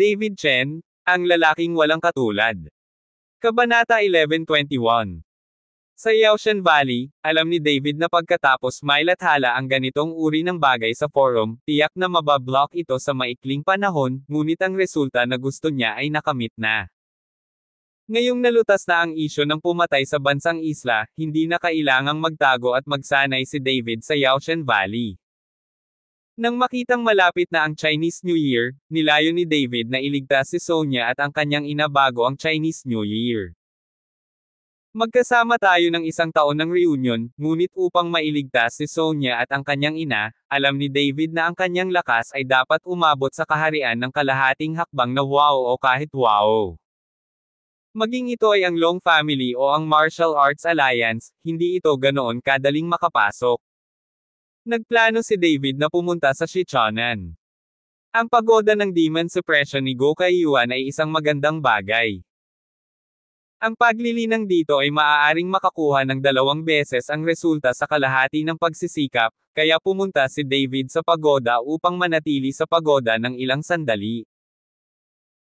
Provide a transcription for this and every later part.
David Chen, ang lalaking walang katulad. Kabanata 1121 Sa Yaoshan Valley, alam ni David na pagkatapos mailathala ang ganitong uri ng bagay sa forum, tiyak na mabablock ito sa maikling panahon, ngunit ang resulta na gusto niya ay nakamit na. Ngayong nalutas na ang isyo ng pumatay sa bansang isla, hindi na kailangang magtago at magsanay si David sa Yaoshan Valley. Nang makitang malapit na ang Chinese New Year, nilayo ni David na iligtas si Sonia at ang kanyang ina bago ang Chinese New Year. Magkasama tayo ng isang taon ng reunion, ngunit upang mailigtas si Sonia at ang kanyang ina, alam ni David na ang kanyang lakas ay dapat umabot sa kaharian ng kalahating hakbang na wow o kahit wow. Maging ito ay ang Long Family o ang Martial Arts Alliance, hindi ito ganoon kadaling makapasok. Nagplano si David na pumunta sa Shichanan. Ang pagoda ng demon suppression ni Gokaiwan ay isang magandang bagay. Ang paglilinang dito ay maaaring makakuha ng dalawang beses ang resulta sa kalahati ng pagsisikap, kaya pumunta si David sa pagoda upang manatili sa pagoda ng ilang sandali.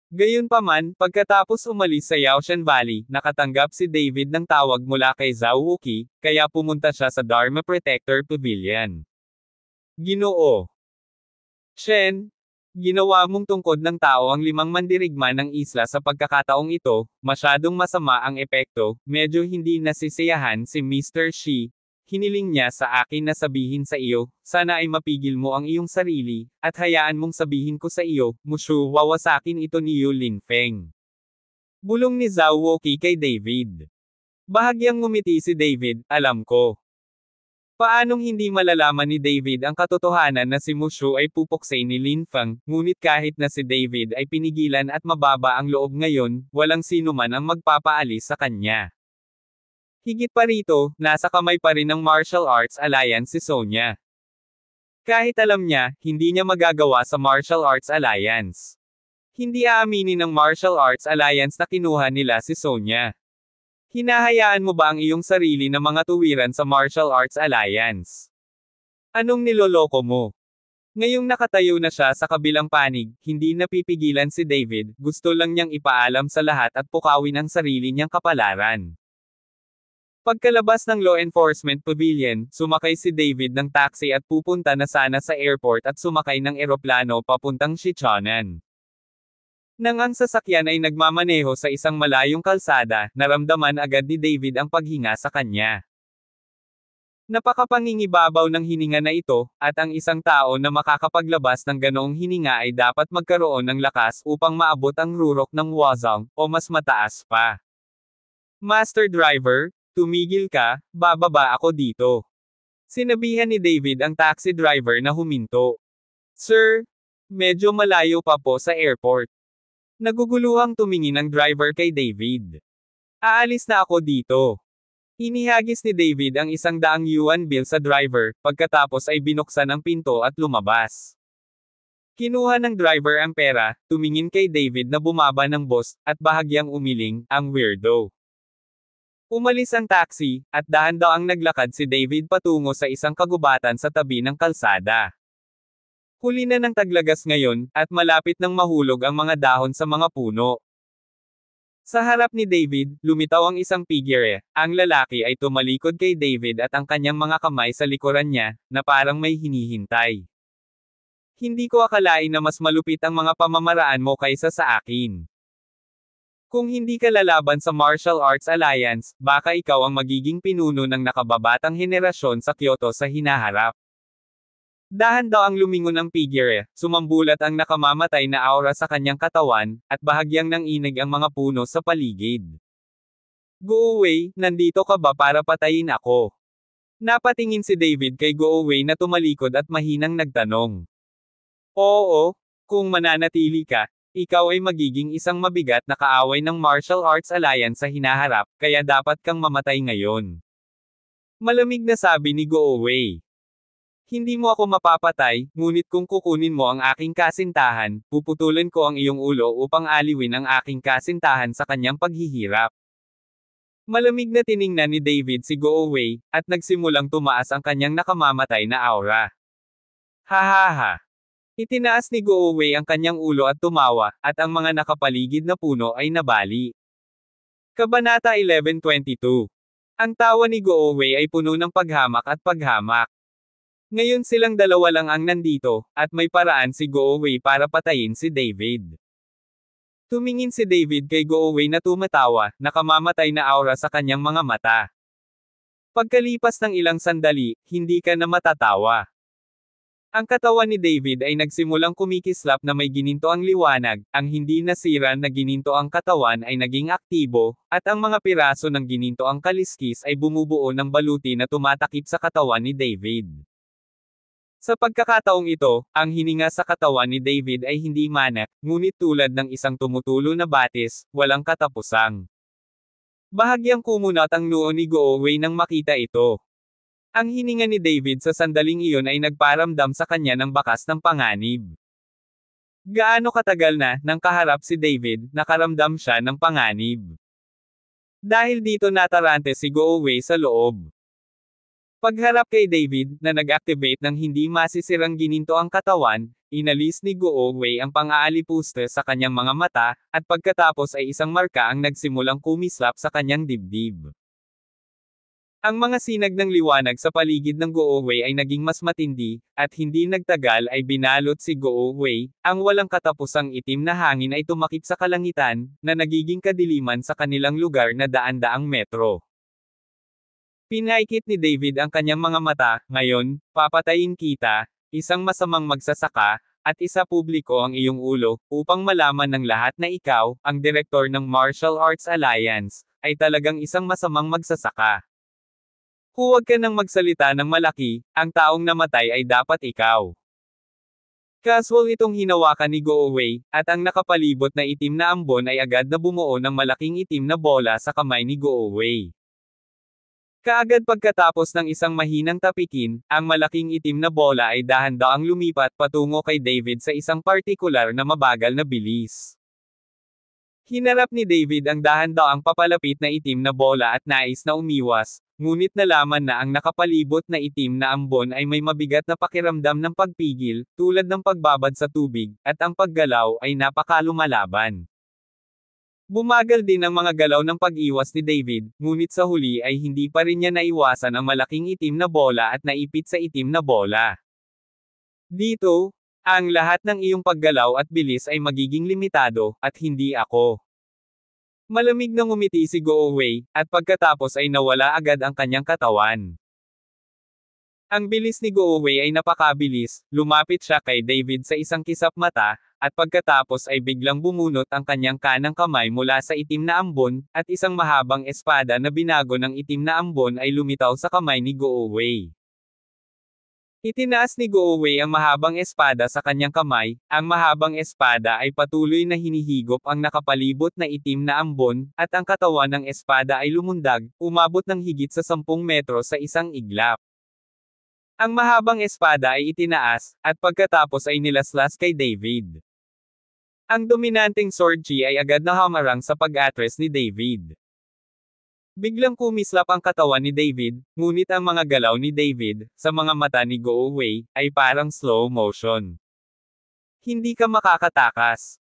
Gayunpaman, pagkatapos umalis sa Yaoshan Valley, nakatanggap si David ng tawag mula kay Zhao Wuki, kaya pumunta siya sa Dharma Protector Pavilion. Ginoo. Shen, ginawa mong tungkod ng tao ang limang mandirigma ng isla sa pagkakataong ito, masyadong masama ang epekto, medyo hindi nasisiyahan si Mr. Shi, Hiniling niya sa akin na sabihin sa iyo, sana ay mapigil mo ang iyong sarili, at hayaan mong sabihin ko sa iyo, Mushu wawasakin ito ni Yu Lin Feng. Bulong ni Zhao Woki kay David. Bahagyang ngumiti si David, alam ko. Paanong hindi malalaman ni David ang katotohanan na si Mushu ay pupuksay ni Lin Feng, ngunit kahit na si David ay pinigilan at mababa ang loob ngayon, walang sino man ang magpapaalis sa kanya. Higit pa rito, nasa kamay pa rin ng Martial Arts Alliance si Sonya. Kahit alam niya, hindi niya magagawa sa Martial Arts Alliance. Hindi aaminin ng Martial Arts Alliance na kinuha nila si Sonya. Hinahayaan mo ba ang iyong sarili na mga tuwiran sa Martial Arts Alliance? Anong niloloko mo? Ngayong nakatayo na siya sa kabilang panig, hindi napipigilan si David, gusto lang niyang ipaalam sa lahat at pukawin ang sarili niyang kapalaran. Pagkalabas ng law enforcement pavilion, sumakay si David ng taxi at pupunta na sana sa airport at sumakay ng eroplano papuntang Sichuanan. Nang ang sasakyan ay nagmamaneho sa isang malayong kalsada, naramdaman agad ni David ang paghinga sa kanya. Napakapangingibabaw ng hininga na ito, at ang isang tao na makakapaglabas ng ganoong hininga ay dapat magkaroon ng lakas upang maabot ang rurok ng wazang, o mas mataas pa. Master Driver, Tumigil ka, bababa ako dito. Sinabihan ni David ang taxi driver na huminto. Sir, medyo malayo pa po sa airport. Naguguluhang tumingin ang driver kay David. Aalis na ako dito. Inihagis ni David ang isang daang yuan bill sa driver, pagkatapos ay binuksan ang pinto at lumabas. Kinuha ng driver ang pera, tumingin kay David na bumaba ng boss, at bahagyang umiling, ang weirdo. Umalis ang taxi, at dahan daw ang naglakad si David patungo sa isang kagubatan sa tabi ng kalsada. Huli na ng taglagas ngayon, at malapit nang mahulog ang mga dahon sa mga puno. Sa harap ni David, lumitaw ang isang figure, ang lalaki ay tumalikod kay David at ang kanyang mga kamay sa likuran niya, na parang may hinihintay. Hindi ko akalain na mas malupit ang mga pamamaraan mo kaysa sa akin. Kung hindi ka lalaban sa Martial Arts Alliance, baka ikaw ang magiging pinuno ng nakababatang henerasyon sa Kyoto sa hinaharap. Dahan daw ang lumingon ng figure, sumambulat ang nakamamatay na aura sa kanyang katawan, at bahagyang nang inig ang mga puno sa paligid. Go away, nandito ka ba para patayin ako? Napatingin si David kay Go away na tumalikod at mahinang nagtanong. Oo, kung mananatili ka, ikaw ay magiging isang mabigat na kaaway ng martial arts alliance sa hinaharap, kaya dapat kang mamatay ngayon. Malamig na sabi ni Go Away. Hindi mo ako mapapatay, ngunit kung kukunin mo ang aking kasintahan, puputulin ko ang iyong ulo upang aliwin ang aking kasintahan sa kanyang paghihirap. Malamig na tiningnan ni David si Go Away, at nagsimulang tumaas ang kanyang nakamamatay na aura. Hahaha! Itinaas ni Goowei ang kanyang ulo at tumawa, at ang mga nakapaligid na puno ay nabali. Kabanata 1122 Ang tawa ni Goowei ay puno ng paghamak at paghamak. Ngayon silang dalawa lang ang nandito, at may paraan si Goowei para patayin si David. Tumingin si David kay Goowei na tumatawa, nakamamatay na aura sa kanyang mga mata. Pagkalipas ng ilang sandali, hindi ka na matatawa. Ang katawan ni David ay nagsimulang kumikislap na may gininto ang liwanag, ang hindi nasira na gininto ang katawan ay naging aktibo, at ang mga piraso ng gininto ang kaliskis ay bumubuo ng baluti na tumatakip sa katawan ni David. Sa pagkakataong ito, ang hininga sa katawan ni David ay hindi manak, ngunit tulad ng isang tumutulo na batis, walang katapusang. Bahagyang kumunat ang noo ni Go-Away nang makita ito. Ang hininga ni David sa sandaling iyon ay nagparamdam sa kanya ng bakas ng panganib. Gaano katagal na, nang kaharap si David, nakaramdam siya ng panganib. Dahil dito natarante si Goaway sa loob. Pagharap kay David, na nag-activate ng hindi masisirang gininto ang katawan, inalis ni Gooway ang pang-aalipuste sa kanyang mga mata, at pagkatapos ay isang marka ang nagsimulang kumislap sa kanyang dibdib. Ang mga sinag ng liwanag sa paligid ng Goowei ay naging mas matindi, at hindi nagtagal ay binalot si Goowei, ang walang katapusang itim na hangin ay tumakip sa kalangitan, na nagiging kadiliman sa kanilang lugar na daan-daang metro. Pinaikit ni David ang kanyang mga mata, ngayon, papatayin kita, isang masamang magsasaka, at isa publiko ang iyong ulo, upang malaman ng lahat na ikaw, ang direktor ng Martial Arts Alliance, ay talagang isang masamang magsasaka. Huwag ka nang magsalita ng malaki, ang taong namatay ay dapat ikaw. Casual itong hinawakan ni Go Away, at ang nakapalibot na itim na ambon ay agad na bumuo ng malaking itim na bola sa kamay ni Go Away. Kaagad pagkatapos ng isang mahinang tapikin, ang malaking itim na bola ay dahan-daang lumipat patungo kay David sa isang partikular na mabagal na bilis. Hinarap ni David ang dahan-daang papalapit na itim na bola at nais na umiwas, Ngunit nalaman na ang nakapalibot na itim na ambon ay may mabigat na pakiramdam ng pagpigil, tulad ng pagbabad sa tubig, at ang paggalaw ay napakalumalaban. Bumagal din ang mga galaw ng pag-iwas ni David, ngunit sa huli ay hindi pa rin niya naiwasan ang malaking itim na bola at naipit sa itim na bola. Dito, ang lahat ng iyong paggalaw at bilis ay magiging limitado, at hindi ako. Malamig na ngumiti si Go Away, at pagkatapos ay nawala agad ang kanyang katawan. Ang bilis ni Go Away ay napakabilis, lumapit siya kay David sa isang kisap mata, at pagkatapos ay biglang bumunot ang kanyang kanang kamay mula sa itim na ambon, at isang mahabang espada na binago ng itim na ambon ay lumitaw sa kamay ni Go Away. Itinaas ni Goowei ang mahabang espada sa kanyang kamay, ang mahabang espada ay patuloy na hinihigop ang nakapalibot na itim na ambon, at ang katawan ng espada ay lumundag, umabot ng higit sa 10 metro sa isang iglap. Ang mahabang espada ay itinaas, at pagkatapos ay nilaslas kay David. Ang dominanteng sword chi ay agad na hamarang sa pag-atres ni David. Biglang kumislap ang katawan ni David, ngunit ang mga galaw ni David, sa mga mata ni Go Away, ay parang slow motion. Hindi ka makakatakas.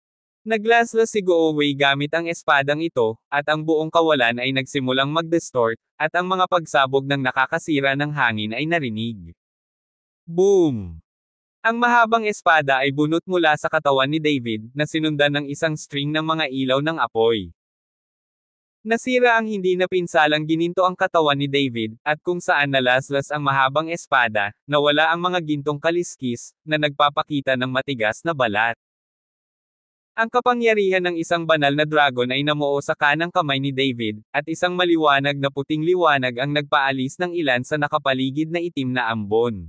Naglaslas si Go Away gamit ang espadang ito, at ang buong kawalan ay nagsimulang mag-distort, at ang mga pagsabog ng nakakasira ng hangin ay narinig. Boom! Ang mahabang espada ay bunot mula sa katawan ni David, na sinundan ng isang string ng mga ilaw ng apoy. Nasira ang hindi napinsalang gininto ang katawan ni David, at kung saan nalaslas ang mahabang espada, nawala ang mga gintong kaliskis, na nagpapakita ng matigas na balat. Ang kapangyarihan ng isang banal na dragon ay namuo sa kanang kamay ni David, at isang maliwanag na puting liwanag ang nagpaalis ng ilan sa nakapaligid na itim na ambon.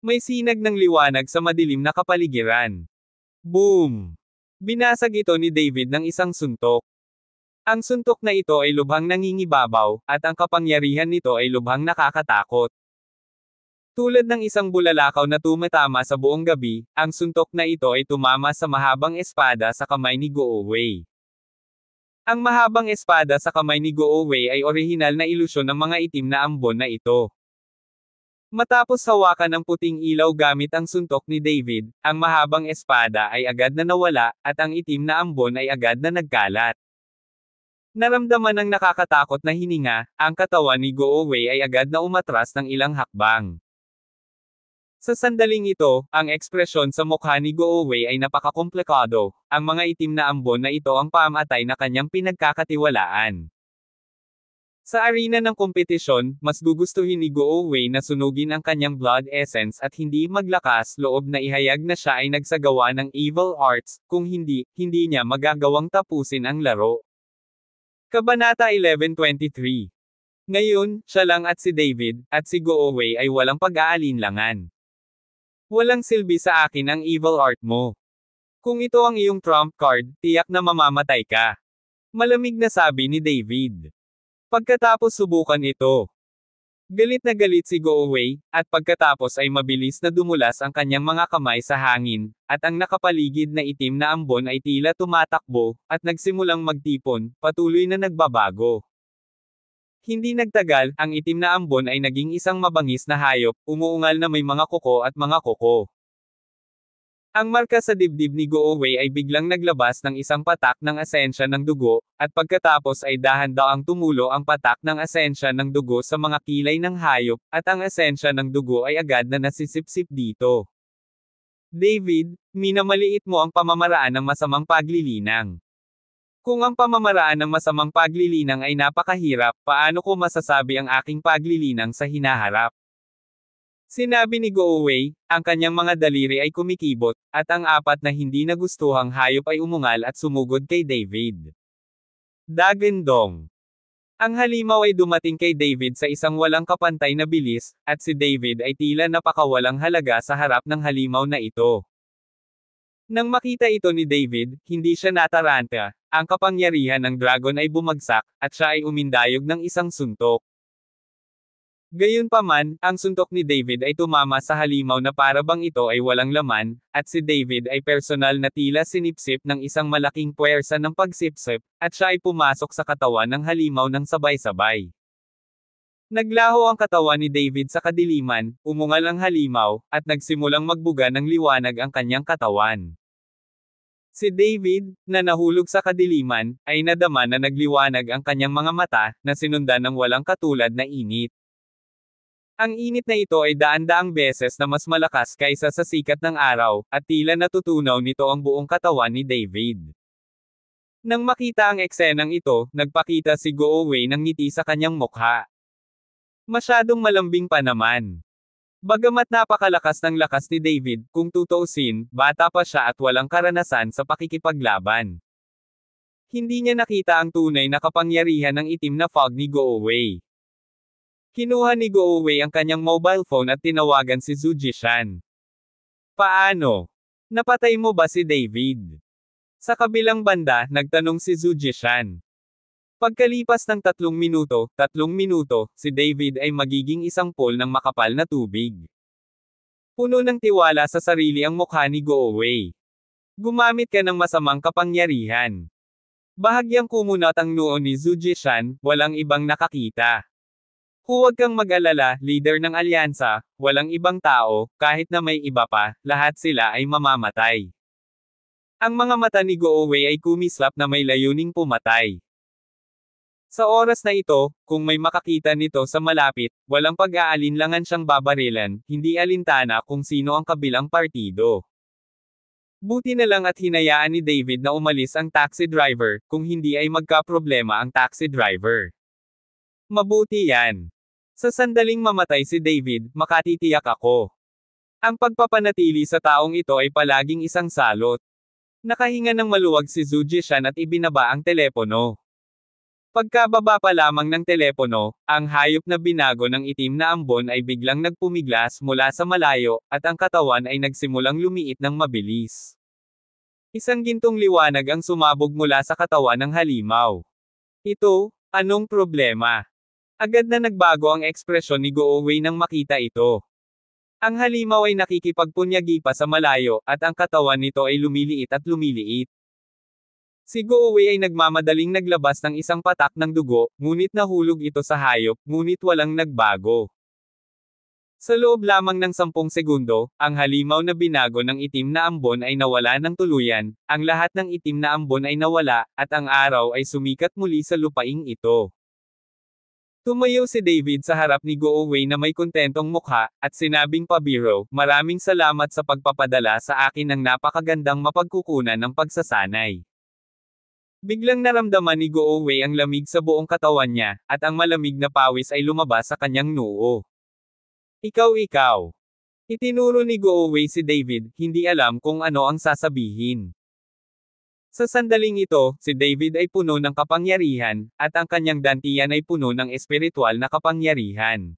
May sinag ng liwanag sa madilim na kapaligiran. Boom! Binasag ito ni David ng isang suntok. Ang suntok na ito ay lubhang nangingibabaw, at ang kapangyarihan nito ay lubhang nakakatakot. Tulad ng isang bulalakaw na tumatama sa buong gabi, ang suntok na ito ay tumama sa mahabang espada sa kamay ni Goowei. Ang mahabang espada sa kamay ni Goowei ay orihinal na ilusyon ng mga itim na ambon na ito. Matapos hawakan ng puting ilaw gamit ang suntok ni David, ang mahabang espada ay agad na nawala, at ang itim na ambon ay agad na nagkalat. Naramdaman ng nakakatakot na hininga, ang katawan ni Goowei ay agad na umatras ng ilang hakbang. Sa sandaling ito, ang ekspresyon sa mukha ni Goowei ay napakakomplikado, ang mga itim na ambon na ito ang pamatay na kanyang pinagkakatiwalaan. Sa arena ng kompetisyon, mas gugustuhin ni Goowei na sunugin ang kanyang blood essence at hindi maglakas loob na ihayag na siya ay nagsagawa ng evil arts, kung hindi, hindi niya magagawang tapusin ang laro. Kabanata 11.23 Ngayon, siya lang at si David, at si Goaway ay walang pag-aalinlangan. Walang silbi sa akin ang evil art mo. Kung ito ang iyong trump card, tiyak na mamamatay ka. Malamig na sabi ni David. Pagkatapos subukan ito, Galit na galit si Go Away, at pagkatapos ay mabilis na dumulas ang kanyang mga kamay sa hangin, at ang nakapaligid na itim na ambon ay tila tumatakbo, at nagsimulang magtipon, patuloy na nagbabago. Hindi nagtagal, ang itim na ambon ay naging isang mabangis na hayop, umuungal na may mga kuko at mga kuko. Ang marka sa dibdib ni Go Away ay biglang naglabas ng isang patak ng asensya ng dugo, at pagkatapos ay dahan-daang tumulo ang patak ng asensya ng dugo sa mga kilay ng hayop, at ang asensya ng dugo ay agad na nasisipsip dito. David, minamaliit mo ang pamamaraan ng masamang paglilinang. Kung ang pamamaraan ng masamang paglilinang ay napakahirap, paano ko masasabi ang aking paglilinang sa hinaharap? Sinabi ni Goowei, ang kanyang mga daliri ay kumikibot, at ang apat na hindi nagustuhang hayop ay umungal at sumugod kay David. Dagendong. Ang halimaw ay dumating kay David sa isang walang kapantay na bilis, at si David ay tila napakawalang halaga sa harap ng halimaw na ito. Nang makita ito ni David, hindi siya nataranta, ang kapangyarihan ng dragon ay bumagsak, at siya ay umindayog ng isang suntok. Gayunpaman, ang suntok ni David ay tumama sa halimaw na parabang ito ay walang laman, at si David ay personal na tila sinipsip ng isang malaking puwersa ng pagsipsip, at siya ay pumasok sa katawan ng halimaw ng sabay-sabay. Naglaho ang katawan ni David sa kadiliman, umungal ang halimaw, at nagsimulang magbuga ng liwanag ang kanyang katawan. Si David, na nahulog sa kadiliman, ay nadama na nagliwanag ang kanyang mga mata, na sinundan ng walang katulad na init. Ang init na ito ay daan-daang beses na mas malakas kaysa sa sikat ng araw, at tila natutunaw nito ang buong katawan ni David. Nang makita ang eksenang ito, nagpakita si Goowei ng ngiti sa kanyang mukha. Masyadong malambing pa naman. Bagamat napakalakas ng lakas ni David, kung tutuusin, bata pa siya at walang karanasan sa pakikipaglaban. Hindi niya nakita ang tunay na kapangyarihan ng itim na fog ni Goowei. Kinuha ni Go Away ang kanyang mobile phone at tinawagan si Zujishan. Paano? Napatay mo ba si David? Sa kabilang banda, nagtanong si Zujishan. Pagkalipas ng tatlong minuto, tatlong minuto, si David ay magiging isang pool ng makapal na tubig. Puno ng tiwala sa sarili ang mukha ni Go Away. Gumamit ka ng masamang kapangyarihan. Bahagyang kumunat ang noo ni Zujishan, walang ibang nakakita. Huwag kang mag-alala, leader ng alyansa, walang ibang tao, kahit na may iba pa, lahat sila ay mamamatay. Ang mga mata ni Goowei ay kumislap na may layuning pumatay. Sa oras na ito, kung may makakita nito sa malapit, walang pag-aalinlangan siyang babarilan, hindi alintana kung sino ang kabilang partido. Buti na lang at hinayaan ni David na umalis ang taxi driver, kung hindi ay magka-problema ang taxi driver. Mabuti yan. Sa sandaling mamatay si David, makatitiyak ako. Ang pagpapanatili sa taong ito ay palaging isang salot. Nakahinga ng maluwag si Zhu Jishan at ibinaba ang telepono. Pagkababa pa lamang ng telepono, ang hayop na binago ng itim na ambon ay biglang nagpumiglas mula sa malayo, at ang katawan ay nagsimulang lumiit ng mabilis. Isang gintong liwanag ang sumabog mula sa katawan ng halimaw. Ito, anong problema? Agad na nagbago ang ekspresyon ni Goowei nang makita ito. Ang halimaw ay nakikipagpunyagi pa sa malayo, at ang katawan nito ay lumiliit at lumiliit. Si Goowei ay nagmamadaling naglabas ng isang patak ng dugo, ngunit nahulog ito sa hayop, ngunit walang nagbago. Sa loob lamang ng sampung segundo, ang halimaw na binago ng itim na ambon ay nawala ng tuluyan, ang lahat ng itim na ambon ay nawala, at ang araw ay sumikat muli sa lupaing ito. Tumayo si David sa harap ni Go Away na may kontentong mukha, at sinabing pabiro, maraming salamat sa pagpapadala sa akin ng napakagandang mapagkukunan ng pagsasanay. Biglang naramdaman ni Go Away ang lamig sa buong katawan niya, at ang malamig na pawis ay lumabas sa kanyang noo. Ikaw ikaw. Itinuro ni Go Away si David, hindi alam kung ano ang sasabihin. Sa sandaling ito, si David ay puno ng kapangyarihan, at ang kanyang dantian ay puno ng espiritual na kapangyarihan.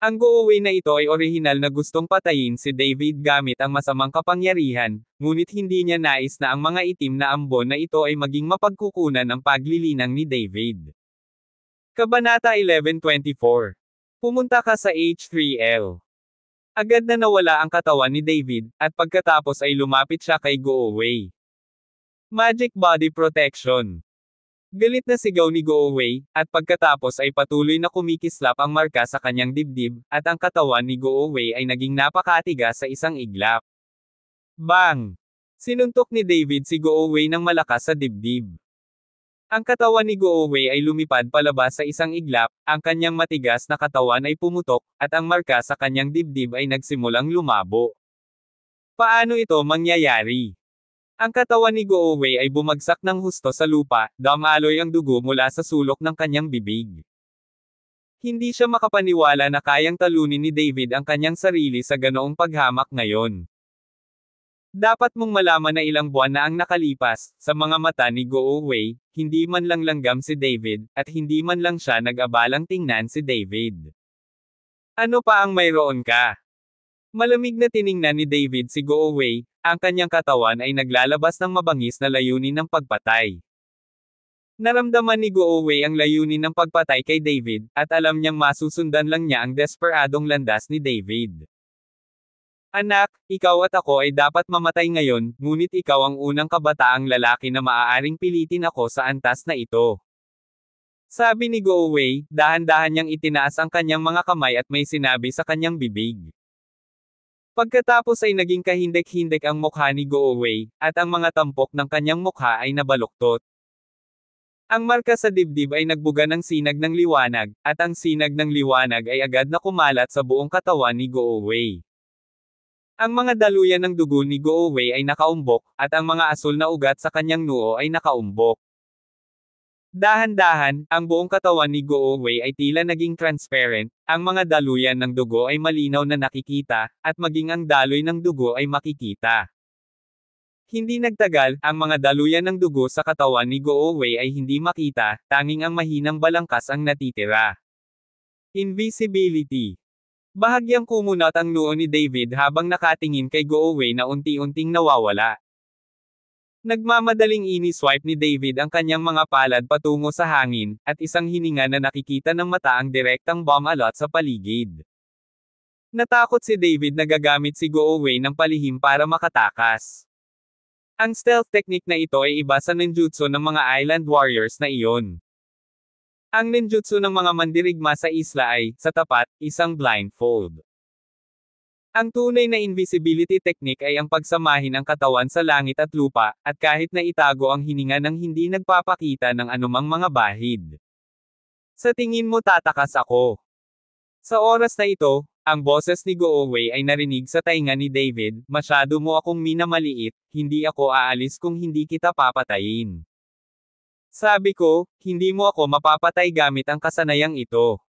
Ang goaway na ito ay orihinal na gustong patayin si David gamit ang masamang kapangyarihan, ngunit hindi niya nais na ang mga itim na ambon na ito ay maging mapagkukunan ng paglilinang ni David. Kabanata 1124 Pumunta ka sa H3L. Agad na nawala ang katawan ni David, at pagkatapos ay lumapit siya kay Goaway. Magic Body Protection Galit na sigaw ni Go Away, at pagkatapos ay patuloy na kumikislap ang marka sa kanyang dibdib, at ang katawan ni Go Away ay naging napakatiga sa isang iglap. Bang! Sinuntok ni David si Go Away ng malakas sa dibdib. Ang katawan ni Go Away ay lumipad palabas sa isang iglap, ang kanyang matigas na katawan ay pumutok, at ang marka sa kanyang dibdib ay nagsimulang lumabo. Paano ito mangyayari? Ang katawan ni Goowei ay bumagsak ng husto sa lupa, damaloy ang dugo mula sa sulok ng kanyang bibig. Hindi siya makapaniwala na kayang talunin ni David ang kanyang sarili sa ganoong paghamak ngayon. Dapat mong malaman na ilang buwan na ang nakalipas, sa mga mata ni Goowei, hindi man lang langgam si David, at hindi man lang siya nag-abalang tingnan si David. Ano pa ang mayroon ka? Malamig na tiningnan ni David si Goaway, ang kanyang katawan ay naglalabas ng mabangis na layunin ng pagpatay. Naramdaman ni Goaway ang layunin ng pagpatay kay David, at alam niyang masusundan lang niya ang desperadong landas ni David. Anak, ikaw at ako ay dapat mamatay ngayon, ngunit ikaw ang unang kabataang lalaki na maaaring pilitin ako sa antas na ito. Sabi ni Goaway, dahan-dahan niyang itinaas ang kanyang mga kamay at may sinabi sa kanyang bibig. Pagkatapos ay naging kahindek-hindek ang mukha ni Go Away, at ang mga tampok ng kanyang mukha ay nabaluktot. Ang marka sa dibdib ay nagbuga ng sinag ng liwanag, at ang sinag ng liwanag ay agad na kumalat sa buong katawan ni Go Away. Ang mga daluyan ng dugo ni Go Away ay nakaumbok, at ang mga asul na ugat sa kanyang nuo ay nakaumbok. Dahan-dahan, ang buong katawan ni Goowei ay tila naging transparent, ang mga daluyan ng dugo ay malinaw na nakikita, at maging ang daloy ng dugo ay makikita. Hindi nagtagal, ang mga daluyan ng dugo sa katawan ni Goowei ay hindi makita, tanging ang mahinang balangkas ang natitira. Invisibility Bahagyang kumunot ang noo ni David habang nakatingin kay Goowei na unti-unting nawawala. Nagmamadaling ini-swipe ni David ang kanyang mga palad patungo sa hangin, at isang hininga na nakikita ng mata ang direktang bomb alot sa paligid. Natakot si David na gagamit si Go-Away ng palihim para makatakas. Ang stealth technique na ito ay iba sa ninjutsu ng mga island warriors na iyon. Ang ninjutsu ng mga mandirigma sa isla ay, sa tapat, isang blindfold. Ang tunay na invisibility technique ay ang pagsamahin ang katawan sa langit at lupa, at kahit na itago ang hininga ng hindi nagpapakita ng anumang mga bahid. Sa tingin mo tatakas ako. Sa oras na ito, ang boses ni Gooway ay narinig sa tainga ni David, masyado mo akong minamaliit, hindi ako aalis kung hindi kita papatayin. Sabi ko, hindi mo ako mapapatay gamit ang kasanayang ito.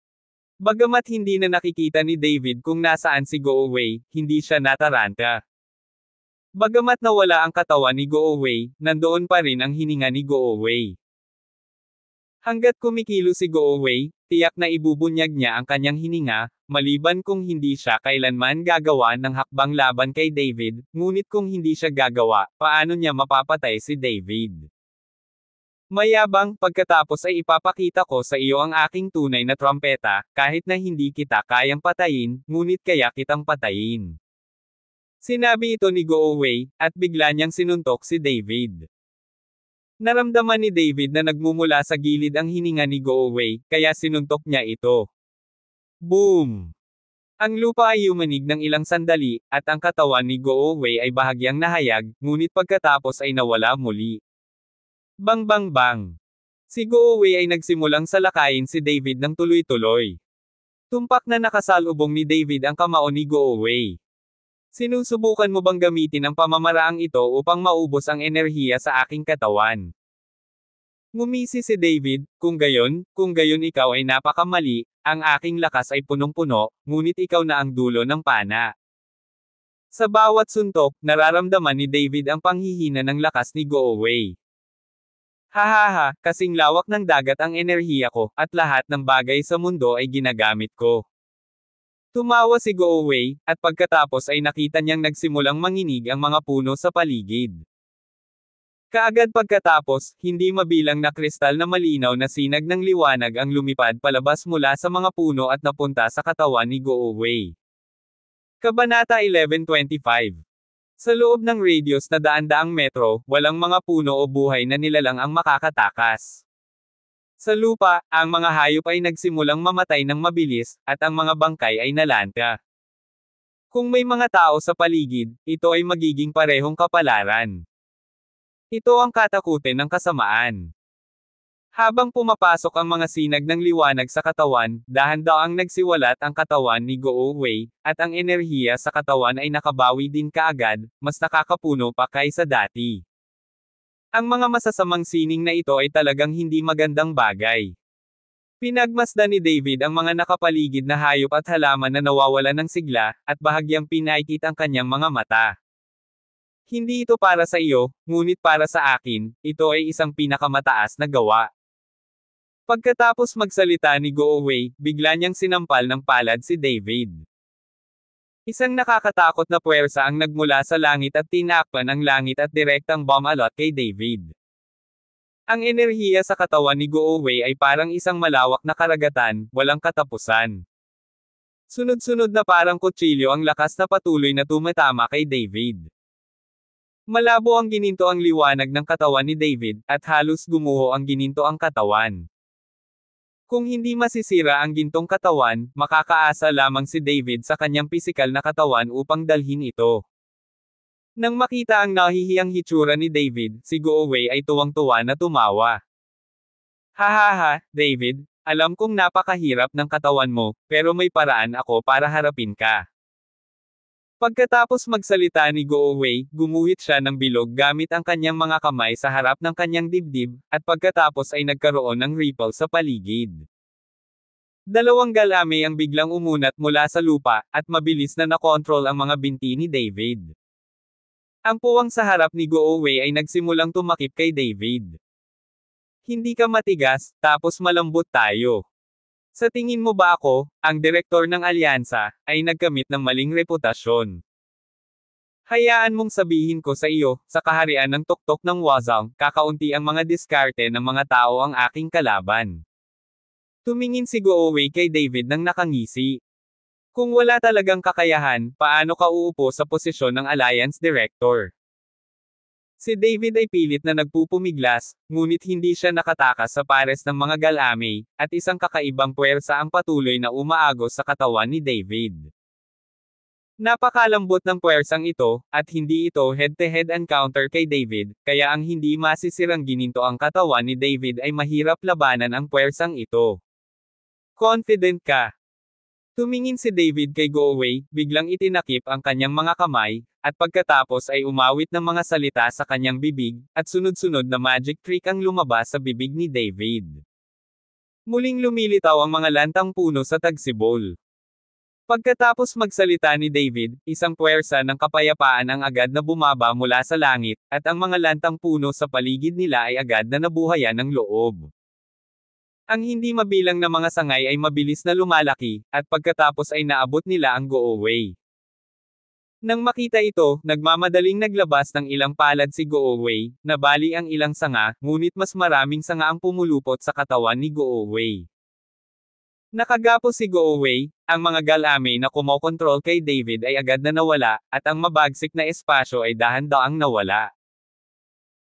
Bagamat hindi na nakikita ni David kung nasaan si Go Away, hindi siya nataranta. Bagamat nawala ang katawan ni Go Away, nandoon pa rin ang hininga ni Go Away. Hanggat kumikilo si Go Away, tiyak na ibubunyag niya ang kanyang hininga, maliban kung hindi siya kailanman gagawa ng hakbang laban kay David, ngunit kung hindi siya gagawa, paano niya mapapatay si David? Mayabang, pagkatapos ay ipapakita ko sa iyo ang aking tunay na trompeta, kahit na hindi kita kayang patayin, ngunit kaya kitang patayin. Sinabi ito ni Go Away, at bigla niyang sinuntok si David. Naramdaman ni David na nagmumula sa gilid ang hininga ni Go Away, kaya sinuntok niya ito. Boom! Ang lupa ay umanig ng ilang sandali, at ang katawan ni Go Away ay bahagyang nahayag, ngunit pagkatapos ay nawala muli. Bang bang bang. Si Goowei ay nagsimulang salakayin si David ng tuloy-tuloy. Tumpak na nakasalubong ni David ang kamao ni Goowei. Sinusubukan mo bang gamitin ang pamamaraang ito upang maubos ang enerhiya sa aking katawan? Ngumisi si David, kung gayon, kung gayon ikaw ay napakamali, ang aking lakas ay punong-puno, ngunit ikaw na ang dulo ng pana. Sa bawat suntok, nararamdaman ni David ang panghihina ng lakas ni Goowei. Hahaha, kasing lawak ng dagat ang enerhiya ko, at lahat ng bagay sa mundo ay ginagamit ko. Tumawa si Goowei, at pagkatapos ay nakita niyang nagsimulang manginig ang mga puno sa paligid. Kaagad pagkatapos, hindi mabilang na kristal na malinaw na sinag ng liwanag ang lumipad palabas mula sa mga puno at napunta sa katawan ni Goowei. Kabanata 1125 sa loob ng radius na daan-daang metro, walang mga puno o buhay na nilalang ang makakatakas. Sa lupa, ang mga hayop ay nagsimulang mamatay ng mabilis, at ang mga bangkay ay nalanta. Kung may mga tao sa paligid, ito ay magiging parehong kapalaran. Ito ang katakutin ng kasamaan. Habang pumapasok ang mga sinag ng liwanag sa katawan, dahan-daang nagsiwalat ang katawan ni Go Wei, at ang enerhiya sa katawan ay nakabawi din kaagad, mas nakakapuno pa kaysa dati. Ang mga masasamang sining na ito ay talagang hindi magandang bagay. Pinagmasdan ni David ang mga nakapaligid na hayop at halaman na nawawala ng sigla, at bahagyang pinaikit ang kanyang mga mata. Hindi ito para sa iyo, ngunit para sa akin, ito ay isang pinakamataas na gawa. Pagkatapos magsalita ni Go Away, bigla niyang sinampal ng palad si David. Isang nakakatakot na puwersa ang nagmula sa langit at tinakpan ang langit at direktang bomb alot kay David. Ang enerhiya sa katawan ni Go Away ay parang isang malawak na karagatan, walang katapusan. Sunod-sunod na parang kutsilyo ang lakas na patuloy na tumatama kay David. Malabo ang gininto ang liwanag ng katawan ni David, at halos gumuho ang gininto ang katawan. Kung hindi masisira ang gintong katawan, makakaasa lamang si David sa kanyang pisikal na katawan upang dalhin ito. Nang makita ang nahihiyang hitsura ni David, si Goaway ay tuwang-tuwa na tumawa. Hahaha, David, alam kong napakahirap ng katawan mo, pero may paraan ako para harapin ka. Pagkatapos magsalita ni Go Away, gumuhit siya ng bilog gamit ang kanyang mga kamay sa harap ng kanyang dibdib, at pagkatapos ay nagkaroon ng ripple sa paligid. Dalawang galame ang biglang umunat mula sa lupa, at mabilis na nakontrol ang mga binti ni David. Ang puwang sa harap ni Go Away ay nagsimulang tumakip kay David. Hindi ka matigas, tapos malambot tayo. Sa tingin mo ba ako, ang direktor ng alyansa, ay nagkamit ng maling reputasyon? Hayaan mong sabihin ko sa iyo, sa kaharian ng tuktok ng Wazang, kakaunti ang mga diskarte ng mga tao ang aking kalaban. Tumingin si Goowei kay David ng nakangisi. Kung wala talagang kakayahan, paano ka uupo sa posisyon ng Alliance Director? Si David ay pilit na nagpupumiglas, ngunit hindi siya nakatakas sa pares ng mga galamay, at isang kakaibang puwersa ang patuloy na umaagos sa katawan ni David. Napakalambot ng puwersang ito, at hindi ito head-to-head -head encounter kay David, kaya ang hindi masisirang gininto ang katawan ni David ay mahirap labanan ang puwersang ito. Confident ka, Tumingin si David kay Goaway, biglang itinakip ang kanyang mga kamay, at pagkatapos ay umawit ng mga salita sa kanyang bibig, at sunod-sunod na magic trick ang lumabas sa bibig ni David. Muling lumilitaw ang mga lantang puno sa tagsibol. Pagkatapos magsalita ni David, isang puwersa ng kapayapaan ang agad na bumaba mula sa langit, at ang mga lantang puno sa paligid nila ay agad na nabuhayan ng loob. Ang hindi mabilang na mga sangay ay mabilis na lumalaki, at pagkatapos ay naabot nila ang go away. Nang makita ito, nagmamadaling naglabas ng ilang palad si go away, nabali ang ilang sanga, ngunit mas maraming sanga ang pumulupot sa katawan ni go away. Nakagapo si go away, ang mga galame na kumokontrol kay David ay agad na nawala, at ang mabagsik na espasyo ay dahan-daang nawala.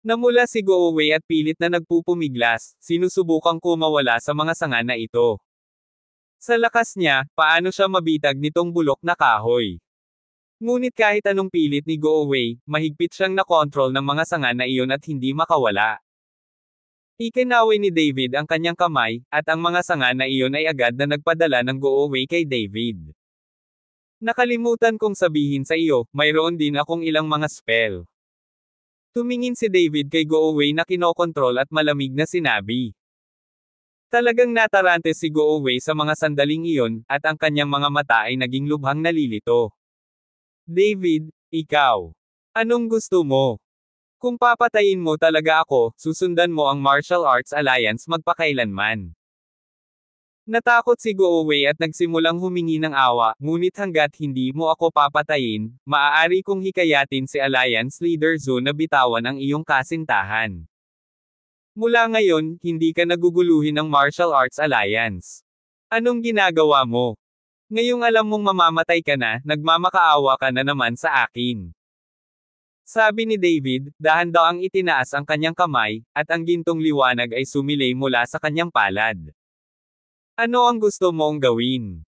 Namula si Goowei at pilit na nagpupumiglas, sinusubukang kumawala sa mga sanga na ito. Sa lakas niya, paano siya mabitag nitong bulok na kahoy? Ngunit kahit anong pilit ni Goowei, mahigpit siyang na-control ng mga sanga na iyon at hindi makawala. Ikinaway ni David ang kanyang kamay, at ang mga sanga na iyon ay agad na nagpadala ng Goowei kay David. Nakalimutan kong sabihin sa iyo, mayroon din akong ilang mga spell. Tumingin si David kay Goaway na kinokontrol at malamig na sinabi. Talagang natarante si Goaway sa mga sandaling iyon, at ang kanyang mga mata ay naging lubhang nalilito. David, ikaw. Anong gusto mo? Kung papatayin mo talaga ako, susundan mo ang martial arts alliance magpakailanman. Natakot si Goowei at nagsimulang humingi ng awa, ngunit hanggat hindi mo ako papatayin, maaari kong hikayatin si Alliance Leader Zhu na bitawan ang iyong kasintahan. Mula ngayon, hindi ka naguguluhin ng Martial Arts Alliance. Anong ginagawa mo? Ngayong alam mong mamamatay ka na, nagmamakaawa ka na naman sa akin. Sabi ni David, dahan daw ang itinaas ang kanyang kamay, at ang gintong liwanag ay sumilay mula sa kanyang palad. Ano ang gusto mong gawin?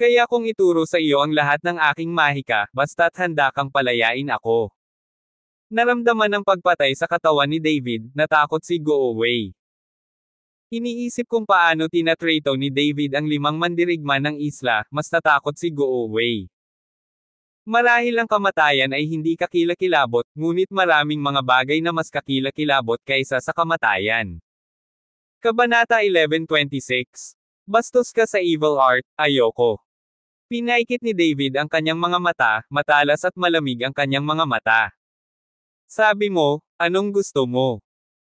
Kaya kung ituro sa iyo ang lahat ng aking mahika, basta't handa kang palayain ako. Naramdaman ang pagpatay sa katawan ni David, natakot si Go Away. Iniisip kung paano tinatrato ni David ang limang mandirigma ng isla, mas natakot si Go Away. Marahil ang kamatayan ay hindi kakilakilabot, ngunit maraming mga bagay na mas kakilakilabot kaysa sa kamatayan. Kabanata 1126 Bastos ka sa evil art, ayoko. Pinaikit ni David ang kanyang mga mata, matalas at malamig ang kanyang mga mata. Sabi mo, anong gusto mo?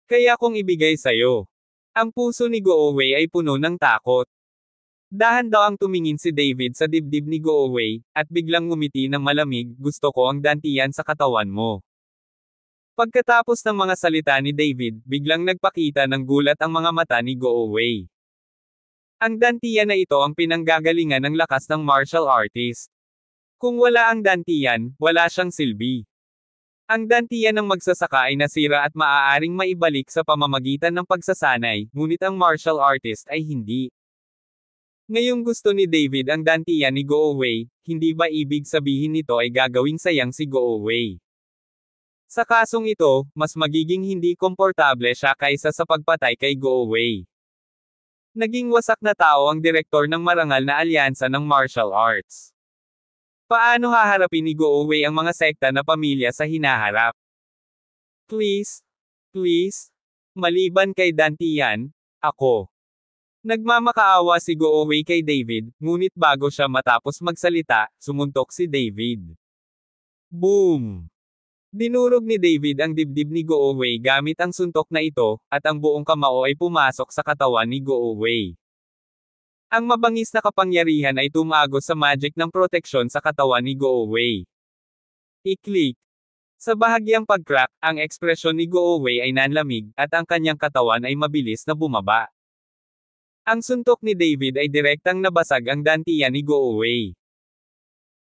Kaya kong ibigay sa'yo. Ang puso ni Goowei ay puno ng takot. Dahan daw ang tumingin si David sa dibdib ni Goowei, at biglang ngumiti ng malamig, gusto ko ang dantian sa katawan mo. Pagkatapos ng mga salita ni David, biglang nagpakita ng gulat ang mga mata ni Goowei. Ang dantiyan na ito ang pinanggagalingan ng lakas ng martial artist. Kung wala ang dantian, wala siyang silbi. Ang dantian ng magsasaka ay nasira at maaaring maibalik sa pamamagitan ng pagsasanay, ngunit ang martial artist ay hindi. Ngayong gusto ni David ang dantian ni Go-Away, hindi ba ibig sabihin nito ay gagawing sayang si Go-Away? Sa kasong ito, mas magiging hindi komportable siya kaysa sa pagpatay kay Go-Away. Naging wasak na tao ang direktor ng marangal na alyansa ng martial arts. Paano haharapin ni Goowei ang mga sekta na pamilya sa hinaharap? Please, please, maliban kay Dantian, ako. Nagmamakaawa si Goowei kay David, ngunit bago siya matapos magsalita, sumuntok si David. Boom! Dinurog ni David ang dibdib ni Goowei gamit ang suntok na ito, at ang buong kamao ay pumasok sa katawan ni Goowei. Ang mabangis na kapangyarihan ay tumago sa magic ng proteksyon sa katawan ni Goowei. I-click. Sa bahagyang pag-crack, ang ekspresyon ni Goowei ay nanlamig, at ang kanyang katawan ay mabilis na bumaba. Ang suntok ni David ay direktang nabasag ang dantiyan ni Goowei.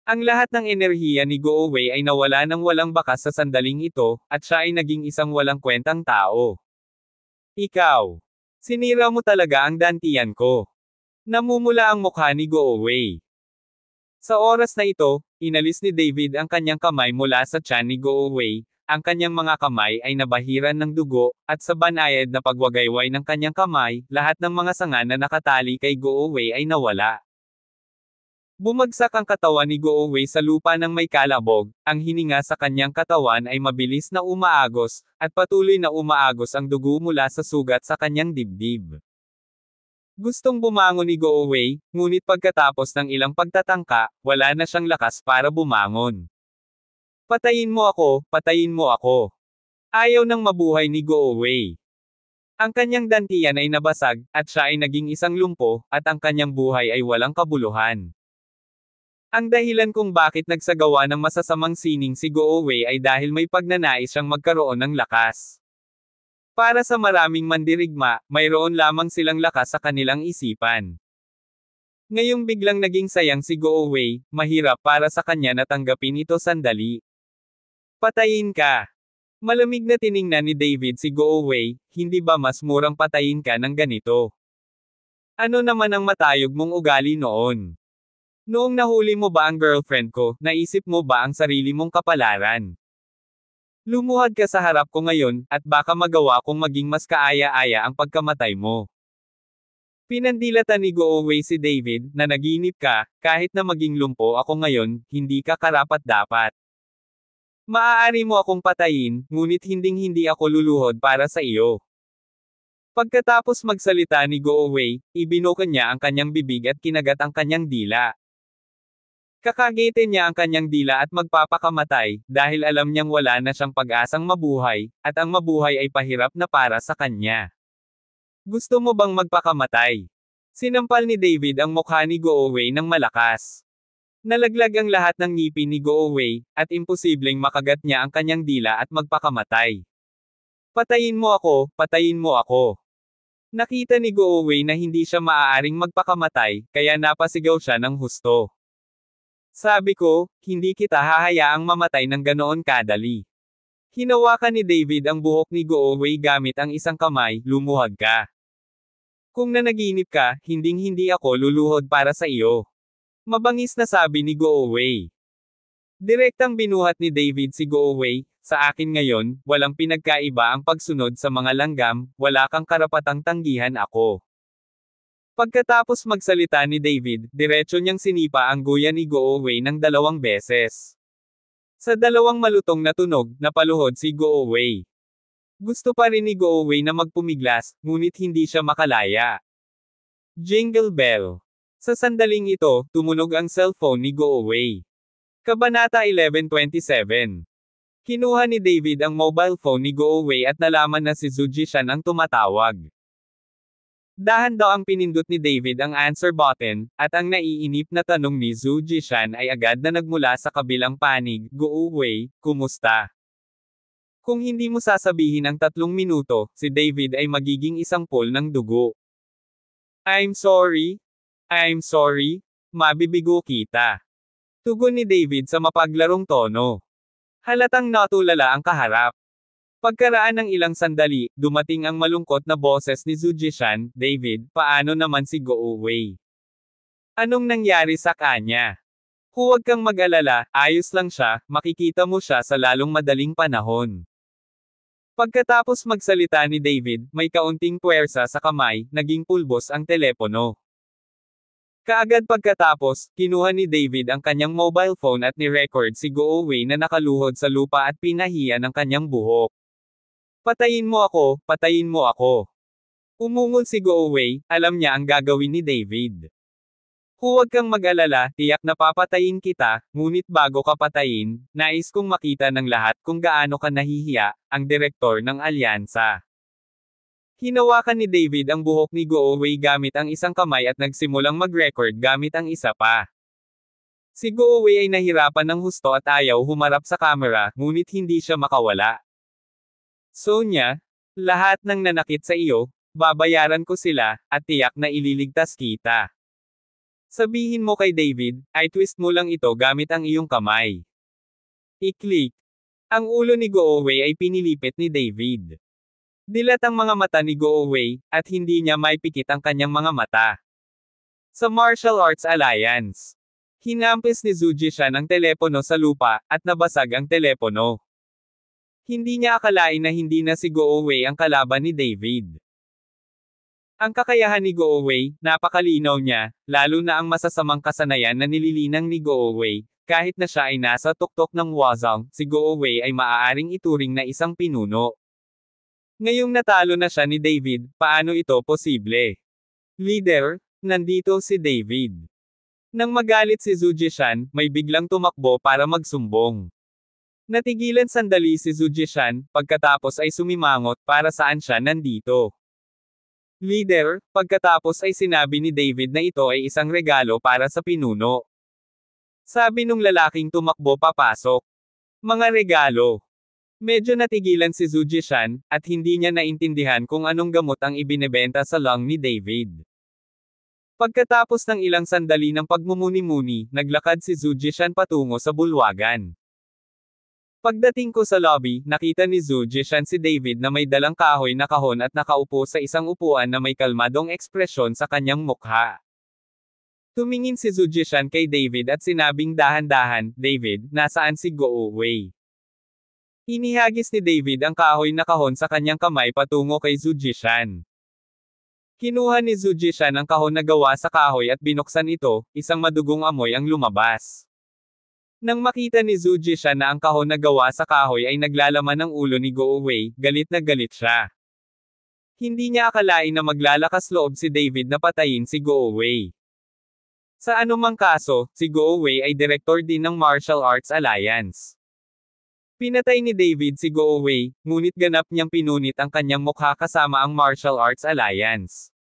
Ang lahat ng enerhiya ni Go Away ay nawala ng walang bakas sa sandaling ito, at siya ay naging isang walang kwentang tao. Ikaw! Sinira mo talaga ang dantian ko. Namumula ang mukha ni Go Away. Sa oras na ito, inalis ni David ang kanyang kamay mula sa tiyan ni Go Away, ang kanyang mga kamay ay nabahiran ng dugo, at sa banayad na pagwagayway ng kanyang kamay, lahat ng mga sanga na nakatali kay Go Away ay nawala. Bumagsak ang katawan ni Goowei sa lupa ng may kalabog, ang hininga sa kanyang katawan ay mabilis na umaagos, at patuloy na umaagos ang dugo mula sa sugat sa kanyang dibdib. Gustong bumangon ni Goowei, ngunit pagkatapos ng ilang pagtatangka, wala na siyang lakas para bumangon. Patayin mo ako, patayin mo ako. Ayaw ng mabuhay ni Goowei. Ang kanyang dantiyan ay nabasag, at siya ay naging isang lumpo, at ang kanyang buhay ay walang kabuluhan. Ang dahilan kung bakit nagsagawa ng masasamang sining si Goowei ay dahil may pagnanais siyang magkaroon ng lakas. Para sa maraming mandirigma, mayroon lamang silang lakas sa kanilang isipan. Ngayong biglang naging sayang si Goowei, mahirap para sa kanya na tanggapin ito sandali. Patayin ka! Malamig na tiningnan ni David si Goowei, hindi ba mas murang patayin ka ng ganito? Ano naman ang matayog mong ugali noon? Noong nahuli mo ba ang girlfriend ko, naisip mo ba ang sarili mong kapalaran? Lumuhad ka sa harap ko ngayon, at baka magawa kong maging mas kaaya-aya ang pagkamatay mo. Pinandilatan ni Go Away si David, na naginip ka, kahit na maging lumpo ako ngayon, hindi ka karapat-dapat. Maaari mo akong patayin, ngunit hinding-hindi ako luluhod para sa iyo. Pagkatapos magsalita ni Gooway, ibinukan niya ang kanyang bibig at kinagat ang kanyang dila. Kakagitin niya ang kanyang dila at magpapakamatay, dahil alam niyang wala na siyang pag-asang mabuhay, at ang mabuhay ay pahirap na para sa kanya. Gusto mo bang magpakamatay? Sinampal ni David ang mukha ni Gooway ng malakas. Nalaglag ang lahat ng ngipin ni Gooway, at imposibleng makagat niya ang kanyang dila at magpakamatay. Patayin mo ako, patayin mo ako. Nakita ni Gooway na hindi siya maaaring magpakamatay, kaya napasigaw siya ng husto. Sabi ko, hindi kita hahayaang mamatay ng ganoon kadali. Hinawakan ni David ang buhok ni Gooway gamit ang isang kamay, lumuhag ka. Kung nanaginip ka, hinding-hindi ako luluhod para sa iyo. Mabangis na sabi ni Gooway. Direktang binuhat ni David si Gooway, sa akin ngayon, walang pinagkaiba ang pagsunod sa mga langgam, wala kang karapatang tanggihan ako. Pagkatapos magsalita ni David, diretso niyang sinipa ang guya ni Goowei ng dalawang beses. Sa dalawang malutong na tunog, napaluhod si Goowei. Gusto pa rin ni Goowei na magpumiglas, ngunit hindi siya makalaya. Jingle Bell. Sa sandaling ito, tumunog ang cellphone ni Goowei. Kabanata 1127. Kinuha ni David ang mobile phone ni Goowei at nalaman na si Zuji Shan ang tumatawag. Dahan-daw ang pinindot ni David ang answer button, at ang naiinip na tanong ni Zhu Jishan ay agad na nagmula sa kabilang panig, Go away, kumusta? Kung hindi mo sasabihin ang tatlong minuto, si David ay magiging isang pool ng dugo. I'm sorry? I'm sorry? Mabibigo kita. Tugon ni David sa mapaglarong tono. Halatang natulala ang kaharap. Pagkaraan ng ilang sandali, dumating ang malungkot na boses ni Zujishan, David, paano naman si Go Away? Anong nangyari sa kanya? Huwag kang mag-alala, ayos lang siya, makikita mo siya sa lalong madaling panahon. Pagkatapos magsalita ni David, may kaunting puwersa sa kamay, naging pulbos ang telepono. Kaagad pagkatapos, kinuha ni David ang kanyang mobile phone at ni-record si Go Away na nakaluhod sa lupa at pinahiya ng kanyang buhok. Patayin mo ako, patayin mo ako. Umungol si Go Away, alam niya ang gagawin ni David. Huwag kang mag-alala, tiyak na papatayin kita, ngunit bago ka patayin, nais kong makita ng lahat kung gaano ka nahihiya, ang direktor ng alyansa. Hinawakan ni David ang buhok ni Go Away gamit ang isang kamay at nagsimulang mag-record gamit ang isa pa. Si Go Away ay nahirapan ng husto at ayaw humarap sa kamera, ngunit hindi siya makawala. Sonya, lahat ng nanakit sa iyo, babayaran ko sila, at tiyak na ililigtas kita. Sabihin mo kay David, ay twist mo lang ito gamit ang iyong kamay. I-click. Ang ulo ni Gooway ay pinilipit ni David. Dilat ang mga mata ni Gooway, at hindi niya maipikit ang kanyang mga mata. Sa Martial Arts Alliance, hinampis ni Zuji siya ng telepono sa lupa, at nabasag ang telepono. Hindi niya akalain na hindi na si Goowei ang kalaban ni David. Ang kakayahan ni Goowei, napakalinaw niya, lalo na ang masasamang kasanayan na nililinang ni Goowei, kahit na siya ay nasa tuktok ng wazang, si Goowei ay maaaring ituring na isang pinuno. Ngayong natalo na siya ni David, paano ito posible? Leader, nandito si David. Nang magalit si Zujishan, may biglang tumakbo para magsumbong. Natigilan sandali si Zujishan, pagkatapos ay sumimangot para saan siya nandito. Leader, pagkatapos ay sinabi ni David na ito ay isang regalo para sa pinuno. Sabi nung lalaking tumakbo papasok. Mga regalo. Medyo natigilan si Zujishan, at hindi niya naintindihan kung anong gamot ang ibinebenta sa lung ni David. Pagkatapos ng ilang sandali ng pagmumuni-muni, naglakad si Zujishan patungo sa bulwagan. Pagdating ko sa lobby, nakita ni Zhu Jishan si David na may dalang kahoy na kahon at nakaupo sa isang upuan na may kalmadong ekspresyon sa kanyang mukha. Tumingin si Zhu Jishan kay David at sinabing dahan-dahan, David, nasaan si Go Wei? Inihagis ni David ang kahoy na kahon sa kanyang kamay patungo kay Zhu Jishan. Kinuha ni Zhu Jishan ang kahon na gawa sa kahoy at binuksan ito, isang madugong amoy ang lumabas. Nang makita ni Zuji siya na ang kahon na gawa sa kahoy ay naglalaman ng ulo ni Go Away, galit na galit siya. Hindi niya akalain na maglalakas loob si David na patayin si Go Away. Sa anumang kaso, si Go Away ay direktor din ng Martial Arts Alliance. Pinatay ni David si Go Away, ngunit ganap niyang pinunit ang kanyang mukha kasama ang Martial Arts Alliance.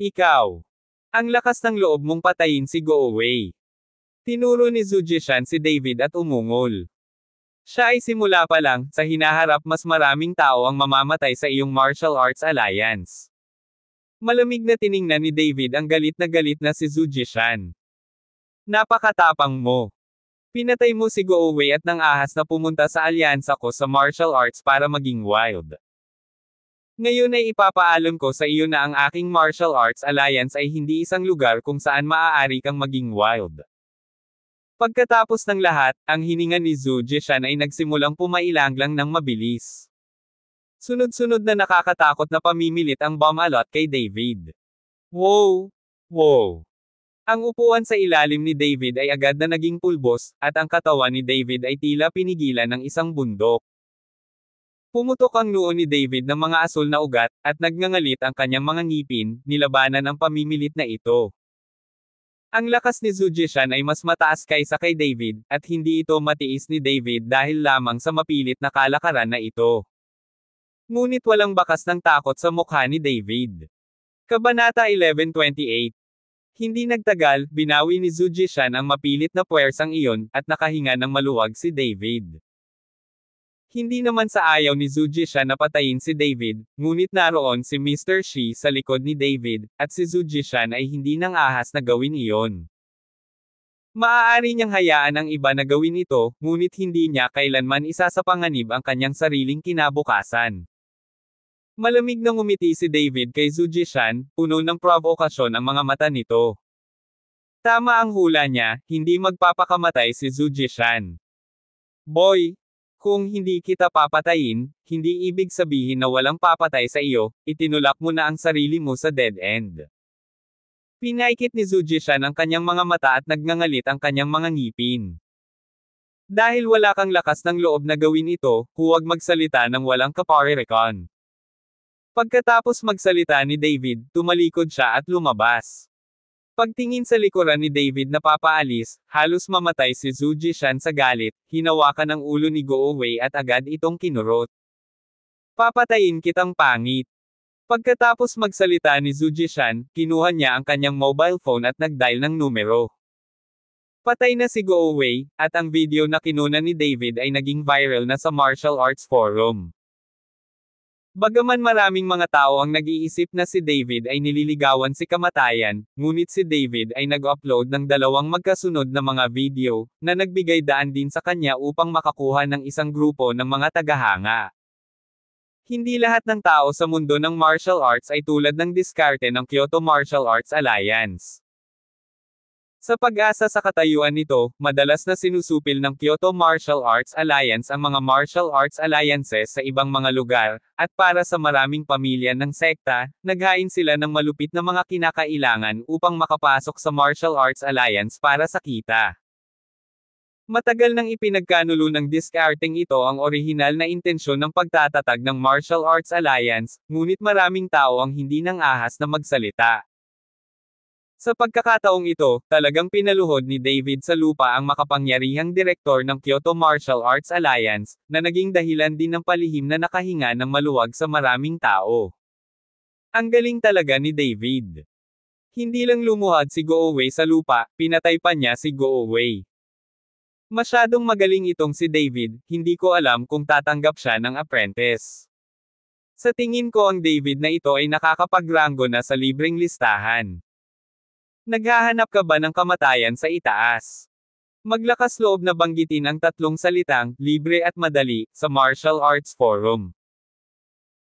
Ikaw. Ang lakas ng loob mong patayin si Go Away. Tinuro ni Zujishan si David at umungol. Siya ay simula pa lang, sa hinaharap mas maraming tao ang mamamatay sa iyong martial arts alliance. Malamig na tiningnan ni David ang galit na galit na si Zujishan. Napakatapang mo. Pinatay mo si Goowei at nang ahas na pumunta sa alyansa ko sa martial arts para maging wild. Ngayon ay ipapaalam ko sa iyo na ang aking martial arts alliance ay hindi isang lugar kung saan maaari kang maging wild. Pagkatapos ng lahat, ang hininga ni Zhu Jishan ay nagsimulang pumailanglang ng mabilis. Sunod-sunod na nakakatakot na pamimilit ang bomb alot kay David. Wow! Wow! Ang upuan sa ilalim ni David ay agad na naging pulbos, at ang katawan ni David ay tila pinigilan ng isang bundok. Pumutok ang noo ni David ng mga asul na ugat, at nagngangalit ang kanyang mga ngipin, nilabanan ang pamimilit na ito. Ang lakas ni Zujishan ay mas mataas kaysa kay David, at hindi ito matiis ni David dahil lamang sa mapilit na kalakaran na ito. Ngunit walang bakas ng takot sa mukha ni David. Kabanata 1128 Hindi nagtagal, binawi ni Zujishan ang mapilit na puwersang iyon, at nakahinga ng maluwag si David. Hindi naman sa ayaw ni Zuji siya napatayin si David, ngunit naroon si Mr. Shi sa likod ni David, at si Zuji Shan ay hindi nang ahas na gawin iyon. Maaari niyang hayaan ang iba na gawin ito, ngunit hindi niya kailanman isasapanganib ang kanyang sariling kinabukasan. Malamig na ngumiti si David kay Zuji Shan, puno ng provokasyon ang mga mata nito. Tama ang hula niya, hindi magpapakamatay si Zuji Shan. Boy, kung hindi kita papatayin, hindi ibig sabihin na walang papatay sa iyo, itinulak mo na ang sarili mo sa dead end. Pinaikit ni Zuji siya ng kanyang mga mata at nagngangalit ang kanyang mga ngipin. Dahil wala kang lakas ng loob na gawin ito, huwag magsalita ng walang kaparirikon. Pagkatapos magsalita ni David, tumalikod siya at lumabas. Pagtingin sa likuran ni David na papaalis, halos mamatay si Zhu Jishan sa galit, hinawakan ang ulo ni Goowei at agad itong kinurot. Papatayin kitang pangit. Pagkatapos magsalita ni Zhu Jishan, kinuha niya ang kanyang mobile phone at nagdial ng numero. Patay na si Goowei, at ang video na kinuna ni David ay naging viral na sa martial arts forum. Bagaman maraming mga tao ang nag-iisip na si David ay nililigawan si kamatayan, ngunit si David ay nag-upload ng dalawang magkasunod na mga video, na nagbigay daan din sa kanya upang makakuha ng isang grupo ng mga tagahanga. Hindi lahat ng tao sa mundo ng martial arts ay tulad ng diskarte ng Kyoto Martial Arts Alliance. Sa pag-asa sa katayuan nito, madalas na sinusupil ng Kyoto Martial Arts Alliance ang mga martial arts alliances sa ibang mga lugar, at para sa maraming pamilya ng sekta, naghain sila ng malupit na mga kinakailangan upang makapasok sa Martial Arts Alliance para sa kita. Matagal nang ipinagkanulo ng discarding ito ang orihinal na intensyon ng pagtatatag ng Martial Arts Alliance, ngunit maraming tao ang hindi nang ahas na magsalita. Sa pagkakataong ito, talagang pinaluhod ni David sa lupa ang makapangyarihang direktor ng Kyoto Martial Arts Alliance, na naging dahilan din ng palihim na nakahinga ng maluwag sa maraming tao. Ang galing talaga ni David. Hindi lang lumuhad si Go-Away sa lupa, pinatay pa niya si Go-Away. Masyadong magaling itong si David, hindi ko alam kung tatanggap siya ng apprentice. Sa tingin ko ang David na ito ay nakakapagranggo na sa libreng listahan. Naghahanap ka ba ng kamatayan sa itaas? Maglakas loob na banggitin ang tatlong salitang, libre at madali, sa Martial Arts Forum.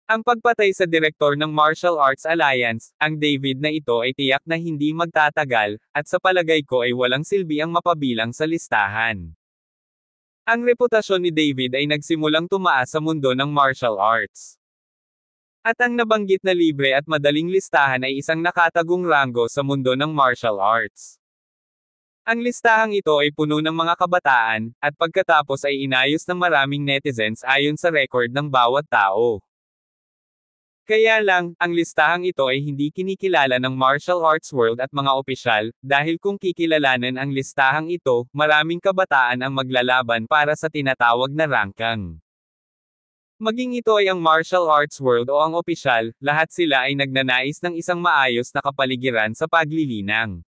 Ang pagpatay sa direktor ng Martial Arts Alliance, ang David na ito ay tiyak na hindi magtatagal, at sa palagay ko ay walang silbi ang mapabilang sa listahan. Ang reputasyon ni David ay nagsimulang tumaas sa mundo ng martial arts. At ang nabanggit na libre at madaling listahan ay isang nakatagong ranggo sa mundo ng martial arts. Ang listahang ito ay puno ng mga kabataan, at pagkatapos ay inayos ng maraming netizens ayon sa record ng bawat tao. Kaya lang, ang listahang ito ay hindi kinikilala ng martial arts world at mga opisyal, dahil kung kikilalanan ang listahang ito, maraming kabataan ang maglalaban para sa tinatawag na rangkang. Maging ito ay ang martial arts world o ang opisyal, lahat sila ay nagnanais ng isang maayos na kapaligiran sa paglilinang.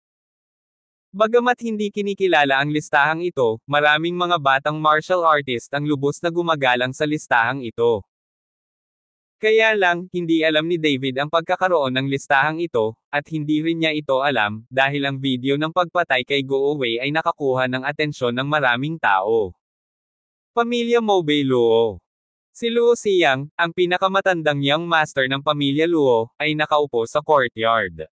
Bagamat hindi kinikilala ang listahang ito, maraming mga batang martial artist ang lubos na gumagalang sa listahang ito. Kaya lang, hindi alam ni David ang pagkakaroon ng listahang ito, at hindi rin niya ito alam, dahil ang video ng pagpatay kay Go Away ay nakakuha ng atensyon ng maraming tao. Pamilya Mobile Luo Si Luo Xiang, ang pinakamatandang young master ng pamilya Luo, ay nakaupo sa courtyard.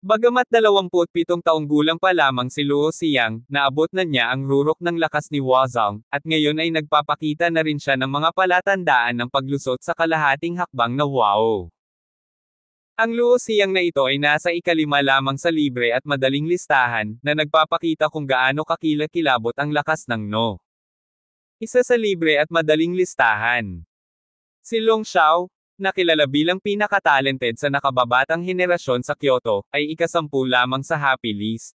Bagamat 27 taong gulang pa lamang si Luo Xiang, naabot na niya ang rurok ng lakas ni Wazong, at ngayon ay nagpapakita na rin siya ng mga palatandaan ng paglusot sa kalahating hakbang na wow. Ang Luo Xiang na ito ay nasa ikalima lamang sa libre at madaling listahan, na nagpapakita kung gaano kakilakilabot ang lakas ng no. Isa sa libre at madaling listahan. Si Long Xiao, nakilala kilala bilang pinakatalented sa nakababatang henerasyon sa Kyoto, ay ikasampu lamang sa happy list.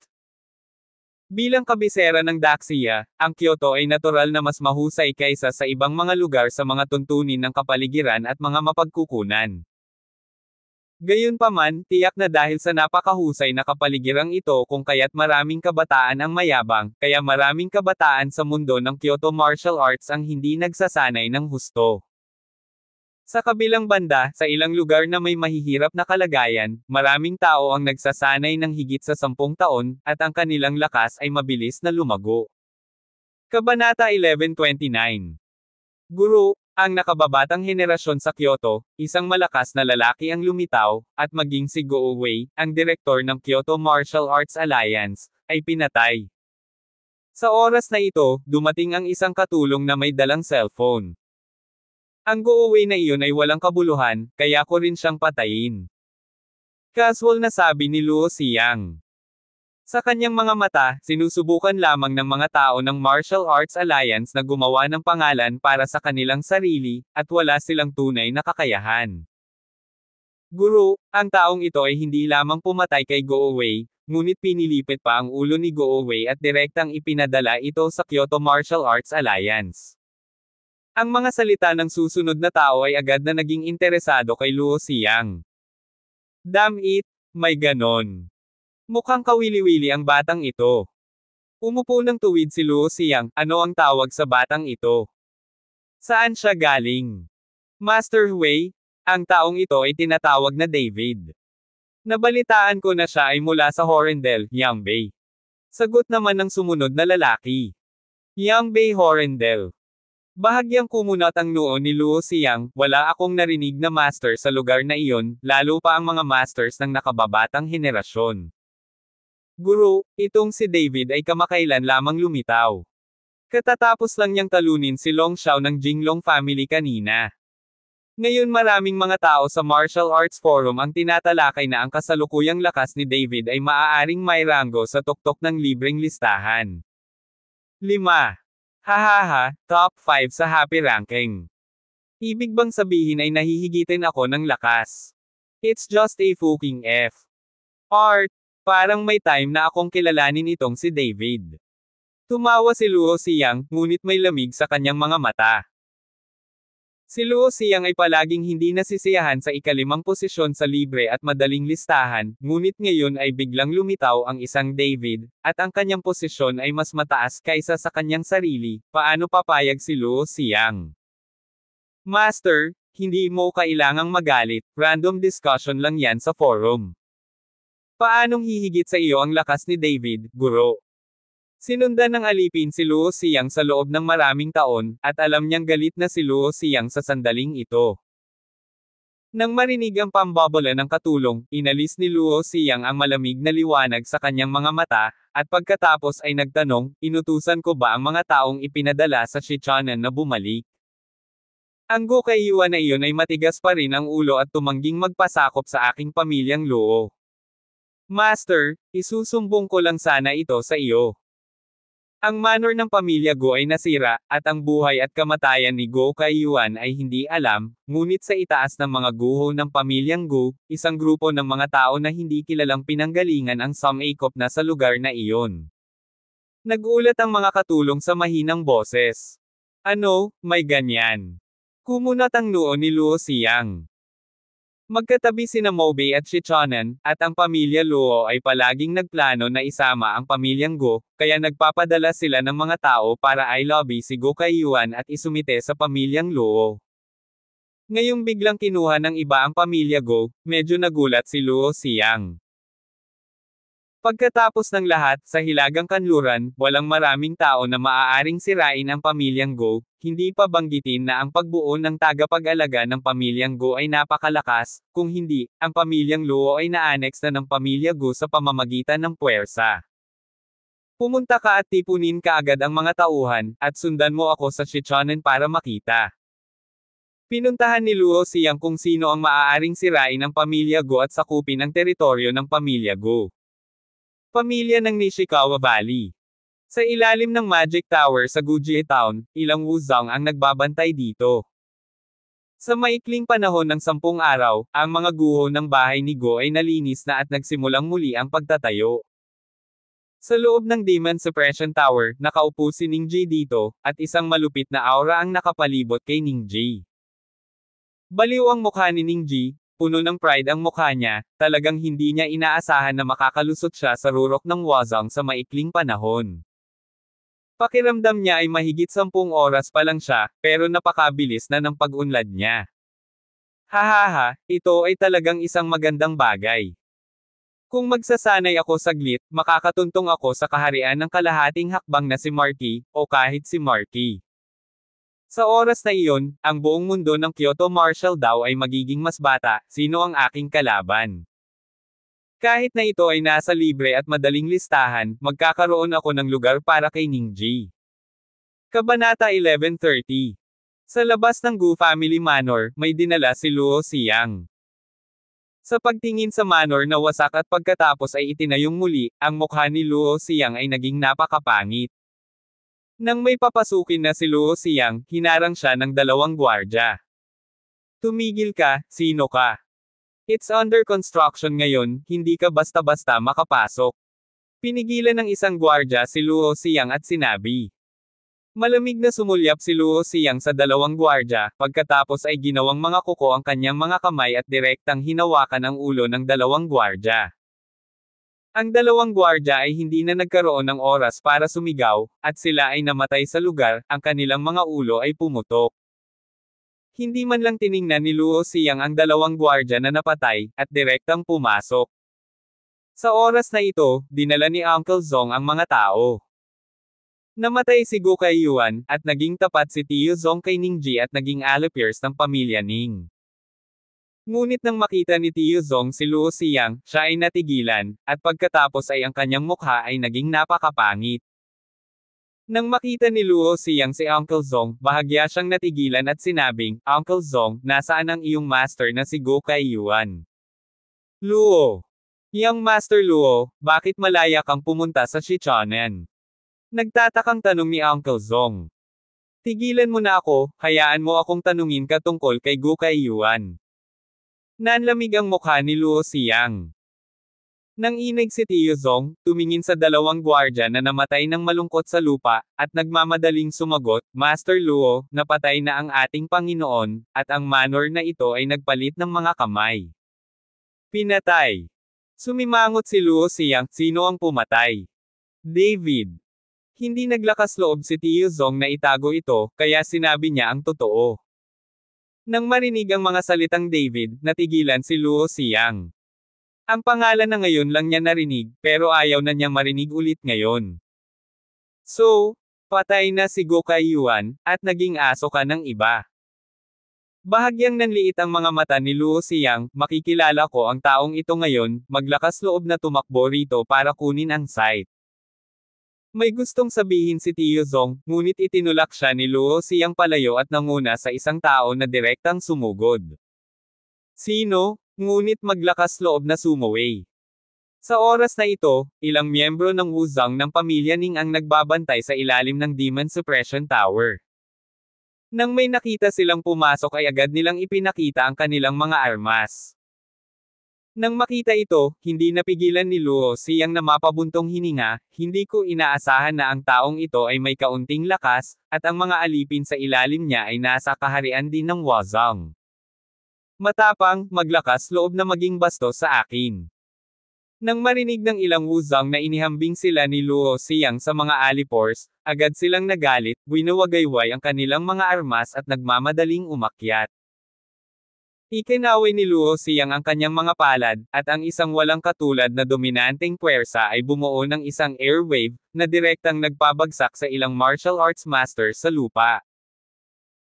Bilang kabisera ng Daxia, ang Kyoto ay natural na mas mahusay kaysa sa ibang mga lugar sa mga tuntunin ng kapaligiran at mga mapagkukunan. Gayunpaman, tiyak na dahil sa napakahusay na kapaligirang ito kung kaya't maraming kabataan ang mayabang, kaya maraming kabataan sa mundo ng Kyoto martial arts ang hindi nagsasanay ng husto. Sa kabilang banda, sa ilang lugar na may mahihirap na kalagayan, maraming tao ang nagsasanay ng higit sa sampung taon, at ang kanilang lakas ay mabilis na lumago. Kabanata 1129 Guru, ang nakababatang henerasyon sa Kyoto, isang malakas na lalaki ang lumitaw, at maging si Go Wei, ang direktor ng Kyoto Martial Arts Alliance, ay pinatay. Sa oras na ito, dumating ang isang katulong na may dalang cellphone. Ang Go Wei na iyon ay walang kabuluhan, kaya ko rin siyang patayin. Casual na sabi ni Luo Xiang. Sa kanyang mga mata, sinusubukan lamang ng mga tao ng Martial Arts Alliance na gumawa ng pangalan para sa kanilang sarili, at wala silang tunay na kakayahan. Guru, ang taong ito ay hindi lamang pumatay kay Go Away, ngunit pinilipit pa ang ulo ni Go Away at direktang ipinadala ito sa Kyoto Martial Arts Alliance. Ang mga salita ng susunod na tao ay agad na naging interesado kay Luo Xiang. Damn it, may ganon. Mukhang kawili-wili ang batang ito. Umupo ng tuwid si Luo Xiang, ano ang tawag sa batang ito? Saan siya galing? Master Hui, ang taong ito ay tinatawag na David. Nabalitaan ko na siya ay mula sa Horendel, Yangbei. Sagot naman ng sumunod na lalaki. Yangbei Horendel. Bahagyang kumunot ang noo ni Luo Xiang, wala akong narinig na master sa lugar na iyon, lalo pa ang mga masters ng nakababatang henerasyon. Guru, itong si David ay kamakailan lamang lumitaw. Katatapos lang niyang talunin si Long Xiao ng Jinglong family kanina. Ngayon maraming mga tao sa Martial Arts Forum ang tinatalakay na ang kasalukuyang lakas ni David ay maaaring may rango sa tuktok ng libreng listahan. 5. Hahaha, top 5 sa happy ranking. Ibig bang sabihin ay nahihigitin ako ng lakas? It's just a fucking F. Art, Parang may time na akong kilalanin itong si David. Tumawa si Luo Siyang, ngunit may lamig sa kanyang mga mata. Si Luo Siyang ay palaging hindi nasisiyahan sa ikalimang posisyon sa libre at madaling listahan, ngunit ngayon ay biglang lumitaw ang isang David, at ang kanyang posisyon ay mas mataas kaysa sa kanyang sarili, paano papayag si Luo Siyang? Master, hindi mo kailangang magalit, random discussion lang yan sa forum. Paanong hihigit sa iyo ang lakas ni David, guro? Sinundan ng alipin si Luo Siyang sa loob ng maraming taon, at alam niyang galit na si Luo Siyang sa sandaling ito. Nang marinig ang pambobola ng katulong, inalis ni Luo Siyang ang malamig na liwanag sa kanyang mga mata, at pagkatapos ay nagtanong, inutusan ko ba ang mga taong ipinadala sa Shichanan na bumalik? Ang gokaiwa na iyon ay matigas pa rin ang ulo at tumangging magpasakop sa aking pamilyang Luo. Master, isusumbong ko lang sana ito sa iyo. Ang manor ng pamilya Go ay nasira, at ang buhay at kamatayan ni Go kay Yuan ay hindi alam, ngunit sa itaas ng mga guho ng pamilyang Go, isang grupo ng mga tao na hindi kilalang pinanggalingan ang sumakop na sa lugar na iyon. Nagulat ang mga katulong sa mahinang boses. Ano, may ganyan. Kumunat ang noo ni Luo Siang. Magkatabi sina Moby at Shichonan, at ang pamilya Luo ay palaging nagplano na isama ang pamilyang Go, kaya nagpapadala sila ng mga tao para ay lobby si Go Kaiyuan at isumite sa pamilyang Luo. Ngayong biglang kinuha ng iba ang pamilya Go, medyo nagulat si Luo Siang. Pagkatapos ng lahat, sa Hilagang Kanluran, walang maraming tao na maaaring sirain ang pamilyang Go, hindi pa banggitin na ang pagbuo ng tagapag-alaga ng pamilyang Go ay napakalakas, kung hindi, ang pamilyang Luo ay naanex na ng pamilya Go sa pamamagitan ng puwersa. Pumunta ka at tipunin ka agad ang mga tauhan, at sundan mo ako sa Shichonen para makita. Pinuntahan ni Luo siyang kung sino ang maaaring sirain ang pamilya Go at sakupin ang teritoryo ng pamilya Go. Pamilya ng Nishikawa Valley. Sa ilalim ng Magic Tower sa Guji Town, ilang wuzang ang nagbabantay dito. Sa maikling panahon ng sampung araw, ang mga guho ng bahay ni Go ay nalinis na at nagsimulang muli ang pagtatayo. Sa loob ng Demon Suppression Tower, nakaupo si Ning J dito, at isang malupit na aura ang nakapalibot kay Ning J. Baliw ang mukha ni Ning Ji, Puno ng pride ang mukha niya, talagang hindi niya inaasahan na makakalusot siya sa rurok ng Wazang sa maikling panahon. Pakiramdam niya ay mahigit sampung oras pa lang siya, pero napakabilis na ng pag-unlad niya. Hahaha, ito ay talagang isang magandang bagay. Kung magsasanay ako saglit, makakatuntong ako sa kaharian ng kalahating hakbang na si Marky, o kahit si Marky. Sa oras na iyon, ang buong mundo ng Kyoto Marshall daw ay magiging mas bata, sino ang aking kalaban. Kahit na ito ay nasa libre at madaling listahan, magkakaroon ako ng lugar para kay Ning Ji. Kabanata 1130 Sa labas ng Gu Family Manor, may dinala si Luo Siang. Sa pagtingin sa manor na wasak at pagkatapos ay itinayong muli, ang mukha ni Luo Siang ay naging napakapangit. Nang may papasukin na si Luo Siyang, hinarang siya ng dalawang gwardya. Tumigil ka, sino ka? It's under construction ngayon, hindi ka basta-basta makapasok. Pinigilan ng isang gwardya si Luo Siyang at sinabi. Malamig na sumulyap si Luo Siyang sa dalawang gwardya, pagkatapos ay ginawang mga kuko ang kanyang mga kamay at direktang hinawakan ang ulo ng dalawang gwardya. Ang dalawang gwardya ay hindi na nagkaroon ng oras para sumigaw, at sila ay namatay sa lugar, ang kanilang mga ulo ay pumutok. Hindi man lang tiningnan ni Luo Siyang ang dalawang gwardya na napatay, at direktang pumasok. Sa oras na ito, dinala ni Uncle Zong ang mga tao. Namatay si Gukay Yuan, at naging tapat si Tio Zong kay Ningji at naging alipers ng pamilya Ning. Ngunit nang makita ni Tio Zong si Luo Xiang, siya ay natigilan, at pagkatapos ay ang kanyang mukha ay naging napakapangit. Nang makita ni Luo Xiang si Uncle Zong, bahagya siyang natigilan at sinabing, Uncle Zong, nasaan ang iyong master na si Go Kaiyuan? Luo! Yang Master Luo, bakit malaya kang pumunta sa Shichonen? Nagtatakang tanong ni Uncle Zong. Tigilan mo na ako, hayaan mo akong tanungin ka tungkol kay Gu Kaiyuan. Nanlamig ang mukha ni Luo Xiang. Nang inig si Tio Zong, tumingin sa dalawang gwardya na namatay ng malungkot sa lupa, at nagmamadaling sumagot, Master Luo, napatay na ang ating Panginoon, at ang manor na ito ay nagpalit ng mga kamay. Pinatay. Sumimangot si Luo Xiang, sino ang pumatay? David. Hindi naglakas loob si Tio Zong na itago ito, kaya sinabi niya ang totoo. Nang marinig ang mga salitang David, natigilan si Luo Siang. Ang pangalan na ngayon lang niya narinig, pero ayaw na niya marinig ulit ngayon. So, patay na si Gokay Yuan, at naging aso ka ng iba. Bahagyang nanliit ang mga mata ni Luo Siang, makikilala ko ang taong ito ngayon, maglakas loob na tumakbo rito para kunin ang site. May gustong sabihin si Tio Zong, ngunit itinulak siya ni Luo Siyang palayo at nanguna sa isang tao na direktang sumugod. Sino? Ngunit maglakas loob na sumaway. Sa oras na ito, ilang miyembro ng Wuzang ng pamilya Ning ang nagbabantay sa ilalim ng Demon Suppression Tower. Nang may nakita silang pumasok ay agad nilang ipinakita ang kanilang mga armas. Nang makita ito, hindi napigilan ni Luo siyang na mapabuntong hininga, hindi ko inaasahan na ang taong ito ay may kaunting lakas, at ang mga alipin sa ilalim niya ay nasa kaharian din ng Wazang. Matapang, maglakas loob na maging basto sa akin. Nang marinig ng ilang Wuzang na inihambing sila ni Luo Siyang sa mga alipors, agad silang nagalit, winawagayway ang kanilang mga armas at nagmamadaling umakyat. Itinaway ni Luo Siyang ang kanyang mga palad, at ang isang walang katulad na dominanteng puwersa ay bumuo ng isang airwave, na direktang nagpabagsak sa ilang martial arts master sa lupa.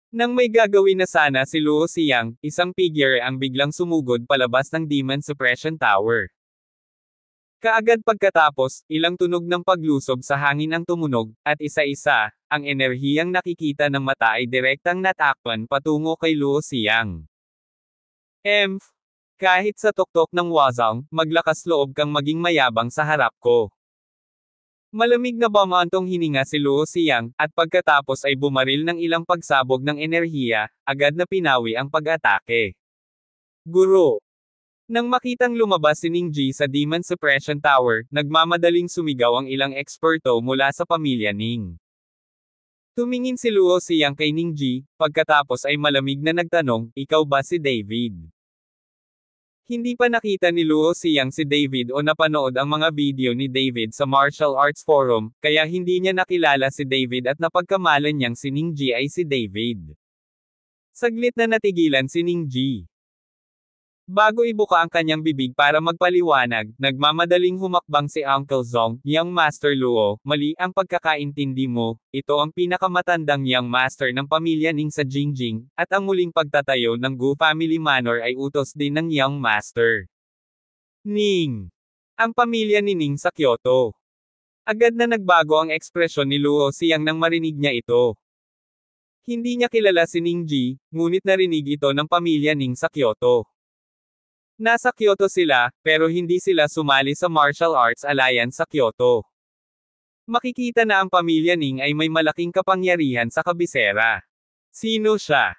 Nang may gagawin na sana si Luo Siyang, isang figure ang biglang sumugod palabas ng Demon Suppression Tower. Kaagad pagkatapos, ilang tunog ng paglusob sa hangin ang tumunog, at isa-isa, ang enerhiyang nakikita ng mata ay direktang natakpan patungo kay Luo Siyang. Emf. Kahit sa tuktok ng wazang, maglakas loob kang maging mayabang sa harap ko. Malamig na bamantong hininga si Luo Siyang, at pagkatapos ay bumaril ng ilang pagsabog ng enerhiya, agad na pinawi ang pag-atake. Guro. Nang makitang lumabas si Ning Ningji sa Demon Suppression Tower, nagmamadaling sumigaw ang ilang eksperto mula sa pamilya Ning. Tumingin si Luo Siyang kay Ningji, pagkatapos ay malamig na nagtanong, ikaw ba si David? Hindi pa nakita ni Luo Siyang si David o napanood ang mga video ni David sa Martial Arts Forum, kaya hindi niya nakilala si David at napagkamalan niyang si Ningji ay si David. Saglit na natigilan si Ningji. Bago ibuka ang kanyang bibig para magpaliwanag, nagmamadaling humakbang si Uncle Zong, Young Master Luo, mali ang pagkakaintindi mo, ito ang pinakamatandang Young Master ng pamilya Ning sa Jingjing, at ang muling pagtatayo ng Gu Family Manor ay utos din ng Young Master. Ning. Ang pamilya ni Ning sa Kyoto. Agad na nagbago ang ekspresyon ni Luo Siyang nang marinig niya ito. Hindi niya kilala si Ning Ji, ngunit narinig ito ng pamilya Ning sa Kyoto. Nasa Kyoto sila, pero hindi sila sumali sa Martial Arts Alliance sa Kyoto. Makikita na ang pamilya Ning ay may malaking kapangyarihan sa kabisera. Sino siya?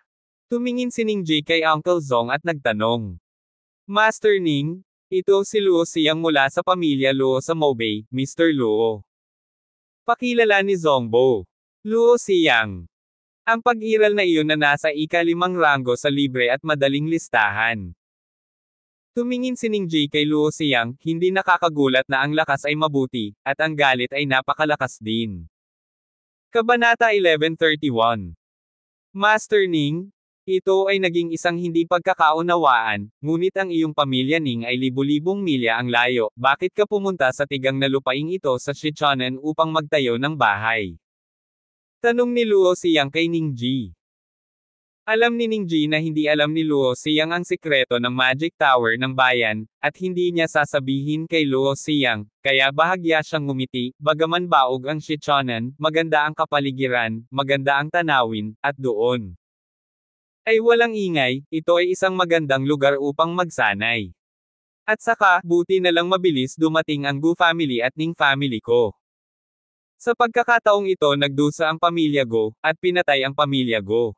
Tumingin si Ning J kay Uncle Zong at nagtanong. Master Ning, ito si Luo Siyang mula sa pamilya Luo sa Mobay, Mr. Luo. Pakilala ni Zongbo. Luo Siyang. Ang pag-iral na iyon na nasa ikalimang ranggo sa libre at madaling listahan. Tumingin si Ning Jay kay Luo Xiang, hindi nakakagulat na ang lakas ay mabuti, at ang galit ay napakalakas din. Kabanata 1131 Master Ning, ito ay naging isang hindi pagkakaunawaan, ngunit ang iyong pamilya Ning ay libu-libong milya ang layo, bakit ka pumunta sa tigang na lupaing ito sa Shichonan upang magtayo ng bahay? Tanong ni Luo Xiang kay Ning Ji. Alam ni Ning Ji na hindi alam ni Luo Siyang ang sikreto ng Magic Tower ng bayan, at hindi niya sasabihin kay Luo Siyang, kaya bahagya siyang ngumiti, bagaman baog ang Shichonan, maganda ang kapaligiran, maganda ang tanawin, at doon ay walang ingay, ito ay isang magandang lugar upang magsanay. At saka, buti na lang mabilis dumating ang Gu family at Ning family ko. Sa pagkakataong ito nagdusa ang pamilya Go, at pinatay ang pamilya Go.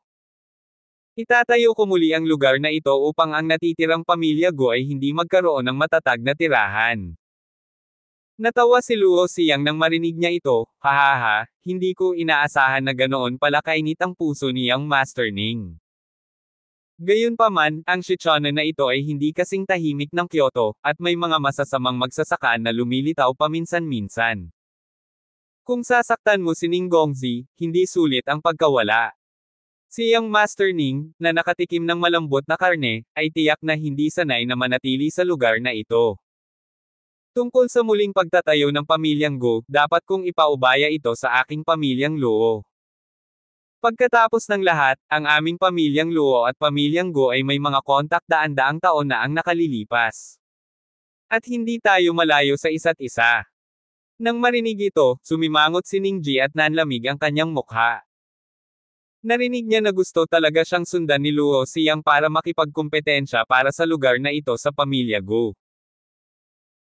Itatayo ko muli ang lugar na ito upang ang natitirang pamilya ko ay hindi magkaroon ng matatag na tirahan. Natawa si Luo Siyang nang marinig niya ito, hahaha, hindi ko inaasahan na ganoon pala kainit ang puso niyang Master Ning. Gayunpaman, ang Shichona na ito ay hindi kasing tahimik ng Kyoto, at may mga masasamang magsasaka na lumilitaw paminsan-minsan. Kung sasaktan mo si Ning Gongzi, hindi sulit ang pagkawala. Siyang Master Ning, na nakatikim ng malambot na karne, ay tiyak na hindi sanay na manatili sa lugar na ito. Tungkol sa muling pagtatayo ng pamilyang Go, dapat kong ipaubaya ito sa aking pamilyang Luo. Pagkatapos ng lahat, ang aming pamilyang Luo at pamilyang Go ay may mga kontak daan-daang taon na ang nakalilipas. At hindi tayo malayo sa isa't isa. Nang marinig ito, sumimangot si Ningji at nanlamig ang kanyang mukha. Narinig niya na gusto talaga siyang sundan ni Luo Siyang para makipagkumpetensya para sa lugar na ito sa pamilya Go.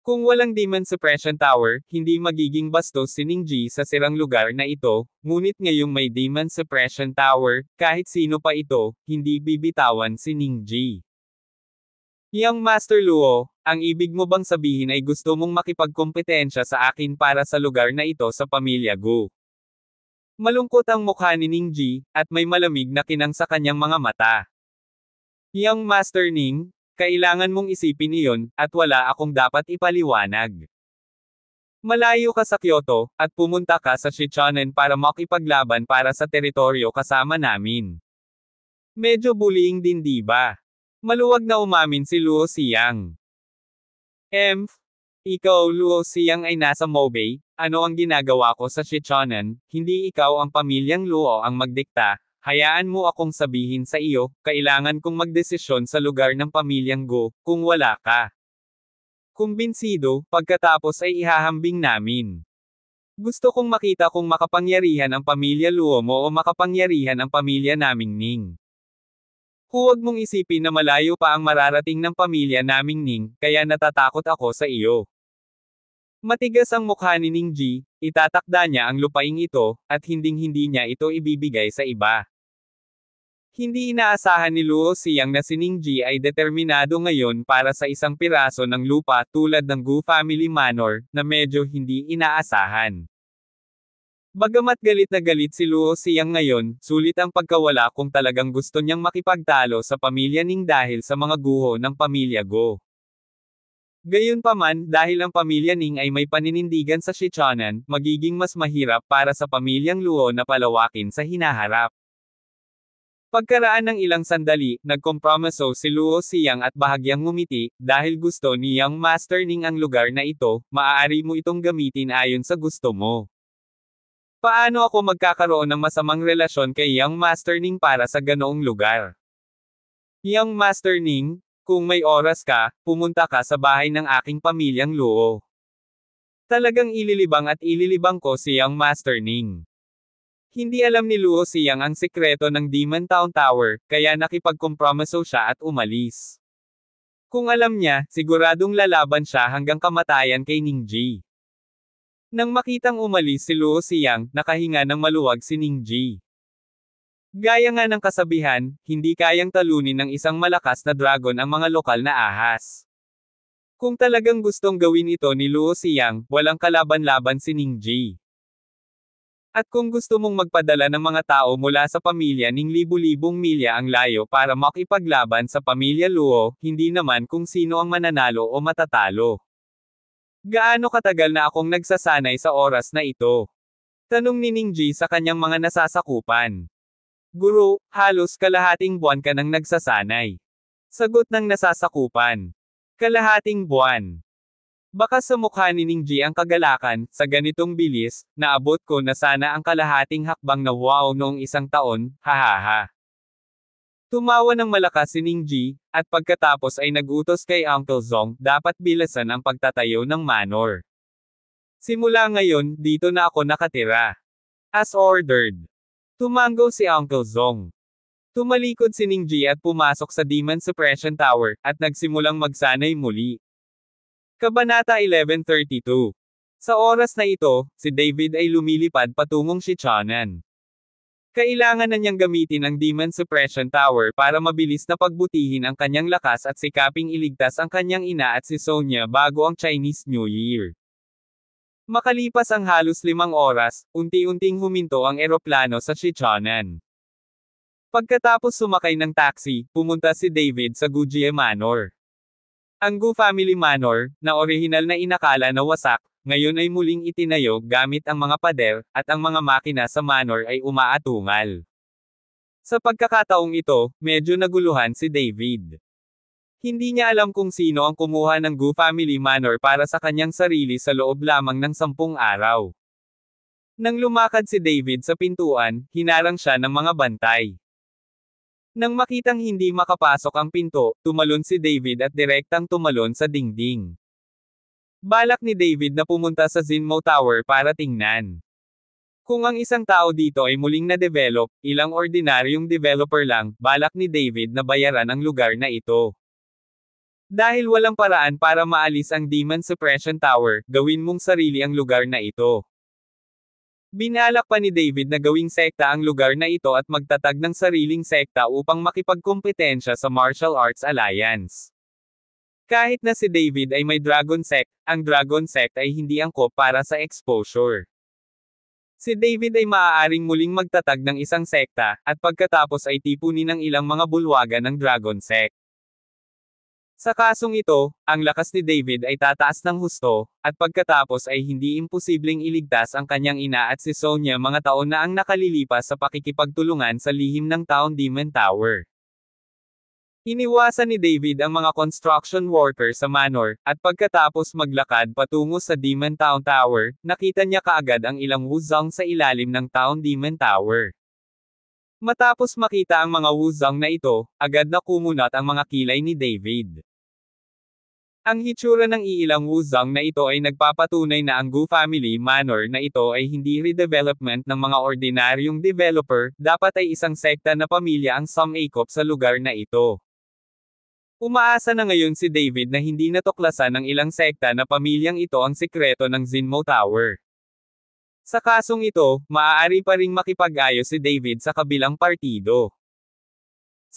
Kung walang Demon Suppression Tower, hindi magiging bastos si Ningji sa sirang lugar na ito, ngunit ngayong may Demon Suppression Tower, kahit sino pa ito, hindi bibitawan si Ning Ningji. Yang Master Luo, ang ibig mo bang sabihin ay gusto mong makipagkompetensya sa akin para sa lugar na ito sa pamilya Go? Malungkot ang mukha ni Ning Ji, at may malamig na kinang sa kanyang mga mata. Young Master Ning, kailangan mong isipin iyon, at wala akong dapat ipaliwanag. Malayo ka sa Kyoto, at pumunta ka sa Shichanen para makipaglaban para sa teritoryo kasama namin. Medyo bullying din di ba? Maluwag na umamin si Luo Siang. Emph, ikaw Luo Siang ay nasa Mobay, ano ang ginagawa ko sa Shichonan, hindi ikaw ang pamilyang Luo ang magdikta, hayaan mo akong sabihin sa iyo, kailangan kong magdesisyon sa lugar ng pamilyang Go, kung wala ka. Kumbinsido, pagkatapos ay ihahambing namin. Gusto kong makita kung makapangyarihan ang pamilya Luo mo o makapangyarihan ang pamilya naming Ning. Huwag mong isipin na malayo pa ang mararating ng pamilya naming Ning, kaya natatakot ako sa iyo. Matigas ang mukha ni Ningji, itatakda niya ang lupaing ito, at hinding-hindi niya ito ibibigay sa iba. Hindi inaasahan ni Luo Siyang na si Ningji ay determinado ngayon para sa isang piraso ng lupa tulad ng Gu Family Manor, na medyo hindi inaasahan. Bagamat galit na galit si Luo Siyang ngayon, sulit ang pagkawala kung talagang gusto niyang makipagtalo sa pamilya Ning dahil sa mga guho ng pamilya Go. Gayunpaman, dahil ang pamilya Ning ay may paninindigan sa Shichanan, magiging mas mahirap para sa pamilyang Luo na palawakin sa hinaharap. Pagkaraan ng ilang sandali, nagkompromiso si Luo Siyang at bahagyang ngumiti, dahil gusto ni niyang Master Ning ang lugar na ito, maaari mo itong gamitin ayon sa gusto mo. Paano ako magkakaroon ng masamang relasyon kay Yang Master Ning para sa ganoong lugar? Yang Master Ning, kung may oras ka, pumunta ka sa bahay ng aking pamilyang Luo. Talagang ililibang at ililibang ko si Yang Master Ning. Hindi alam ni Luo si Yang ang sekreto ng Demon Town Tower, kaya nakipagkompromiso siya at umalis. Kung alam niya, siguradong lalaban siya hanggang kamatayan kay Ning Ji. Nang makitang umalis si Luo Siyang, nakahinga ng maluwag si Ning Ji. Gaya nga ng kasabihan, hindi kayang talunin ng isang malakas na dragon ang mga lokal na ahas. Kung talagang gustong gawin ito ni Luo Xiang, walang kalaban-laban si Ning Ji. At kung gusto mong magpadala ng mga tao mula sa pamilya ning libu-libong milya ang layo para makipaglaban sa pamilya Luo, hindi naman kung sino ang mananalo o matatalo. Gaano katagal na akong nagsasanay sa oras na ito? Tanong ni Ning Ji sa kanyang mga nasasakupan. Guru, halos kalahating buwan ka nang nagsasanay. Sagot ng nasasakupan. Kalahating buwan. Baka sa mukha ni Ningji ang kagalakan, sa ganitong bilis, naabot ko na sana ang kalahating hakbang na wow noong isang taon, hahaha. Tumawa ng malakas si Ningji, at pagkatapos ay nagutos kay Uncle Zong, dapat bilasan ang pagtatayo ng manor. Simula ngayon, dito na ako nakatira. As ordered. Tumango si Uncle Zong. Tumalikod si Ningji at pumasok sa Demon Suppression Tower, at nagsimulang magsanay muli. Kabanata 1132 Sa oras na ito, si David ay lumilipad patungong Shichanan. Kailangan na niyang gamitin ang Demon Suppression Tower para mabilis na pagbutihin ang kanyang lakas at sikaping iligtas ang kanyang ina at si Sonya bago ang Chinese New Year. Makalipas ang halos limang oras, unti-unting huminto ang eroplano sa Chichanan. Pagkatapos sumakay ng taxi, pumunta si David sa Gujie Manor. Ang Gu Family Manor, na orihinal na inakala na wasak, ngayon ay muling itinayo gamit ang mga pader, at ang mga makina sa manor ay umaatungal. Sa pagkakataong ito, medyo naguluhan si David. Hindi niya alam kung sino ang kumuha ng Gu family manor para sa kanyang sarili sa loob lamang ng sampung araw. Nang lumakad si David sa pintuan, hinarang siya ng mga bantay. Nang makitang hindi makapasok ang pinto, tumalon si David at direktang tumalon sa dingding. Balak ni David na pumunta sa Zinmo Tower para tingnan. Kung ang isang tao dito ay muling na-develop, ilang ordinaryong developer lang, balak ni David na bayaran ang lugar na ito. Dahil walang paraan para maalis ang Demon Suppression Tower, gawin mong sarili ang lugar na ito. Binalak pa ni David na gawing sekta ang lugar na ito at magtatag ng sariling sekta upang makipagkompetensya sa Martial Arts Alliance. Kahit na si David ay may Dragon Sect, ang Dragon Sect ay hindi angkop para sa exposure. Si David ay maaaring muling magtatag ng isang sekta, at pagkatapos ay tipunin ng ilang mga bulwagan ng Dragon Sect. Sa kasong ito, ang lakas ni David ay tataas ng husto, at pagkatapos ay hindi imposibleng iligtas ang kanyang ina at si Sonya mga taon na ang nakalilipas sa pakikipagtulungan sa lihim ng Town Demon Tower. Iniwasan ni David ang mga construction worker sa Manor, at pagkatapos maglakad patungo sa Demon Town Tower, nakita niya kaagad ang ilang Wuzong sa ilalim ng Town Demon Tower. Matapos makita ang mga Wuzong na ito, agad na kumunat ang mga kilay ni David. Ang hitsura ng iilang wuzang na ito ay nagpapatunay na ang Gu family manor na ito ay hindi redevelopment ng mga ordinaryong developer, dapat ay isang sekta na pamilya ang sumakop sa lugar na ito. Umaasa na ngayon si David na hindi natuklasan ng ilang sekta na pamilyang ito ang sekreto ng Zinmo Tower. Sa kasong ito, maaari pa ring makipag-ayos si David sa kabilang partido.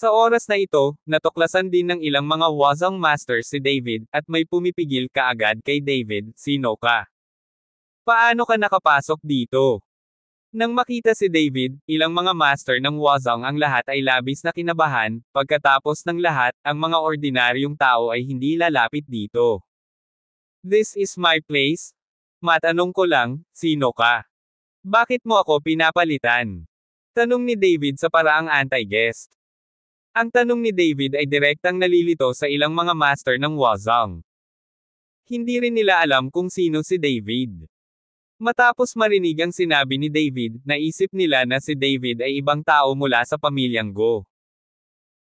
Sa oras na ito, natuklasan din ng ilang mga Wazang Master si David, at may pumipigil kaagad kay David, sino ka? Paano ka nakapasok dito? Nang makita si David, ilang mga master ng Wazang ang lahat ay labis na kinabahan, pagkatapos ng lahat, ang mga ordinaryong tao ay hindi lalapit dito. This is my place? Matanong ko lang, sino ka? Bakit mo ako pinapalitan? Tanong ni David sa paraang anti-guest. Ang tanong ni David ay direktang nalilito sa ilang mga master ng Wazang. Hindi rin nila alam kung sino si David. Matapos marinig ang sinabi ni David, naisip nila na si David ay ibang tao mula sa pamilyang Go.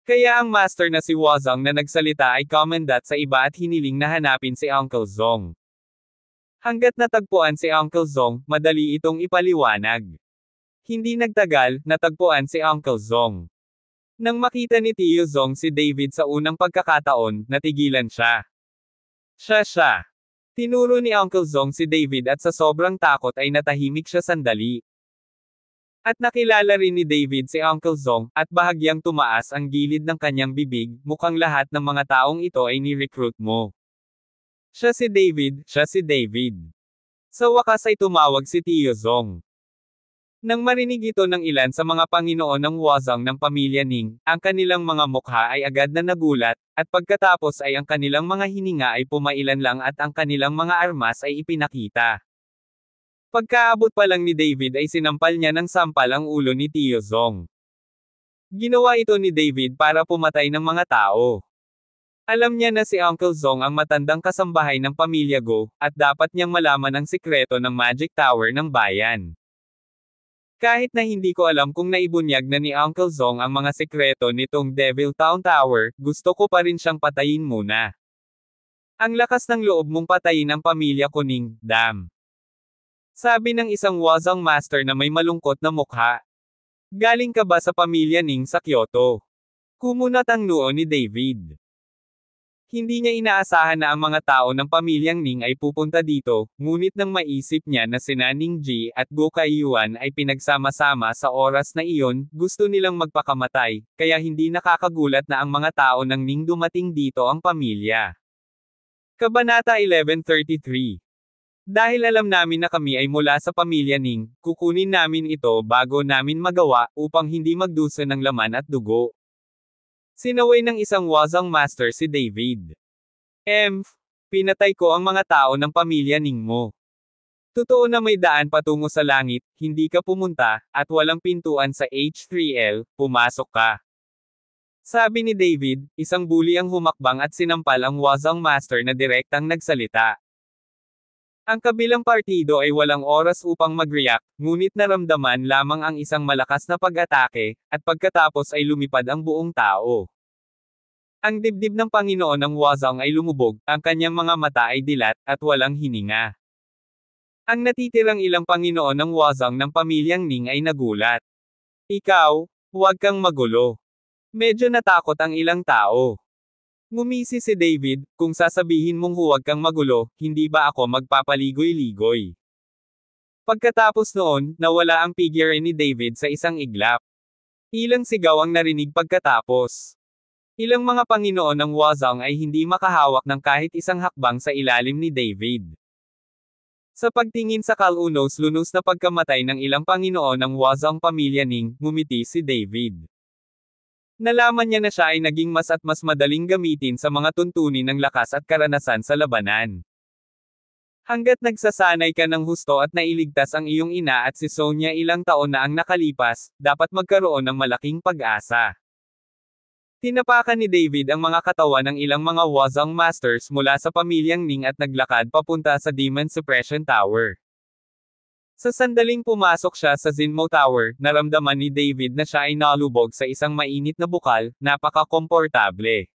Kaya ang master na si Wazang na nagsalita ay commandat sa iba at hiniling na hanapin si Uncle Zong. Hanggat natagpuan si Uncle Zong, madali itong ipaliwanag. Hindi nagtagal, natagpuan si Uncle Zong. Nang makita ni Tio Zong si David sa unang pagkakataon, natigilan siya. Siya siya. Tinuro ni Uncle Zong si David at sa sobrang takot ay natahimik siya sandali. At nakilala rin ni David si Uncle Zong, at bahagyang tumaas ang gilid ng kanyang bibig, mukhang lahat ng mga taong ito ay ni-recruit mo. Siya si David, siya si David. Sa wakas ay tumawag si Tio Zong. Nang marinig ito ng ilan sa mga Panginoon ng Wazang ng pamilya Ning, ang kanilang mga mukha ay agad na nagulat, at pagkatapos ay ang kanilang mga hininga ay pumailan lang at ang kanilang mga armas ay ipinakita. Pagkaabot pa lang ni David ay sinampal niya ng sampal ang ulo ni Tio Zong. Ginawa ito ni David para pumatay ng mga tao. Alam niya na si Uncle Zong ang matandang kasambahay ng pamilya Go, at dapat niyang malaman ang sikreto ng Magic Tower ng bayan. Kahit na hindi ko alam kung naibunyag na ni Uncle Zong ang mga sekreto nitong Devil Town Tower, gusto ko pa rin siyang patayin muna. Ang lakas ng loob mong patayin ang pamilya ko ning, dam. Sabi ng isang wazang master na may malungkot na mukha. Galing ka ba sa pamilya ning sa Kyoto? Kumunat ang noo ni David. Hindi niya inaasahan na ang mga tao ng pamilyang Ning ay pupunta dito, ngunit nang maisip niya na sina Ning Ji at Go Kaiyuan ay pinagsama-sama sa oras na iyon, gusto nilang magpakamatay, kaya hindi nakakagulat na ang mga tao ng Ning dumating dito ang pamilya. Kabanata 1133 Dahil alam namin na kami ay mula sa pamilya Ning, kukunin namin ito bago namin magawa upang hindi magdusa ng laman at dugo. Sinaway ng isang wazang master si David. Emph, pinatay ko ang mga tao ng pamilya Ningmo. Totoo na may daan patungo sa langit, hindi ka pumunta, at walang pintuan sa H3L, pumasok ka. Sabi ni David, isang bully ang humakbang at sinampal ang wazang master na direktang nagsalita. Ang kabilang partido ay walang oras upang mag-react, ngunit naramdaman lamang ang isang malakas na pag-atake, at pagkatapos ay lumipad ang buong tao. Ang dibdib ng Panginoon ng Wazang ay lumubog, ang kanyang mga mata ay dilat, at walang hininga. Ang natitirang ilang Panginoon ng Wazang ng pamilyang Ning ay nagulat. Ikaw, huwag kang magulo. Medyo natakot ang ilang tao. Ngumisi si David, kung sasabihin mong huwag kang magulo, hindi ba ako magpapaligoy-ligoy? Pagkatapos noon, nawala ang figure ni David sa isang iglap. Ilang sigaw ang narinig pagkatapos. Ilang mga Panginoon ng Wazong ay hindi makahawak ng kahit isang hakbang sa ilalim ni David. Sa pagtingin sa kalunos-lunos na pagkamatay ng ilang Panginoon ng Wazong pamilya Ning, ngumiti si David. Nalaman niya na siya ay naging mas at mas madaling gamitin sa mga tuntunin ng lakas at karanasan sa labanan. Hanggat nagsasanay ka ng husto at nailigtas ang iyong ina at si Sonya ilang taon na ang nakalipas, dapat magkaroon ng malaking pag-asa. Tinapakan ni David ang mga katawan ng ilang mga Wazang Masters mula sa pamilyang Ning at naglakad papunta sa Demon Suppression Tower. Sa sandaling pumasok siya sa Zinmo Tower, naramdaman ni David na siya ay nalubog sa isang mainit na bukal, napaka-komportable.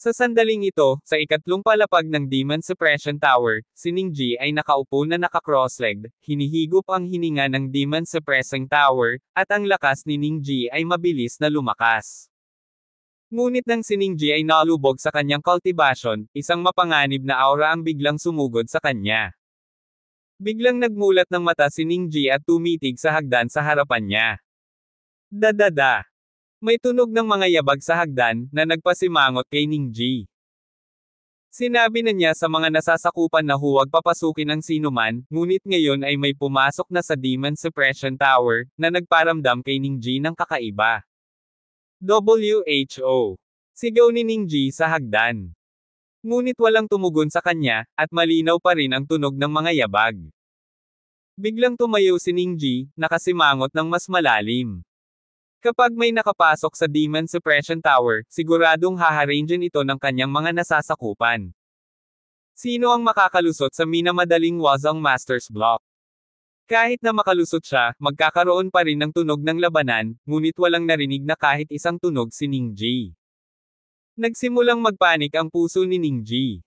Sa sandaling ito, sa ikatlong palapag ng Demon Suppression Tower, si Ningji ay nakaupo na naka-crosslegged, hinihigop ang hininga ng Demon Suppressing Tower, at ang lakas ni Ningji ay mabilis na lumakas. Ngunit nang si Ningji ay nalubog sa kanyang cultivation, isang mapanganib na aura ang biglang sumugod sa kanya. Biglang nagmulat ng mata si Ningji at tumitig sa hagdan sa harapan niya. Dadada! May tunog ng mga yabag sa hagdan, na nagpasimangot kay Ningji. Sinabi na niya sa mga nasasakupan na huwag papasukin ang sinuman, ngunit ngayon ay may pumasok na sa Demon Suppression Tower, na nagparamdam kay Ningji ng kakaiba. WHO. Sigaw ni Ningji sa hagdan. Ngunit walang tumugon sa kanya, at malinaw pa rin ang tunog ng mga yabag. Biglang tumayo si Ningji, nakasimangot ng mas malalim. Kapag may nakapasok sa Demon Suppression Tower, siguradong haharangin ito ng kanyang mga nasasakupan. Sino ang makakalusot sa minamadaling Wazang Masters Block? Kahit na makalusot siya, magkakaroon pa rin ng tunog ng labanan, ngunit walang narinig na kahit isang tunog si Ningji. Nagsimulang magpanik ang puso ni Ningji.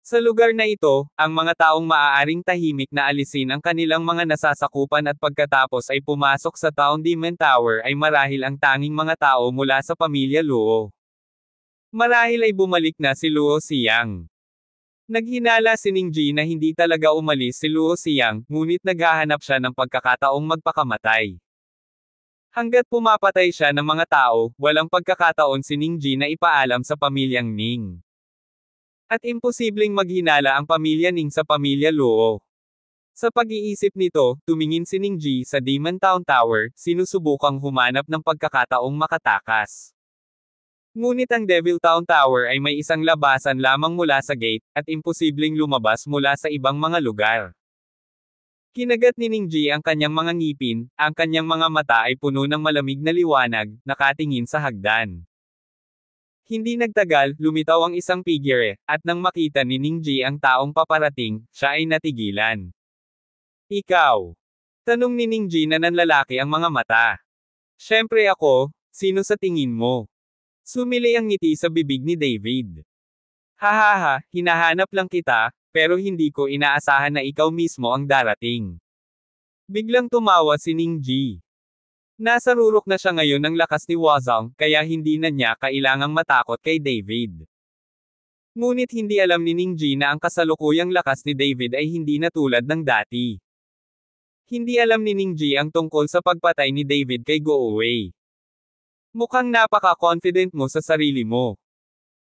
Sa lugar na ito, ang mga taong maaaring tahimik na alisin ang kanilang mga nasasakupan at pagkatapos ay pumasok sa Town Demon Tower ay marahil ang tanging mga tao mula sa pamilya Luo. Marahil ay bumalik na si Luo Siang. Naghinala si Ningji na hindi talaga umalis si Luo Siang, ngunit naghahanap siya ng pagkakataong magpakamatay. Hanggat pumapatay siya ng mga tao, walang pagkakataon si Ji na ipaalam sa pamilyang Ning. At imposibleng maghinala ang pamilya Ning sa pamilya Luo. Sa pag-iisip nito, tumingin si Ji sa Demon Town Tower, sinusubukang humanap ng pagkakataong makatakas. Ngunit ang Devil Town Tower ay may isang labasan lamang mula sa gate, at imposibleng lumabas mula sa ibang mga lugar. Kinagat ni Ningji ang kanyang mga ngipin, ang kanyang mga mata ay puno ng malamig na liwanag, nakatingin sa hagdan. Hindi nagtagal, lumitaw ang isang figure, at nang makita ni Ningji ang taong paparating, siya ay natigilan. Ikaw! Tanong ni Ningji na nanlalaki ang mga mata. Siyempre ako, sino sa tingin mo? Sumili ang ngiti sa bibig ni David. Hahaha, hinahanap lang kita, pero hindi ko inaasahan na ikaw mismo ang darating. Biglang tumawa si Ningji. Nasa rurok na siya ngayon ng lakas ni Wazong, kaya hindi na niya kailangang matakot kay David. Ngunit hindi alam ni Ningji na ang kasalukuyang lakas ni David ay hindi na tulad ng dati. Hindi alam ni Ningji ang tungkol sa pagpatay ni David kay Go Away. Mukhang napaka-confident mo sa sarili mo.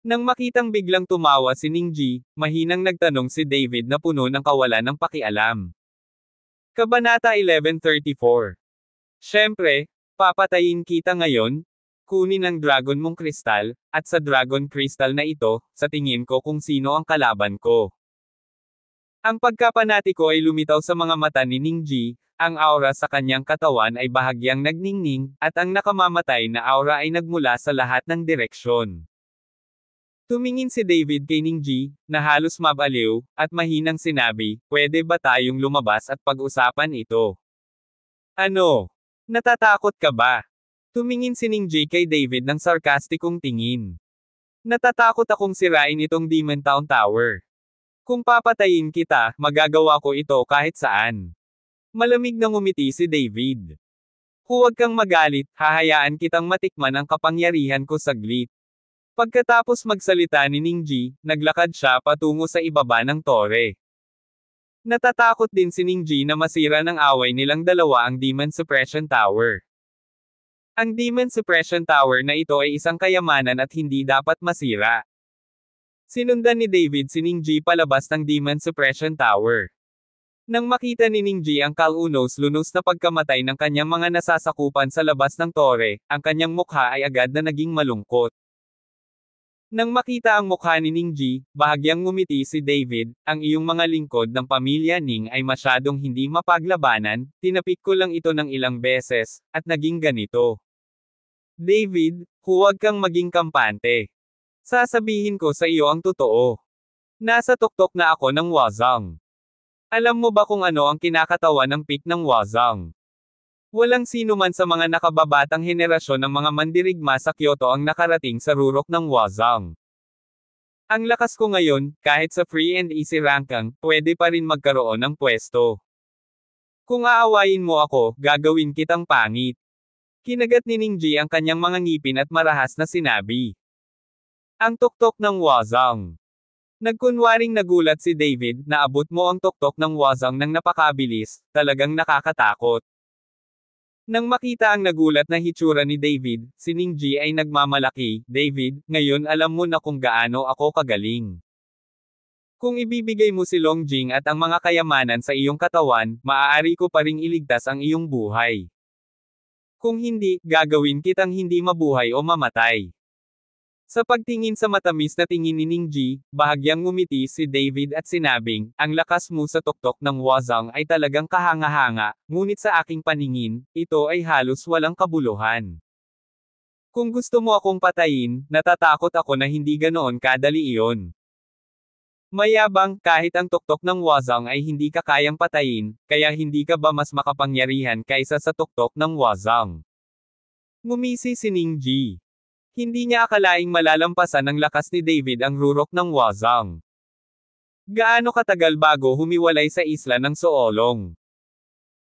Nang makitang biglang tumawa si Ningji, mahinang nagtanong si David na puno ng kawalan ng pakialam. Kabanata 1134 Siyempre, papatayin kita ngayon, kunin ang dragon mong kristal, at sa dragon crystal na ito, sa tingin ko kung sino ang kalaban ko. Ang pagkapanatiko ay lumitaw sa mga mata ni Ningji, ang aura sa kanyang katawan ay bahagyang nagningning, at ang nakamamatay na aura ay nagmula sa lahat ng direksyon. Tumingin si David kay Ning G, na halos mabaliw, at mahinang sinabi, pwede ba tayong lumabas at pag-usapan ito? Ano? Natatakot ka ba? Tumingin si Ning G kay David ng sarkastikong tingin. Natatakot akong sirain itong Demon Town Tower. Kung papatayin kita, magagawa ko ito kahit saan. Malamig na ngumiti si David. Huwag kang magalit, hahayaan kitang matikman ang kapangyarihan ko saglit. Pagkatapos magsalita ni Ningji, naglakad siya patungo sa ibaba ng tore. Natatakot din si Ningji na masira ng away nilang dalawa ang Demon Suppression Tower. Ang Demon Suppression Tower na ito ay isang kayamanan at hindi dapat masira. Sinundan ni David si Ningji palabas ng Demon Suppression Tower. Nang makita ni Ningji ang Kalunos lunos na pagkamatay ng kanyang mga nasasakupan sa labas ng tore, ang kanyang mukha ay agad na naging malungkot. Nang makita ang mukha ni Ning Ji, bahagyang ngumiti si David, ang iyong mga lingkod ng pamilya Ning ay masyadong hindi mapaglabanan, tinapik ko lang ito ng ilang beses, at naging ganito. David, huwag kang maging kampante. Sasabihin ko sa iyo ang totoo. Nasa tuktok na ako ng wazang. Alam mo ba kung ano ang kinakatawan ng pick ng wazang? Walang sino man sa mga nakababatang henerasyon ng mga mandirigma sa Kyoto ang nakarating sa rurok ng Wazang. Ang lakas ko ngayon, kahit sa free and easy rankang, pwede pa rin magkaroon ng pwesto. Kung aawayin mo ako, gagawin kitang pangit. Kinagat ni Ningji ang kanyang mga ngipin at marahas na sinabi. Ang tuktok ng Wazang. Nagkunwaring nagulat si David, na abot mo ang tuktok ng Wazang ng napakabilis, talagang nakakatakot. Nang makita ang nagulat na hitsura ni David, si Ningji ay nagmamalaki, David, ngayon alam mo na kung gaano ako kagaling. Kung ibibigay mo si Longjing at ang mga kayamanan sa iyong katawan, maaari ko pa ring iligtas ang iyong buhay. Kung hindi, gagawin kitang hindi mabuhay o mamatay. Sa pagtingin sa matamis na tingin ni Ning Ji, bahagyang ngumiti si David at sinabing, ang lakas mo sa tuktok ng Wazang ay talagang kahanga-hanga, ngunit sa aking paningin, ito ay halos walang kabuluhan. Kung gusto mo akong patayin, natatakot ako na hindi ganoon kadali iyon. Mayabang, kahit ang tuktok ng Wazang ay hindi ka kayang patayin, kaya hindi ka ba mas makapangyarihan kaysa sa tuktok ng Wazang? Ngumisi si Ning Ji. Hindi niya akalaing malalampasan ng lakas ni David ang rurok ng Wazang. Gaano katagal bago humiwalay sa isla ng Soolong?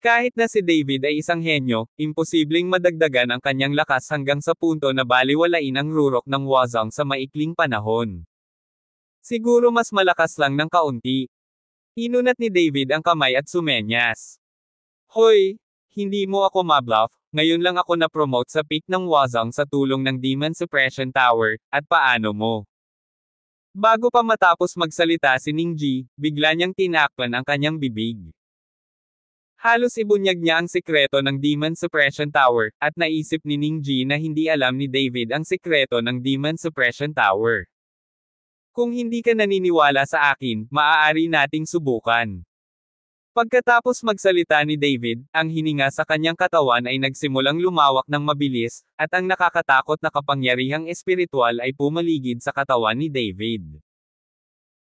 Kahit na si David ay isang henyo, imposibleng madagdagan ang kanyang lakas hanggang sa punto na baliwalain ang rurok ng Wazang sa maikling panahon. Siguro mas malakas lang ng kaunti. Inunat ni David ang kamay at sumenyas. Hoy! Hindi mo ako mabluff, ngayon lang ako na-promote sa peak ng Wazang sa tulong ng Demon Suppression Tower, at paano mo? Bago pa matapos magsalita si Ningji, bigla niyang tinakpan ang kanyang bibig. Halos ibunyag niya ang sikreto ng Demon Suppression Tower, at naisip ni Ningji na hindi alam ni David ang sikreto ng Demon Suppression Tower. Kung hindi ka naniniwala sa akin, maaari nating subukan. Pagkatapos magsalita ni David, ang hininga sa kanyang katawan ay nagsimulang lumawak ng mabilis, at ang nakakatakot na kapangyarihang espiritual ay pumaligid sa katawan ni David.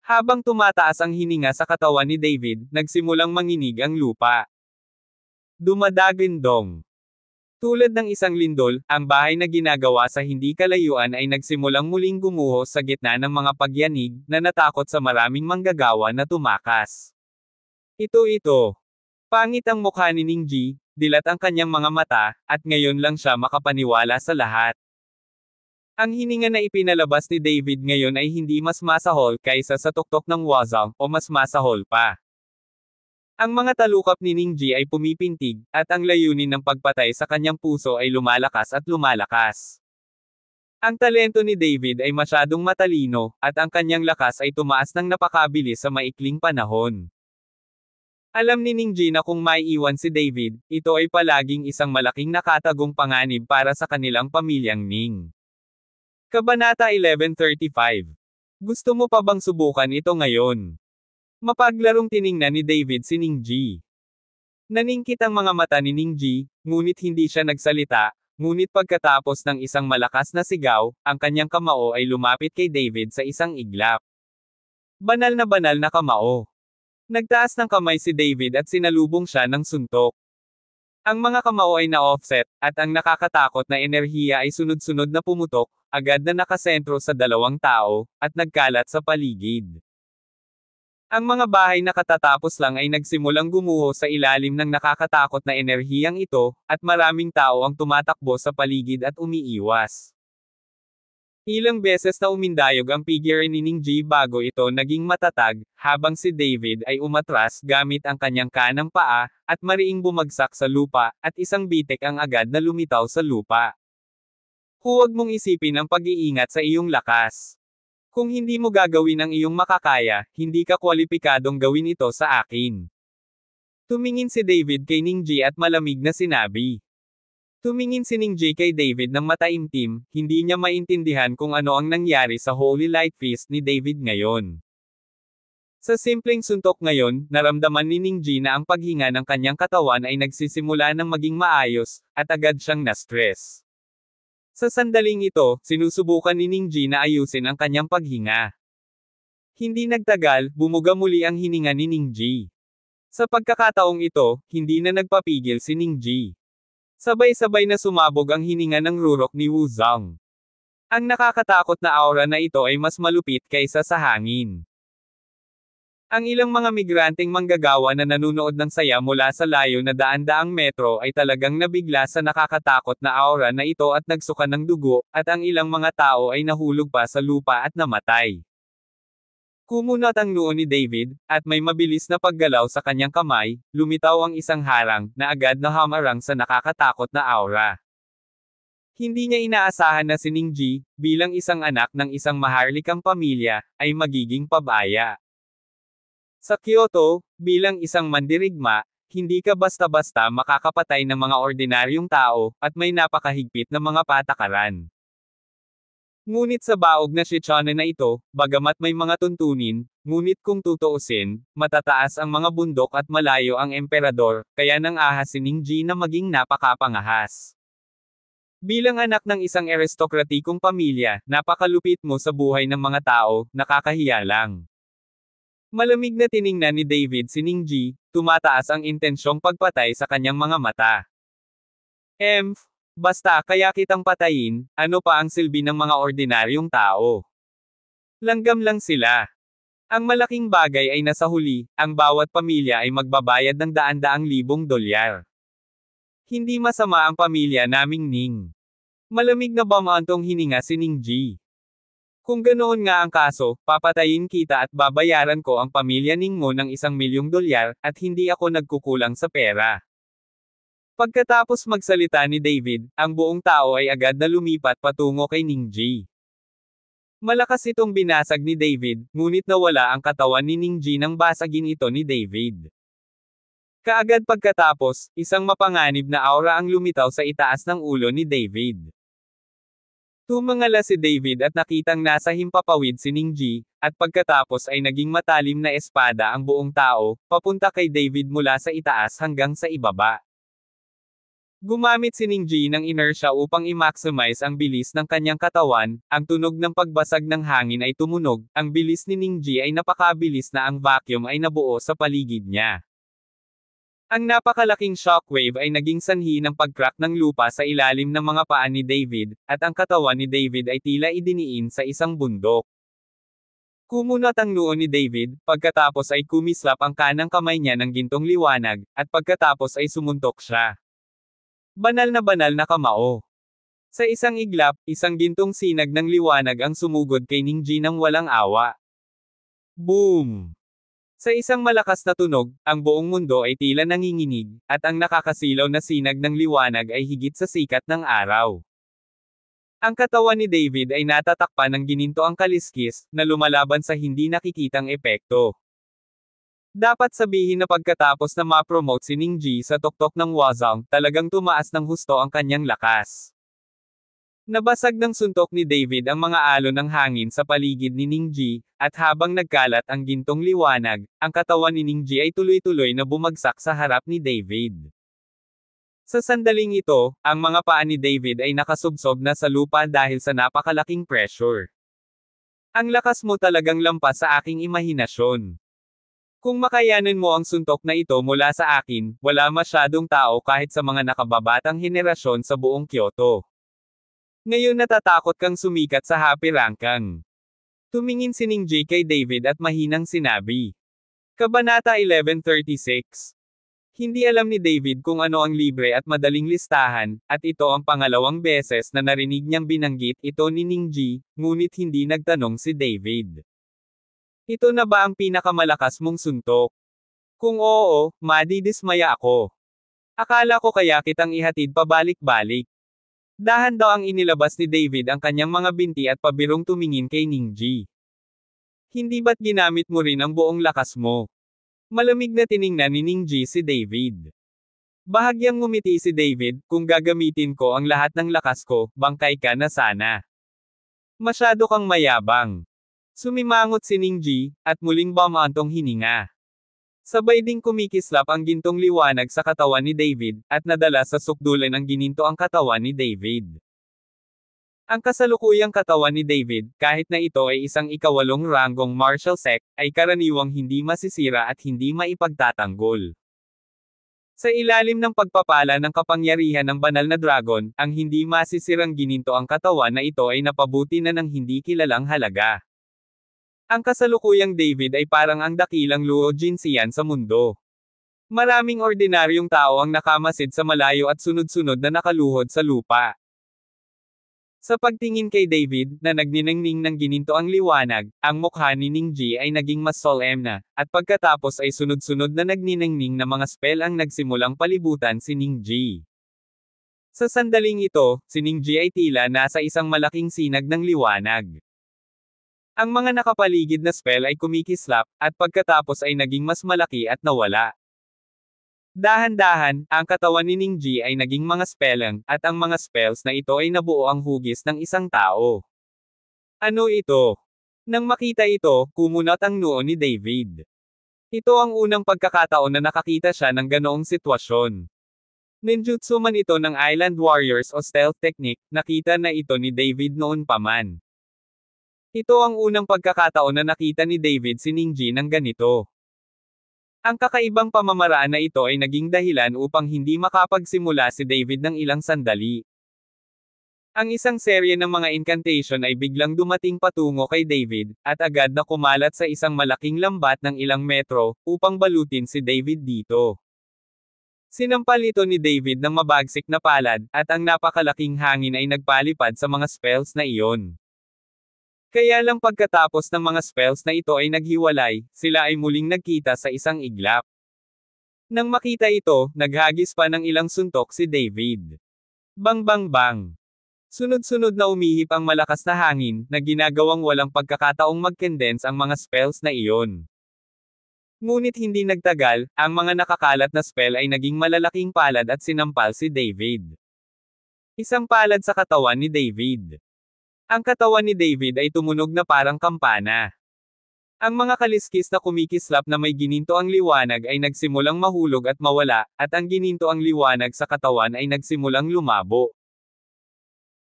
Habang tumataas ang hininga sa katawan ni David, nagsimulang manginig ang lupa. Dumadagindong. Tulad ng isang lindol, ang bahay na ginagawa sa hindi kalayuan ay nagsimulang muling gumuho sa gitna ng mga pagyanig na natakot sa maraming manggagawa na tumakas. Ito ito. Pangit ang mukha ni Ningji, dilat ang kanyang mga mata, at ngayon lang siya makapaniwala sa lahat. Ang hininga na ipinalabas ni David ngayon ay hindi mas masahol kaysa sa tuktok ng wazang o mas masahol pa. Ang mga talukap ni Ningji ay pumipintig, at ang layunin ng pagpatay sa kanyang puso ay lumalakas at lumalakas. Ang talento ni David ay masyadong matalino, at ang kanyang lakas ay tumaas ng napakabilis sa maikling panahon. Alam ni Ning na kung may iwan si David, ito ay palaging isang malaking nakatagong panganib para sa kanilang pamilyang Ning. Kabanata 1135. Gusto mo pa bang subukan ito ngayon? Mapaglarong tiningnan ni David si Ning Ji. Naningkit ang mga mata ni Ning Ji, ngunit hindi siya nagsalita, ngunit pagkatapos ng isang malakas na sigaw, ang kanyang kamao ay lumapit kay David sa isang iglap. Banal na banal na kamao. Nagtaas ng kamay si David at sinalubong siya ng suntok. Ang mga kamao ay na-offset, at ang nakakatakot na enerhiya ay sunod-sunod na pumutok, agad na nakasentro sa dalawang tao, at nagkalat sa paligid. Ang mga bahay na katatapos lang ay nagsimulang gumuho sa ilalim ng nakakatakot na enerhiyang ito, at maraming tao ang tumatakbo sa paligid at umiiwas. Ilang beses na umindayog ang figure ni Ning G bago ito naging matatag, habang si David ay umatras gamit ang kanyang kanang paa, at mariing bumagsak sa lupa, at isang bitek ang agad na lumitaw sa lupa. Huwag mong isipin ang pag-iingat sa iyong lakas. Kung hindi mo gagawin ang iyong makakaya, hindi ka kwalipikadong gawin ito sa akin. Tumingin si David kay Ning G at malamig na sinabi. Tumingin sining J.K. David ng mataimtim, hindi niya maintindihan kung ano ang nangyari sa Holy Light Feast ni David ngayon. Sa simpleng suntok ngayon, naramdaman ni Ning J na ang paghinga ng kanyang katawan ay nagsisimula ng maging maayos, at agad siyang na-stress. Sa sandaling ito, sinusubukan ni Ning J na ayusin ang kanyang paghinga. Hindi nagtagal, bumuga muli ang hininga ni Ning J. Sa pagkakataong ito, hindi na nagpapigil si Ning J. Sabay-sabay na sumabog ang hininga ng rurok ni Wu Zhang. Ang nakakatakot na aura na ito ay mas malupit kaysa sa hangin. Ang ilang mga migranteng manggagawa na nanunood ng saya mula sa layo na daan-daang metro ay talagang nabigla sa nakakatakot na aura na ito at nagsuka ng dugo, at ang ilang mga tao ay nahulog pa sa lupa at namatay. Kumunat ang noo ni David, at may mabilis na paggalaw sa kanyang kamay, lumitaw ang isang harang, na agad na hamarang sa nakakatakot na aura. Hindi niya inaasahan na si Ningji, bilang isang anak ng isang maharlikang pamilya, ay magiging pabaya. Sa Kyoto, bilang isang mandirigma, hindi ka basta-basta makakapatay ng mga ordinaryong tao, at may napakahigpit na mga patakaran. Ngunit sa baog na Shechana na ito, bagamat may mga tuntunin, ngunit kung tutuusin, matataas ang mga bundok at malayo ang emperador, kaya nang ahasining G na maging napakapangahas. Bilang anak ng isang aristokratikong pamilya, napakalupit mo sa buhay ng mga tao, nakakahiya lang. Malamig na tiningnan ni David si Ningji, tumataas ang intensyong pagpatay sa kanyang mga mata. Emph, Basta kaya kitang patayin, ano pa ang silbi ng mga ordinaryong tao? Langgam lang sila. Ang malaking bagay ay nasa huli, ang bawat pamilya ay magbabayad ng daan-daang libong dolyar. Hindi masama ang pamilya naming Ning. Malamig na ba bamantong hininga si Ning Ji. Kung ganoon nga ang kaso, papatayin kita at babayaran ko ang pamilya Ning mo ng isang milyong dolyar, at hindi ako nagkukulang sa pera. Pagkatapos magsalita ni David, ang buong tao ay agad na lumipat patungo kay Ningji. Malakas itong binasag ni David, ngunit nawala ang katawan ni Ningji nang basagin ito ni David. Kaagad pagkatapos, isang mapanganib na aura ang lumitaw sa itaas ng ulo ni David. Tumangala si David at nakitang nasa himpapawid si Ningji, at pagkatapos ay naging matalim na espada ang buong tao, papunta kay David mula sa itaas hanggang sa ibaba. Gumamit si Ningji ng inertia upang i-maximize ang bilis ng kanyang katawan, ang tunog ng pagbasag ng hangin ay tumunog, ang bilis ni Ning Ningji ay napakabilis na ang vacuum ay nabuo sa paligid niya. Ang napakalaking shockwave ay naging sanhi ng pagcrack ng lupa sa ilalim ng mga paa ni David, at ang katawan ni David ay tila idiniin sa isang bundok. Kumunat ang noo ni David, pagkatapos ay kumislap ang kanang kamay niya ng gintong liwanag, at pagkatapos ay sumuntok siya. Banal na banal na kamao. Sa isang iglap, isang gintong sinag ng liwanag ang sumugod kay Ningji ng walang awa. Boom! Sa isang malakas na tunog, ang buong mundo ay tila nanginginig, at ang nakakasilaw na sinag ng liwanag ay higit sa sikat ng araw. Ang katawan ni David ay natatakpan ng gininto ang kaliskis, na lumalaban sa hindi nakikitang epekto. Dapat sabihin na pagkatapos na ma-promote si Ning Ji sa tuktok ng Wazong, talagang tumaas ng husto ang kanyang lakas. Nabasag ng suntok ni David ang mga alon ng hangin sa paligid ni Ning Ji, at habang nagkalat ang gintong liwanag, ang katawan ni Ning Ji ay tuloy-tuloy na bumagsak sa harap ni David. Sa sandaling ito, ang mga paa ni David ay nakasubsob na sa lupa dahil sa napakalaking pressure. Ang lakas mo talagang lampas sa aking imahinasyon. Kung makayanan mo ang suntok na ito mula sa akin, wala masyadong tao kahit sa mga nakababatang henerasyon sa buong Kyoto. Ngayon natatakot kang sumikat sa happy rankang. Tumingin si Ning J kay David at mahinang sinabi. Kabanata 1136. Hindi alam ni David kung ano ang libre at madaling listahan, at ito ang pangalawang beses na narinig niyang binanggit ito ni Ning Ji, ngunit hindi nagtanong si David. Ito na ba ang pinakamalakas mong suntok? Kung oo, madidismaya ako. Akala ko kaya kitang ihatid pabalik-balik. Dahan daw ang inilabas ni David ang kanyang mga binti at pabirong tumingin kay Ningji. Hindi ba't ginamit mo rin ang buong lakas mo? Malamig na tiningnan ni Ningji si David. Bahagyang ngumiti si David, kung gagamitin ko ang lahat ng lakas ko, bangkay ka na sana. Masyado kang mayabang. Sumimangot si Ningji, at muling bamantong hininga. Sabay ding kumikislap ang gintong liwanag sa katawan ni David, at nadala sa sukdulan ng gininto ang katawan ni David. Ang kasalukuyang katawan ni David, kahit na ito ay isang ikawalong ranggong martial sec, ay karaniwang hindi masisira at hindi maipagtatanggol. Sa ilalim ng pagpapala ng kapangyarihan ng banal na dragon, ang hindi masisirang gininto ang katawan na ito ay napabuti na ng hindi kilalang halaga. Ang kasalukuyang David ay parang ang dakilang Luo Jinsian sa mundo. Maraming ordinaryong tao ang nakamasid sa malayo at sunod-sunod na nakaluhod sa lupa. Sa pagtingin kay David, na nagniningning ng gininto ang liwanag, ang mukha ni Ningji ay naging mas solemn at pagkatapos ay sunod-sunod na nagniningning na mga spell ang nagsimulang palibutan si Ningji. Sa sandaling ito, si Ningji ay tila nasa isang malaking sinag ng liwanag. Ang mga nakapaligid na spell ay kumikislap, at pagkatapos ay naging mas malaki at nawala. Dahan-dahan, ang katawan ni Ning Ji ay naging mga spellang, at ang mga spells na ito ay nabuo ang hugis ng isang tao. Ano ito? Nang makita ito, kumunot ang noo ni David. Ito ang unang pagkakataon na nakakita siya ng ganoong sitwasyon. Ninjutsu man ito ng Island Warriors o Stealth Technique, nakita na ito ni David noon pa man. Ito ang unang pagkakataon na nakita ni David si Ningji ng ganito. Ang kakaibang pamamaraan na ito ay naging dahilan upang hindi makapagsimula si David ng ilang sandali. Ang isang serye ng mga incantation ay biglang dumating patungo kay David, at agad na kumalat sa isang malaking lambat ng ilang metro, upang balutin si David dito. Sinampal ito ni David ng mabagsik na palad, at ang napakalaking hangin ay nagpalipad sa mga spells na iyon. Kaya lang pagkatapos ng mga spells na ito ay naghiwalay, sila ay muling nagkita sa isang iglap. Nang makita ito, naghagis pa ng ilang suntok si David. Bang bang bang! Sunod-sunod na umihip ang malakas na hangin, na ginagawang walang pagkakataong mag-condense ang mga spells na iyon. Ngunit hindi nagtagal, ang mga nakakalat na spell ay naging malalaking palad at sinampal si David. Isang palad sa katawan ni David. Ang katawan ni David ay tumunog na parang kampana. Ang mga kaliskis na kumikislap na may gininto ang liwanag ay nagsimulang mahulog at mawala, at ang gininto ang liwanag sa katawan ay nagsimulang lumabo.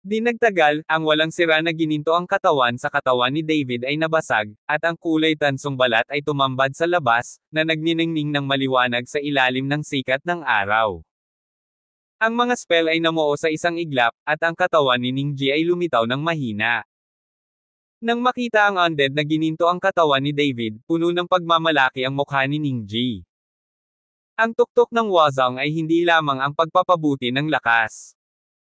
Di nagtagal, ang walang sira na gininto ang katawan sa katawan ni David ay nabasag, at ang kulay tansong balat ay tumambad sa labas, na nagniningning ng maliwanag sa ilalim ng sikat ng araw. Ang mga spell ay namuo sa isang iglap, at ang katawan ni Ningji ay lumitaw ng mahina. Nang makita ang undead na gininto ang katawan ni David, puno ng pagmamalaki ang mukha ni Ningji. Ang tuktok ng Wazong ay hindi lamang ang pagpapabuti ng lakas.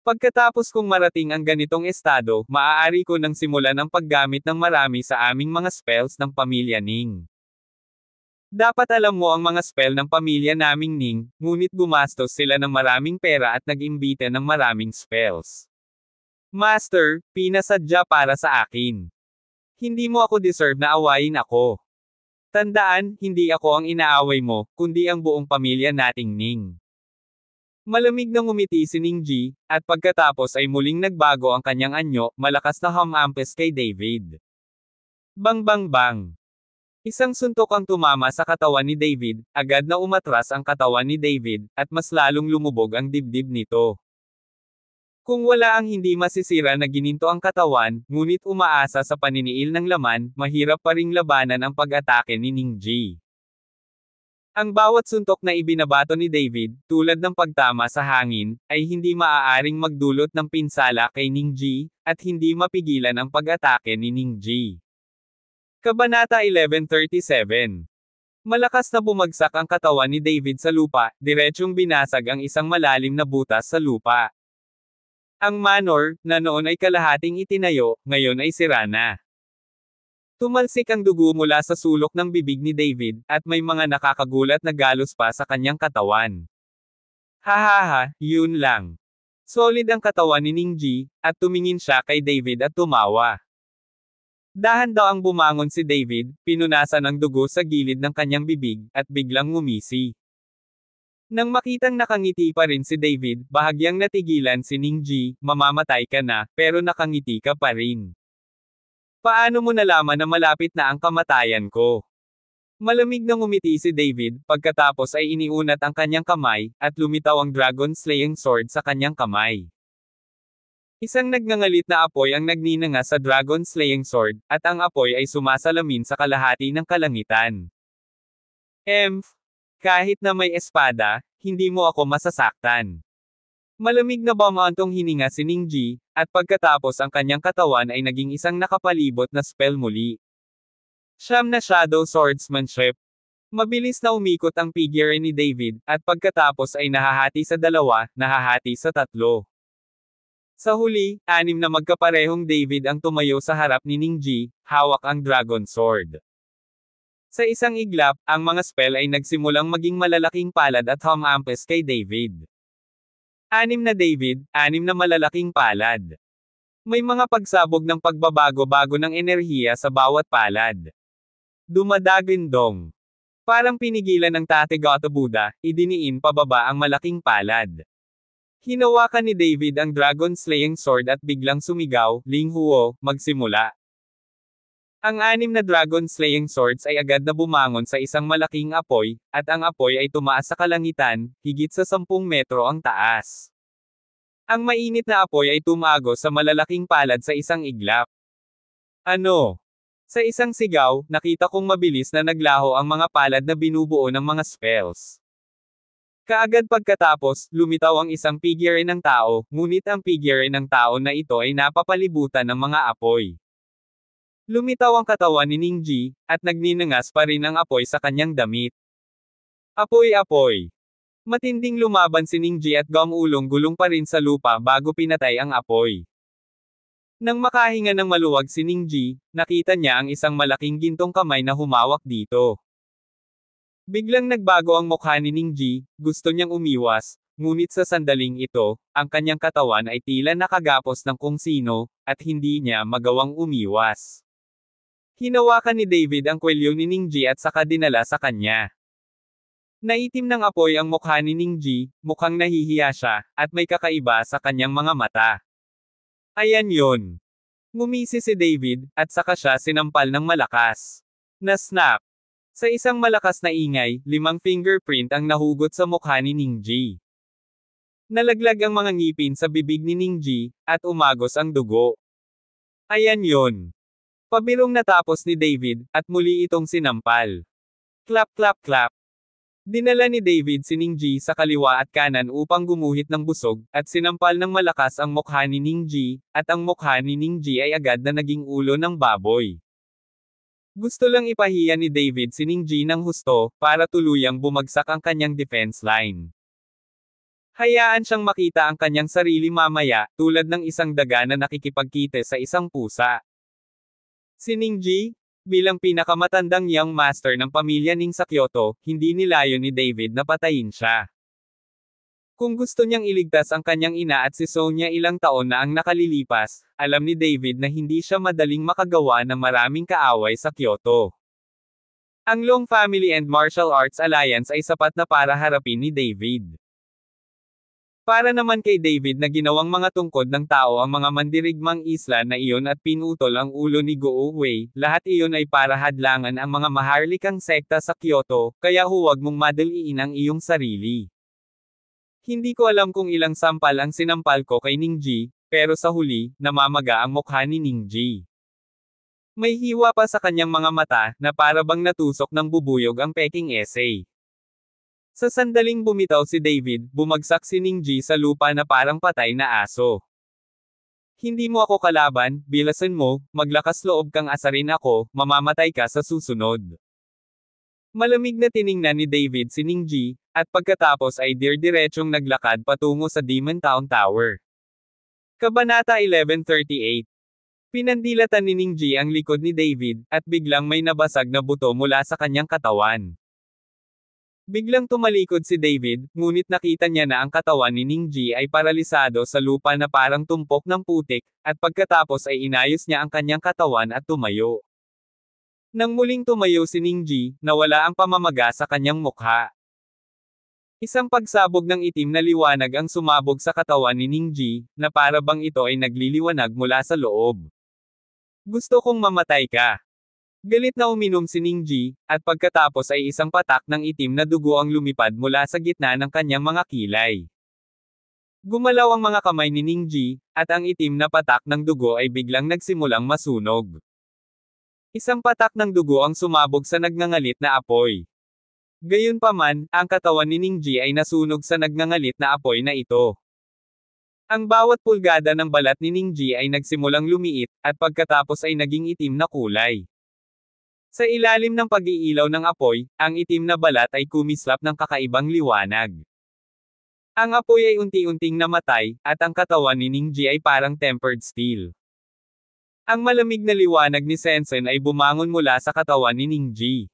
Pagkatapos kong marating ang ganitong estado, maaari ko nang simulan ang paggamit ng marami sa aming mga spells ng pamilya Ning. Dapat alam mo ang mga spell ng pamilya naming Ning, ngunit gumastos sila ng maraming pera at nag-imbita ng maraming spells. Master, pinasadya para sa akin. Hindi mo ako deserve na awayin ako. Tandaan, hindi ako ang inaaway mo, kundi ang buong pamilya nating Ning. Malamig na ngumiti si Ning Ji, at pagkatapos ay muling nagbago ang kanyang anyo, malakas na humampes kay David. Bang bang bang! Isang suntok ang tumama sa katawan ni David, agad na umatras ang katawan ni David, at mas lalong lumubog ang dibdib nito. Kung wala ang hindi masisira na gininto ang katawan, ngunit umaasa sa paniniil ng laman, mahirap pa ring labanan ang pag-atake ni Ning Ji. Ang bawat suntok na ibinabato ni David, tulad ng pagtama sa hangin, ay hindi maaaring magdulot ng pinsala kay Ning Ji, at hindi mapigilan ang pag-atake ni Ning Ji. Kabanata 1137. Malakas na bumagsak ang katawan ni David sa lupa, diretsyong binasag ang isang malalim na butas sa lupa. Ang manor, na noon ay kalahating itinayo, ngayon ay sira na. Tumalsik ang dugo mula sa sulok ng bibig ni David, at may mga nakakagulat na galos pa sa kanyang katawan. Hahaha, yun lang. Solid ang katawan ni Ningji, at tumingin siya kay David at tumawa dahan daw ang bumangon si David, pinunasan ang dugo sa gilid ng kanyang bibig, at biglang ngumisi. Nang makitang nakangiti pa rin si David, bahagyang natigilan si Ningji, mamamatay ka na, pero nakangiti ka pa rin. Paano mo nalaman na malapit na ang kamatayan ko? Malamig na ngumiti si David, pagkatapos ay iniunat ang kanyang kamay, at lumitaw ang dragon slaying sword sa kanyang kamay. Isang nagngangalit na apoy ang nagninanga sa Dragon Slaying Sword, at ang apoy ay sumasalamin sa kalahati ng kalangitan. Emph, kahit na may espada, hindi mo ako masasaktan. Malamig na bamantong hininga si Ningji, at pagkatapos ang kanyang katawan ay naging isang nakapalibot na spell muli. Siyam na Shadow Swordsmanship. Mabilis na umikot ang figure ni David, at pagkatapos ay nahahati sa dalawa, nahahati sa tatlo. Sa huli, anim na magkaparehong David ang tumayo sa harap ni Ningji, hawak ang Dragon Sword. Sa isang iglap, ang mga spell ay nagsimulang maging malalaking palad at humampes kay David. Anim na David, anim na malalaking palad. May mga pagsabog ng pagbabago-bago ng enerhiya sa bawat palad. Dumadagin dong. Parang pinigilan ng Tate Gauta Buddha, idiniin pababa ang malaking palad. Hinawakan ni David ang dragon slaying sword at biglang sumigaw, Ling Huo, magsimula. Ang anim na dragon slaying swords ay agad na bumangon sa isang malaking apoy, at ang apoy ay tumaas sa kalangitan, higit sa 10 metro ang taas. Ang mainit na apoy ay tumago sa malalaking palad sa isang iglap. Ano? Sa isang sigaw, nakita kong mabilis na naglaho ang mga palad na binubuo ng mga spells. Kaagad pagkatapos, lumitaw ang isang figure ng tao, ngunit ang figure ng tao na ito ay napapalibutan ng mga apoy. Lumitaw ang katawan ni Ningji, at nagninangas pa rin ang apoy sa kanyang damit. Apoy-apoy. Matinding lumaban si Ningji at gumulong gulong pa rin sa lupa bago pinatay ang apoy. Nang makahinga ng maluwag si Ningji, nakita niya ang isang malaking gintong kamay na humawak dito. Biglang nagbago ang mukha ni Ningji, gusto niyang umiwas, ngunit sa sandaling ito, ang kanyang katawan ay tila nakagapos ng kung sino, at hindi niya magawang umiwas. Hinawakan ni David ang kwelyo ni Ningji at saka dinala sa kanya. Naitim ng apoy ang mukha ni Ningji, mukhang nahihiya siya, at may kakaiba sa kanyang mga mata. Ayan yon. Ngumisi si David, at saka siya sinampal ng malakas. Na-snap. Sa isang malakas na ingay, limang fingerprint ang nahugot sa mukha ni Ningji. Nalaglag ang mga ngipin sa bibig ni Ningji, at umagos ang dugo. Ayan yon. Pabilong natapos ni David, at muli itong sinampal. Clap clap clap. Dinala ni David si Ningji sa kaliwa at kanan upang gumuhit ng busog, at sinampal ng malakas ang mukha ni Ningji, at ang mukha ni Ningji ay agad na naging ulo ng baboy. Gusto lang ipahiya ni David si Ningji ng husto, para tuluyang bumagsak ang kanyang defense line. Hayaan siyang makita ang kanyang sarili mamaya, tulad ng isang daga na nakikipagkite sa isang pusa. Si Ningji, bilang pinakamatandang young master ng pamilya Ning sa Kyoto, hindi nilayo ni David na patayin siya. Kung gusto niyang iligtas ang kanyang ina at si Sonya ilang taon na ang nakalilipas, alam ni David na hindi siya madaling makagawa ng maraming kaaway sa Kyoto. Ang Long Family and Martial Arts Alliance ay sapat na para harapin ni David. Para naman kay David na ginawang mga tungkod ng tao ang mga mandirigmang isla na iyon at pinutol ang ulo ni Go Away, lahat iyon ay para hadlangan ang mga maharlikang sekta sa Kyoto, kaya huwag mong madaliin ang iyong sarili. Hindi ko alam kung ilang sampal ang sinampal ko kay Ningji, pero sa huli, namamaga ang mukha ni Ningji. May hiwa pa sa kanyang mga mata, na para bang natusok ng bubuyog ang peking essay. Sa sandaling bumitaw si David, bumagsak si Ningji sa lupa na parang patay na aso. Hindi mo ako kalaban, bilasan mo, maglakas loob kang asarin ako, mamamatay ka sa susunod. Malamig na tiningnan ni David si Ningji, at pagkatapos ay dir-diretsyong naglakad patungo sa Demon Town Tower. Kabanata 1138 Pinandilatan ni Ningji ang likod ni David, at biglang may nabasag na buto mula sa kanyang katawan. Biglang tumalikod si David, ngunit nakita niya na ang katawan ni Ningji ay paralisado sa lupa na parang tumpok ng putik, at pagkatapos ay inayos niya ang kanyang katawan at tumayo. Nang muling tumayo si Ningji, nawala ang pamamaga sa kanyang mukha. Isang pagsabog ng itim na liwanag ang sumabog sa katawan ni Ningji, na para bang ito ay nagliliwanag mula sa loob. Gusto kong mamatay ka. Galit na uminom si Ningji, at pagkatapos ay isang patak ng itim na dugo ang lumipad mula sa gitna ng kanyang mga kilay. Gumalaw ang mga kamay ni Ningji, at ang itim na patak ng dugo ay biglang nagsimulang masunog. Isang patak ng dugo ang sumabog sa nagngangalit na apoy. Gayunpaman, ang katawan ni Ningji ay nasunog sa nagngangalit na apoy na ito. Ang bawat pulgada ng balat ni Ningji ay nagsimulang lumiit, at pagkatapos ay naging itim na kulay. Sa ilalim ng pag-iilaw ng apoy, ang itim na balat ay kumislap ng kakaibang liwanag. Ang apoy ay unti-unting namatay, at ang katawan ni Ningji ay parang tempered steel. Ang malamig na liwanag ni Sensen ay bumangon mula sa katawan ni Ningji.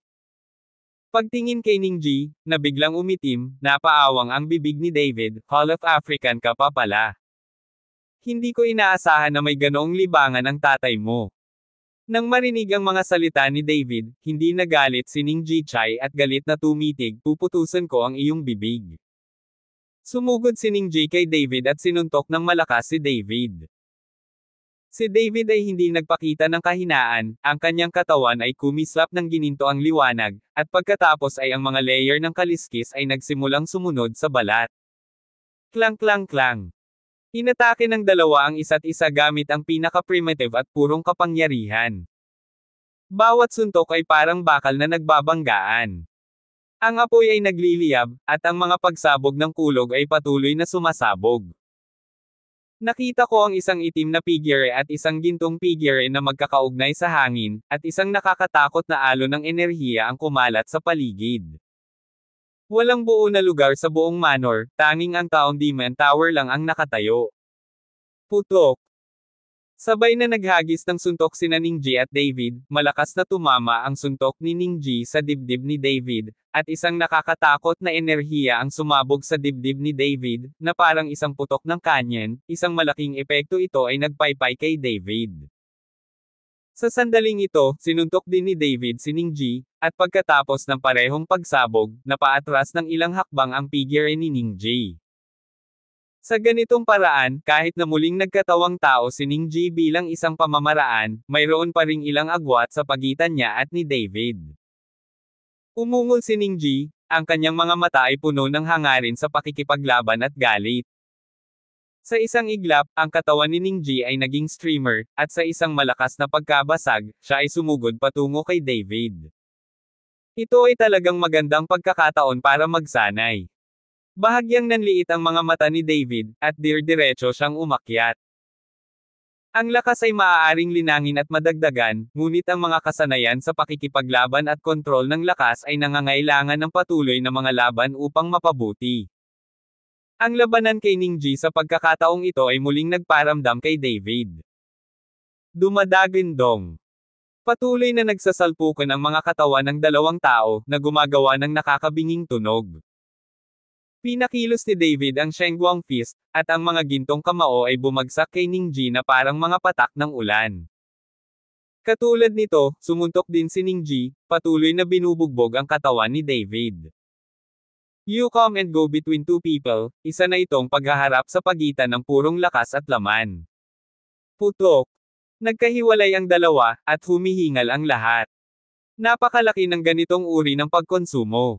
Pagtingin kay Ningji, na biglang umitim, napaawang ang bibig ni David, Hall of African ka pa pala. Hindi ko inaasahan na may ganoong libangan ang tatay mo. Nang marinig ang mga salita ni David, hindi nagalit si Ningji Chai at galit na tumitig, puputusan ko ang iyong bibig. Sumugod si Ningji kay David at sinuntok ng malakas si David. Si David ay hindi nagpakita ng kahinaan, ang kanyang katawan ay kumislap ng gininto ang liwanag, at pagkatapos ay ang mga layer ng kaliskis ay nagsimulang sumunod sa balat. Klang klang klang. Inatake ng dalawa ang isa't isa gamit ang pinaka-primitive at purong kapangyarihan. Bawat suntok ay parang bakal na nagbabanggaan. Ang apoy ay nagliliyab, at ang mga pagsabog ng kulog ay patuloy na sumasabog. Nakita ko ang isang itim na figure at isang gintong figure na magkakaugnay sa hangin, at isang nakakatakot na alo ng enerhiya ang kumalat sa paligid. Walang buo na lugar sa buong manor, tanging ang Town Demon Tower lang ang nakatayo. Putok, Sabay na naghagis ng suntok sina Ning Ji at David, malakas na tumama ang suntok ni Ning Ji sa dibdib ni David, at isang nakakatakot na enerhiya ang sumabog sa dibdib ni David, na parang isang putok ng kanyen, isang malaking epekto ito ay nagpaypay kay David. Sa sandaling ito, sinuntok din ni David si Ning Ji, at pagkatapos ng parehong pagsabog, napaatras ng ilang hakbang ang figure ni Ning Ji. Sa ganitong paraan, kahit na muling nagkatawang tao si Ning bilang isang pamamaraan, mayroon pa ring ilang agwat sa pagitan niya at ni David. Umungol si Ning ang kanyang mga mata ay puno ng hangarin sa pakikipaglaban at galit. Sa isang iglap, ang katawan ni Ning Ji ay naging streamer, at sa isang malakas na pagkabasag, siya ay sumugod patungo kay David. Ito ay talagang magandang pagkakataon para magsanay. Bahagyang nanliit ang mga mata ni David, at dir-diretso siyang umakyat. Ang lakas ay maaaring linangin at madagdagan, ngunit ang mga kasanayan sa pakikipaglaban at kontrol ng lakas ay nangangailangan ng patuloy na mga laban upang mapabuti. Ang labanan kay Ningji sa pagkakataong ito ay muling nagparamdam kay David. Dumadagin Dumadagindong. Patuloy na nagsasalpukan ang mga katawan ng dalawang tao na gumagawa ng nakakabinging tunog. Pinakilos ni David ang Shengguang Fist, at ang mga gintong kamao ay bumagsak kay Ningji na parang mga patak ng ulan. Katulad nito, sumuntok din si Ningji, patuloy na binubugbog ang katawan ni David. You come and go between two people, isa na itong paghaharap sa pagitan ng purong lakas at laman. Putok. Nagkahiwalay ang dalawa, at humihingal ang lahat. Napakalaki ng ganitong uri ng pagkonsumo.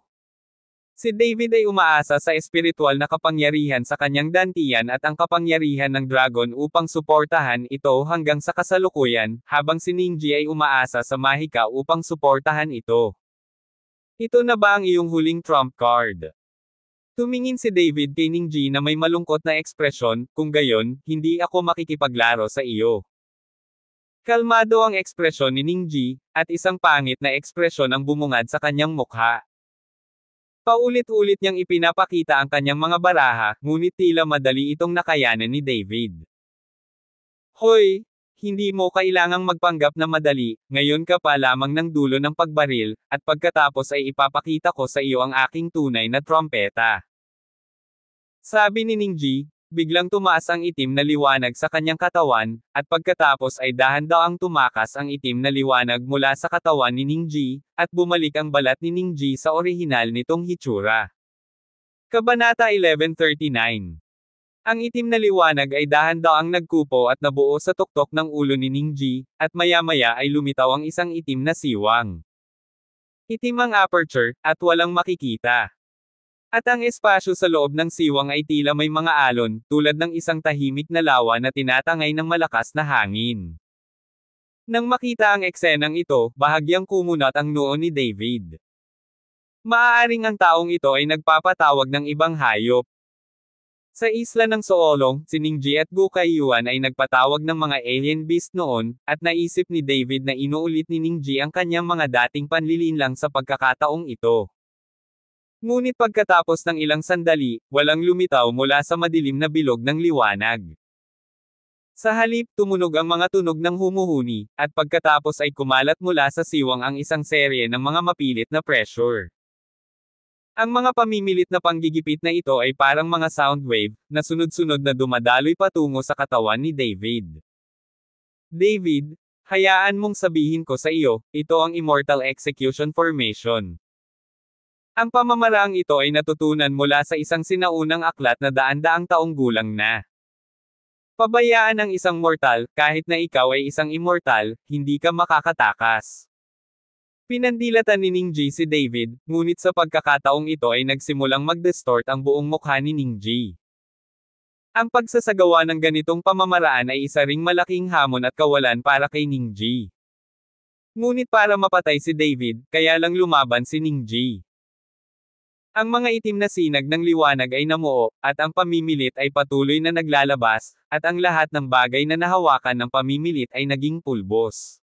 Si David ay umaasa sa espiritual na kapangyarihan sa kanyang dantian at ang kapangyarihan ng dragon upang suportahan ito hanggang sa kasalukuyan, habang si Ningji ay umaasa sa mahika upang suportahan ito. Ito na ba ang iyong huling trump card? Tumingin si David kay Ningji na may malungkot na ekspresyon, kung gayon, hindi ako makikipaglaro sa iyo. Kalmado ang ekspresyon ni Ningji, at isang pangit na ekspresyon ang bumungad sa kanyang mukha. Paulit-ulit niyang ipinapakita ang kanyang mga baraha, ngunit tila madali itong nakayanan ni David. Hoy! Hindi mo kailangang magpanggap na madali, ngayon ka pa lamang ng dulo ng pagbaril, at pagkatapos ay ipapakita ko sa iyo ang aking tunay na trompeta. Sabi ni Ningji, Biglang tumaas ang itim na liwanag sa kanyang katawan, at pagkatapos ay dahan ang tumakas ang itim na liwanag mula sa katawan ni Ningji, at bumalik ang balat ni Ningji sa orihinal nitong hitsura. Kabanata 1139 Ang itim na liwanag ay dahan ang nagkupo at nabuo sa tuktok ng ulo ni Ningji, at maya-maya ay lumitaw ang isang itim na siwang. Itim ang aperture, at walang makikita. At ang espasyo sa loob ng siwang ay tila may mga alon, tulad ng isang tahimik na lawa na tinatangay ng malakas na hangin. Nang makita ang eksenang ito, bahagyang kumunat ang noo ni David. Maaaring ang taong ito ay nagpapatawag ng ibang hayop, sa isla ng Soolong, si Ningji at Gukayuan ay nagpatawag ng mga alien beast noon, at naisip ni David na inuulit ni Ningji ang kanyang mga dating lang sa pagkakataong ito. Ngunit pagkatapos ng ilang sandali, walang lumitaw mula sa madilim na bilog ng liwanag. Sa halip, tumunog ang mga tunog ng humuhuni, at pagkatapos ay kumalat mula sa siwang ang isang serye ng mga mapilit na pressure. Ang mga pamimilit na panggigipit na ito ay parang mga sound wave, na sunod-sunod na dumadaloy patungo sa katawan ni David. David, hayaan mong sabihin ko sa iyo, ito ang Immortal Execution Formation. Ang pamamaraang ito ay natutunan mula sa isang sinaunang aklat na daan-daang taong gulang na. Pabayaan ang isang mortal, kahit na ikaw ay isang immortal, hindi ka makakatakas. Pinandilatan ni Ning si David, ngunit sa pagkakataong ito ay nagsimulang mag-distort ang buong mukha ni Ning Ang pagsasagawa ng ganitong pamamaraan ay isa ring malaking hamon at kawalan para kay Ning Ji. Ngunit para mapatay si David, kaya lang lumaban si Ning Ji. Ang mga itim na sinag ng liwanag ay namuo, at ang pamimilit ay patuloy na naglalabas, at ang lahat ng bagay na nahawakan ng pamimilit ay naging pulbos.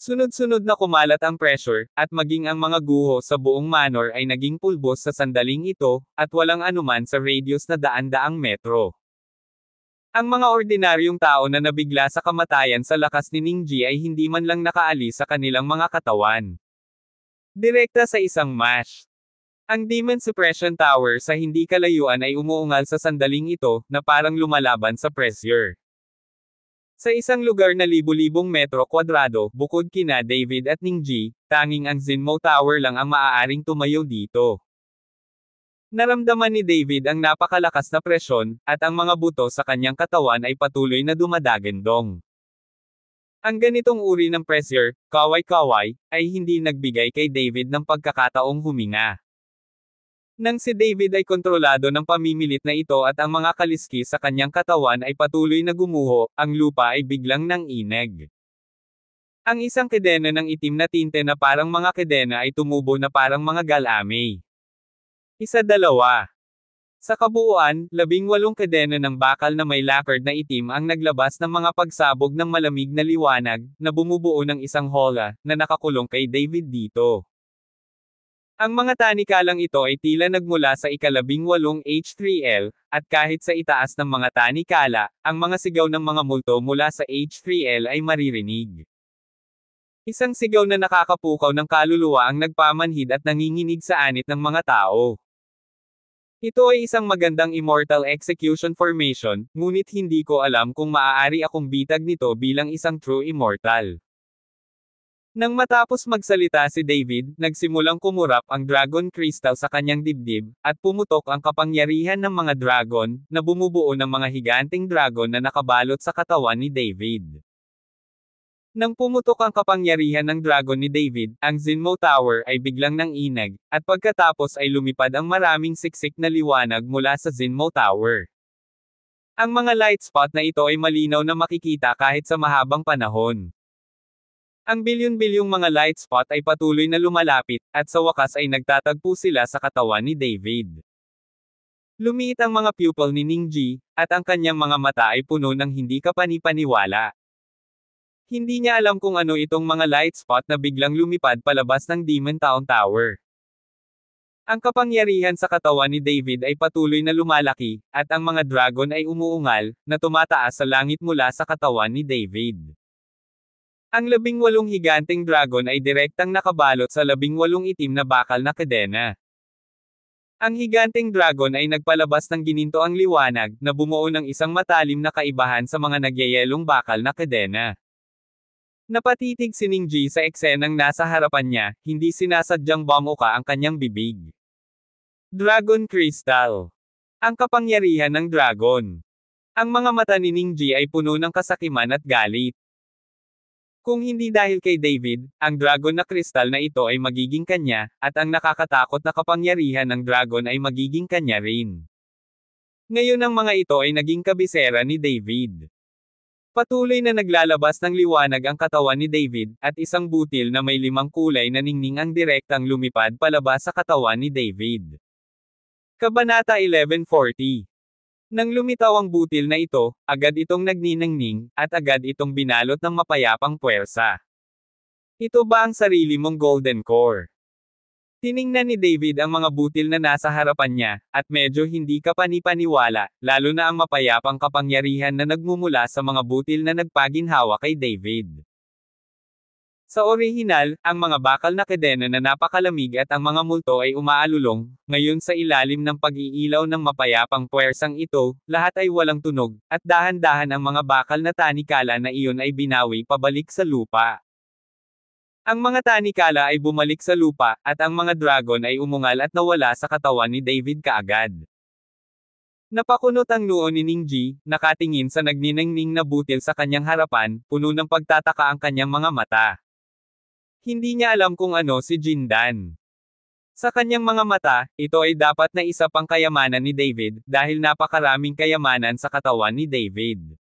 Sunod-sunod na kumalat ang pressure, at maging ang mga guho sa buong manor ay naging pulbos sa sandaling ito, at walang anuman sa radius na daan-daang metro. Ang mga ordinaryong tao na nabigla sa kamatayan sa lakas ni Ningji ay hindi man lang nakaalis sa kanilang mga katawan. Direkta sa isang mash. Ang Demon Suppression Tower sa hindi kalayuan ay umuungal sa sandaling ito, na parang lumalaban sa pressure. Sa isang lugar na libu-libong metro kwadrado, bukod kina David at Ningji, tanging ang Zinmo Tower lang ang maaaring tumayo dito. Naramdaman ni David ang napakalakas na presyon, at ang mga buto sa kanyang katawan ay patuloy na dumadagendong. Ang ganitong uri ng pressure, kaway-kaway, ay hindi nagbigay kay David ng pagkakataong huminga. Nang si David ay kontrolado ng pamimilit na ito at ang mga kaliski sa kanyang katawan ay patuloy na gumuho, ang lupa ay biglang nang ineg. Ang isang kedena ng itim na tinte na parang mga kedena ay tumubo na parang mga galamay. Isa dalawa. Sa kabuuan, labing walong kedena ng bakal na may lacquered na itim ang naglabas ng mga pagsabog ng malamig na liwanag, na bumubuo ng isang hola, na nakakulong kay David dito. Ang mga tanikalang ito ay tila nagmula sa ikalabing walong H3L, at kahit sa itaas ng mga tanikala, ang mga sigaw ng mga multo mula sa H3L ay maririnig. Isang sigaw na nakakapukaw ng kaluluwa ang nagpamanhid at nanginginig sa anit ng mga tao. Ito ay isang magandang immortal execution formation, ngunit hindi ko alam kung maaari akong bitag nito bilang isang true immortal. Nang matapos magsalita si David, nagsimulang kumurap ang dragon crystal sa kanyang dibdib, at pumutok ang kapangyarihan ng mga dragon, na bumubuo ng mga higanting dragon na nakabalot sa katawan ni David. Nang pumutok ang kapangyarihan ng dragon ni David, ang Zinmo Tower ay biglang nang inag, at pagkatapos ay lumipad ang maraming siksik na liwanag mula sa Zinmo Tower. Ang mga light spot na ito ay malinaw na makikita kahit sa mahabang panahon. Ang bilyon-bilyong mga light spot ay patuloy na lumalapit, at sa wakas ay nagtatagpo sila sa katawan ni David. Lumiit ang mga pupil ni Ningji, at ang kanyang mga mata ay puno ng hindi kapanipaniwala. Hindi niya alam kung ano itong mga light spot na biglang lumipad palabas ng Demon Town Tower. Ang kapangyarihan sa katawan ni David ay patuloy na lumalaki, at ang mga dragon ay umuungal, na tumataas sa langit mula sa katawan ni David. Ang labing walong higanteng dragon ay direktang nakabalot sa labing walong itim na bakal na kadena. Ang higanteng dragon ay nagpalabas ng gininto ang liwanag na bumuo ng isang matalim na kaibahan sa mga nagyayelong bakal na kadena. Napatitig si Ningji sa eksenang nasa harapan niya, hindi sinasadyang bamuka ang kanyang bibig. Dragon Crystal Ang kapangyarihan ng dragon. Ang mga mata ni Ningji ay puno ng kasakiman at galit. Kung hindi dahil kay David, ang dragon na kristal na ito ay magiging kanya, at ang nakakatakot na kapangyarihan ng dragon ay magiging kanya rin. Ngayon ang mga ito ay naging kabisera ni David. Patuloy na naglalabas ng liwanag ang katawan ni David, at isang butil na may limang kulay na ningning ang direktang lumipad palabas sa katawan ni David. Kabanata 1140 nang lumitaw ang butil na ito, agad itong nagninangning, at agad itong binalot ng mapayapang puwersa. Ito ba ang sarili mong golden core? Tiningnan ni David ang mga butil na nasa harapan niya, at medyo hindi ka panipaniwala, lalo na ang mapayapang kapangyarihan na nagmumula sa mga butil na nagpaginhawa kay David. Sa orihinal, ang mga bakal na kadena na napakalamig at ang mga multo ay umaalulong, ngayon sa ilalim ng pag-iilaw ng mapayapang puwersang ito, lahat ay walang tunog, at dahan-dahan ang mga bakal na tanikala na iyon ay binawi pabalik sa lupa. Ang mga tanikala ay bumalik sa lupa, at ang mga dragon ay umungal at nawala sa katawan ni David kaagad. Napakunot ang noo ni Ningji, nakatingin sa nagniningning na butil sa kanyang harapan, puno ng pagtataka ang kanyang mga mata. Hindi niya alam kung ano si Jindan. Sa kanyang mga mata, ito ay dapat na isa pang kayamanan ni David dahil napakaraming kayamanan sa katawan ni David.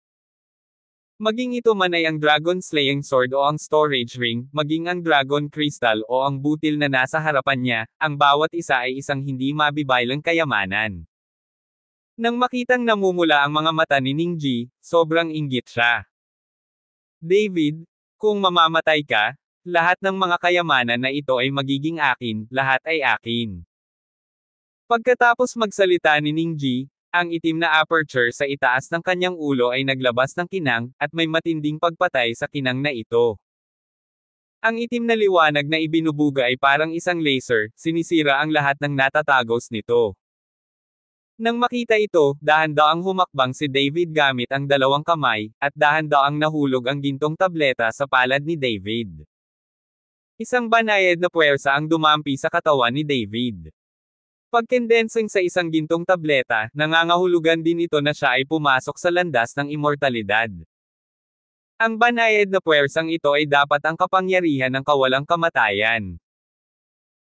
Maging ito man ay ang Dragon Slaying Sword o ang Storage Ring, maging ang Dragon Crystal o ang butil na nasa harapan niya, ang bawat isa ay isang hindi mabibaylang kayamanan. Nang makitang namumula ang mga mata ni Ningji, sobrang inggit siya. David, kung mamamatay ka, lahat ng mga kayamanan na ito ay magiging akin, lahat ay akin. Pagkatapos magsalita ni Ningji, ang itim na aperture sa itaas ng kanyang ulo ay naglabas ng kinang, at may matinding pagpatay sa kinang na ito. Ang itim na liwanag na ibinubuga ay parang isang laser, sinisira ang lahat ng natatagos nito. Nang makita ito, dahan-daang humakbang si David gamit ang dalawang kamay, at dahan-daang nahulog ang gintong tableta sa palad ni David. Isang banayad na puwersa ang dumampi sa katawan ni David. Pagkendensing sa isang gintong tableta, nangangahulugan din ito na siya ay pumasok sa landas ng imortalidad. Ang banayad na puwersang ito ay dapat ang kapangyarihan ng kawalang kamatayan.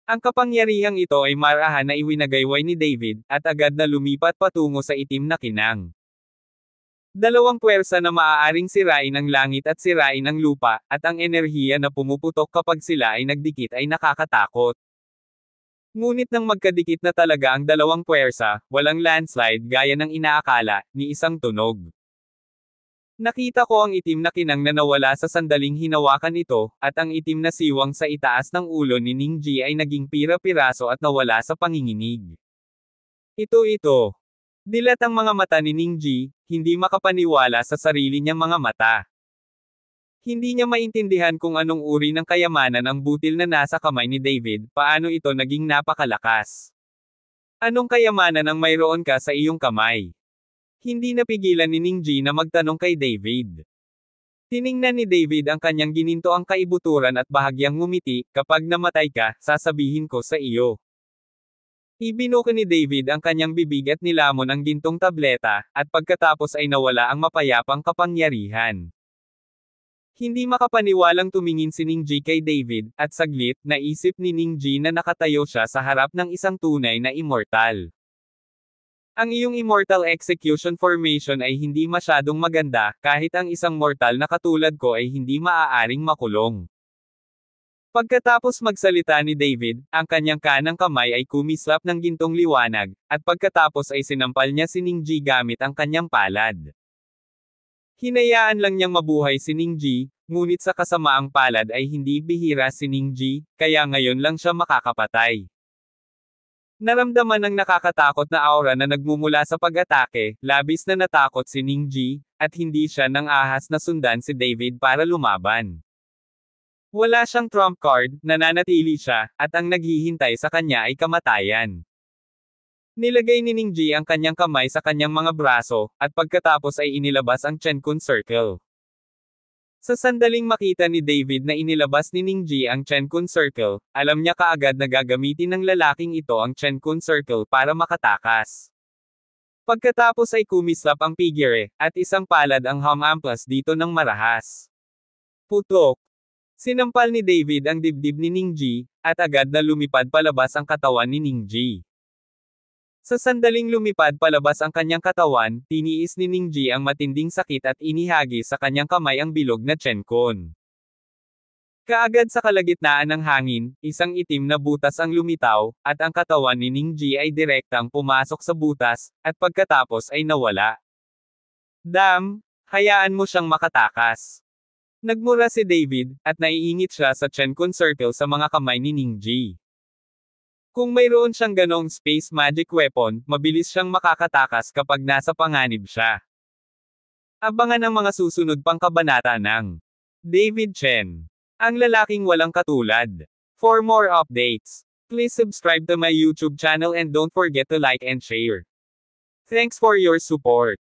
Ang kapangyarihang ito ay marahan na iwinagayway ni David, at agad na lumipat patungo sa itim na kinang. Dalawang puwersa na maaaring sirain ang langit at sirain ang lupa, at ang enerhiya na pumuputok kapag sila ay nagdikit ay nakakatakot. Ngunit nang magkadikit na talaga ang dalawang puwersa, walang landslide gaya ng inaakala, ni isang tunog. Nakita ko ang itim na kinang na nawala sa sandaling hinawakan ito, at ang itim na siwang sa itaas ng ulo ni Ningji ay naging pira-piraso at nawala sa panginginig. Ito ito, Nilat ang mga mata ni Ningji, hindi makapaniwala sa sarili niyang mga mata. Hindi niya maintindihan kung anong uri ng kayamanan ang butil na nasa kamay ni David, paano ito naging napakalakas. Anong kayamanan ang mayroon ka sa iyong kamay? Hindi napigilan ni Ningji na magtanong kay David. Tiningnan ni David ang kanyang gininto ang kaibuturan at bahagyang ngumiti, kapag namatay ka, sasabihin ko sa iyo. Ibinuko ni David ang kanyang bibig at nilamon ang gintong tableta, at pagkatapos ay nawala ang mapayapang kapangyarihan. Hindi makapaniwalang tumingin si Ning kay David, at saglit, naisip ni Ning Ji na nakatayo siya sa harap ng isang tunay na immortal. Ang iyong immortal execution formation ay hindi masyadong maganda, kahit ang isang mortal na katulad ko ay hindi maaaring makulong. Pagkatapos magsalita ni David, ang kanyang kanang kamay ay kumislap ng gintong liwanag, at pagkatapos ay sinampal niya si Ningji gamit ang kanyang palad. Hinayaan lang niyang mabuhay si Ningji, ngunit sa kasamaang palad ay hindi bihira si Ningji, kaya ngayon lang siya makakapatay. Naramdaman ang nakakatakot na aura na nagmumula sa pag-atake, labis na natakot si Ningji, at hindi siya nang ahas na sundan si David para lumaban. Wala siyang trump card, nananatili siya, at ang naghihintay sa kanya ay kamatayan. Nilagay ni Ning Ji ang kanyang kamay sa kanyang mga braso, at pagkatapos ay inilabas ang Chen Kun Circle. Sa sandaling makita ni David na inilabas ni Ning Ji ang Chen Kun Circle, alam niya kaagad na gagamitin ng lalaking ito ang Chen Kun Circle para makatakas. Pagkatapos ay kumislap ang pigire, at isang palad ang hamampas dito ng marahas. Putok, Sinampal ni David ang dibdib ni Ningji, at agad na lumipad palabas ang katawan ni Ningji. Sa sandaling lumipad palabas ang kanyang katawan, tiniis ni Ningji ang matinding sakit at inihagi sa kanyang kamay ang bilog na Chenkon. Kaagad sa kalagitnaan ng hangin, isang itim na butas ang lumitaw, at ang katawan ni Ningji ay direktang pumasok sa butas, at pagkatapos ay nawala. Dam, hayaan mo siyang makatakas. Nagmura si David, at naiingit siya sa Chen Kun Circle sa mga kamay ni Ning Ji. Kung mayroon siyang ganong space magic weapon, mabilis siyang makakatakas kapag nasa panganib siya. Abangan ang mga susunod pang kabanata ng David Chen. Ang lalaking walang katulad. For more updates, please subscribe to my YouTube channel and don't forget to like and share. Thanks for your support.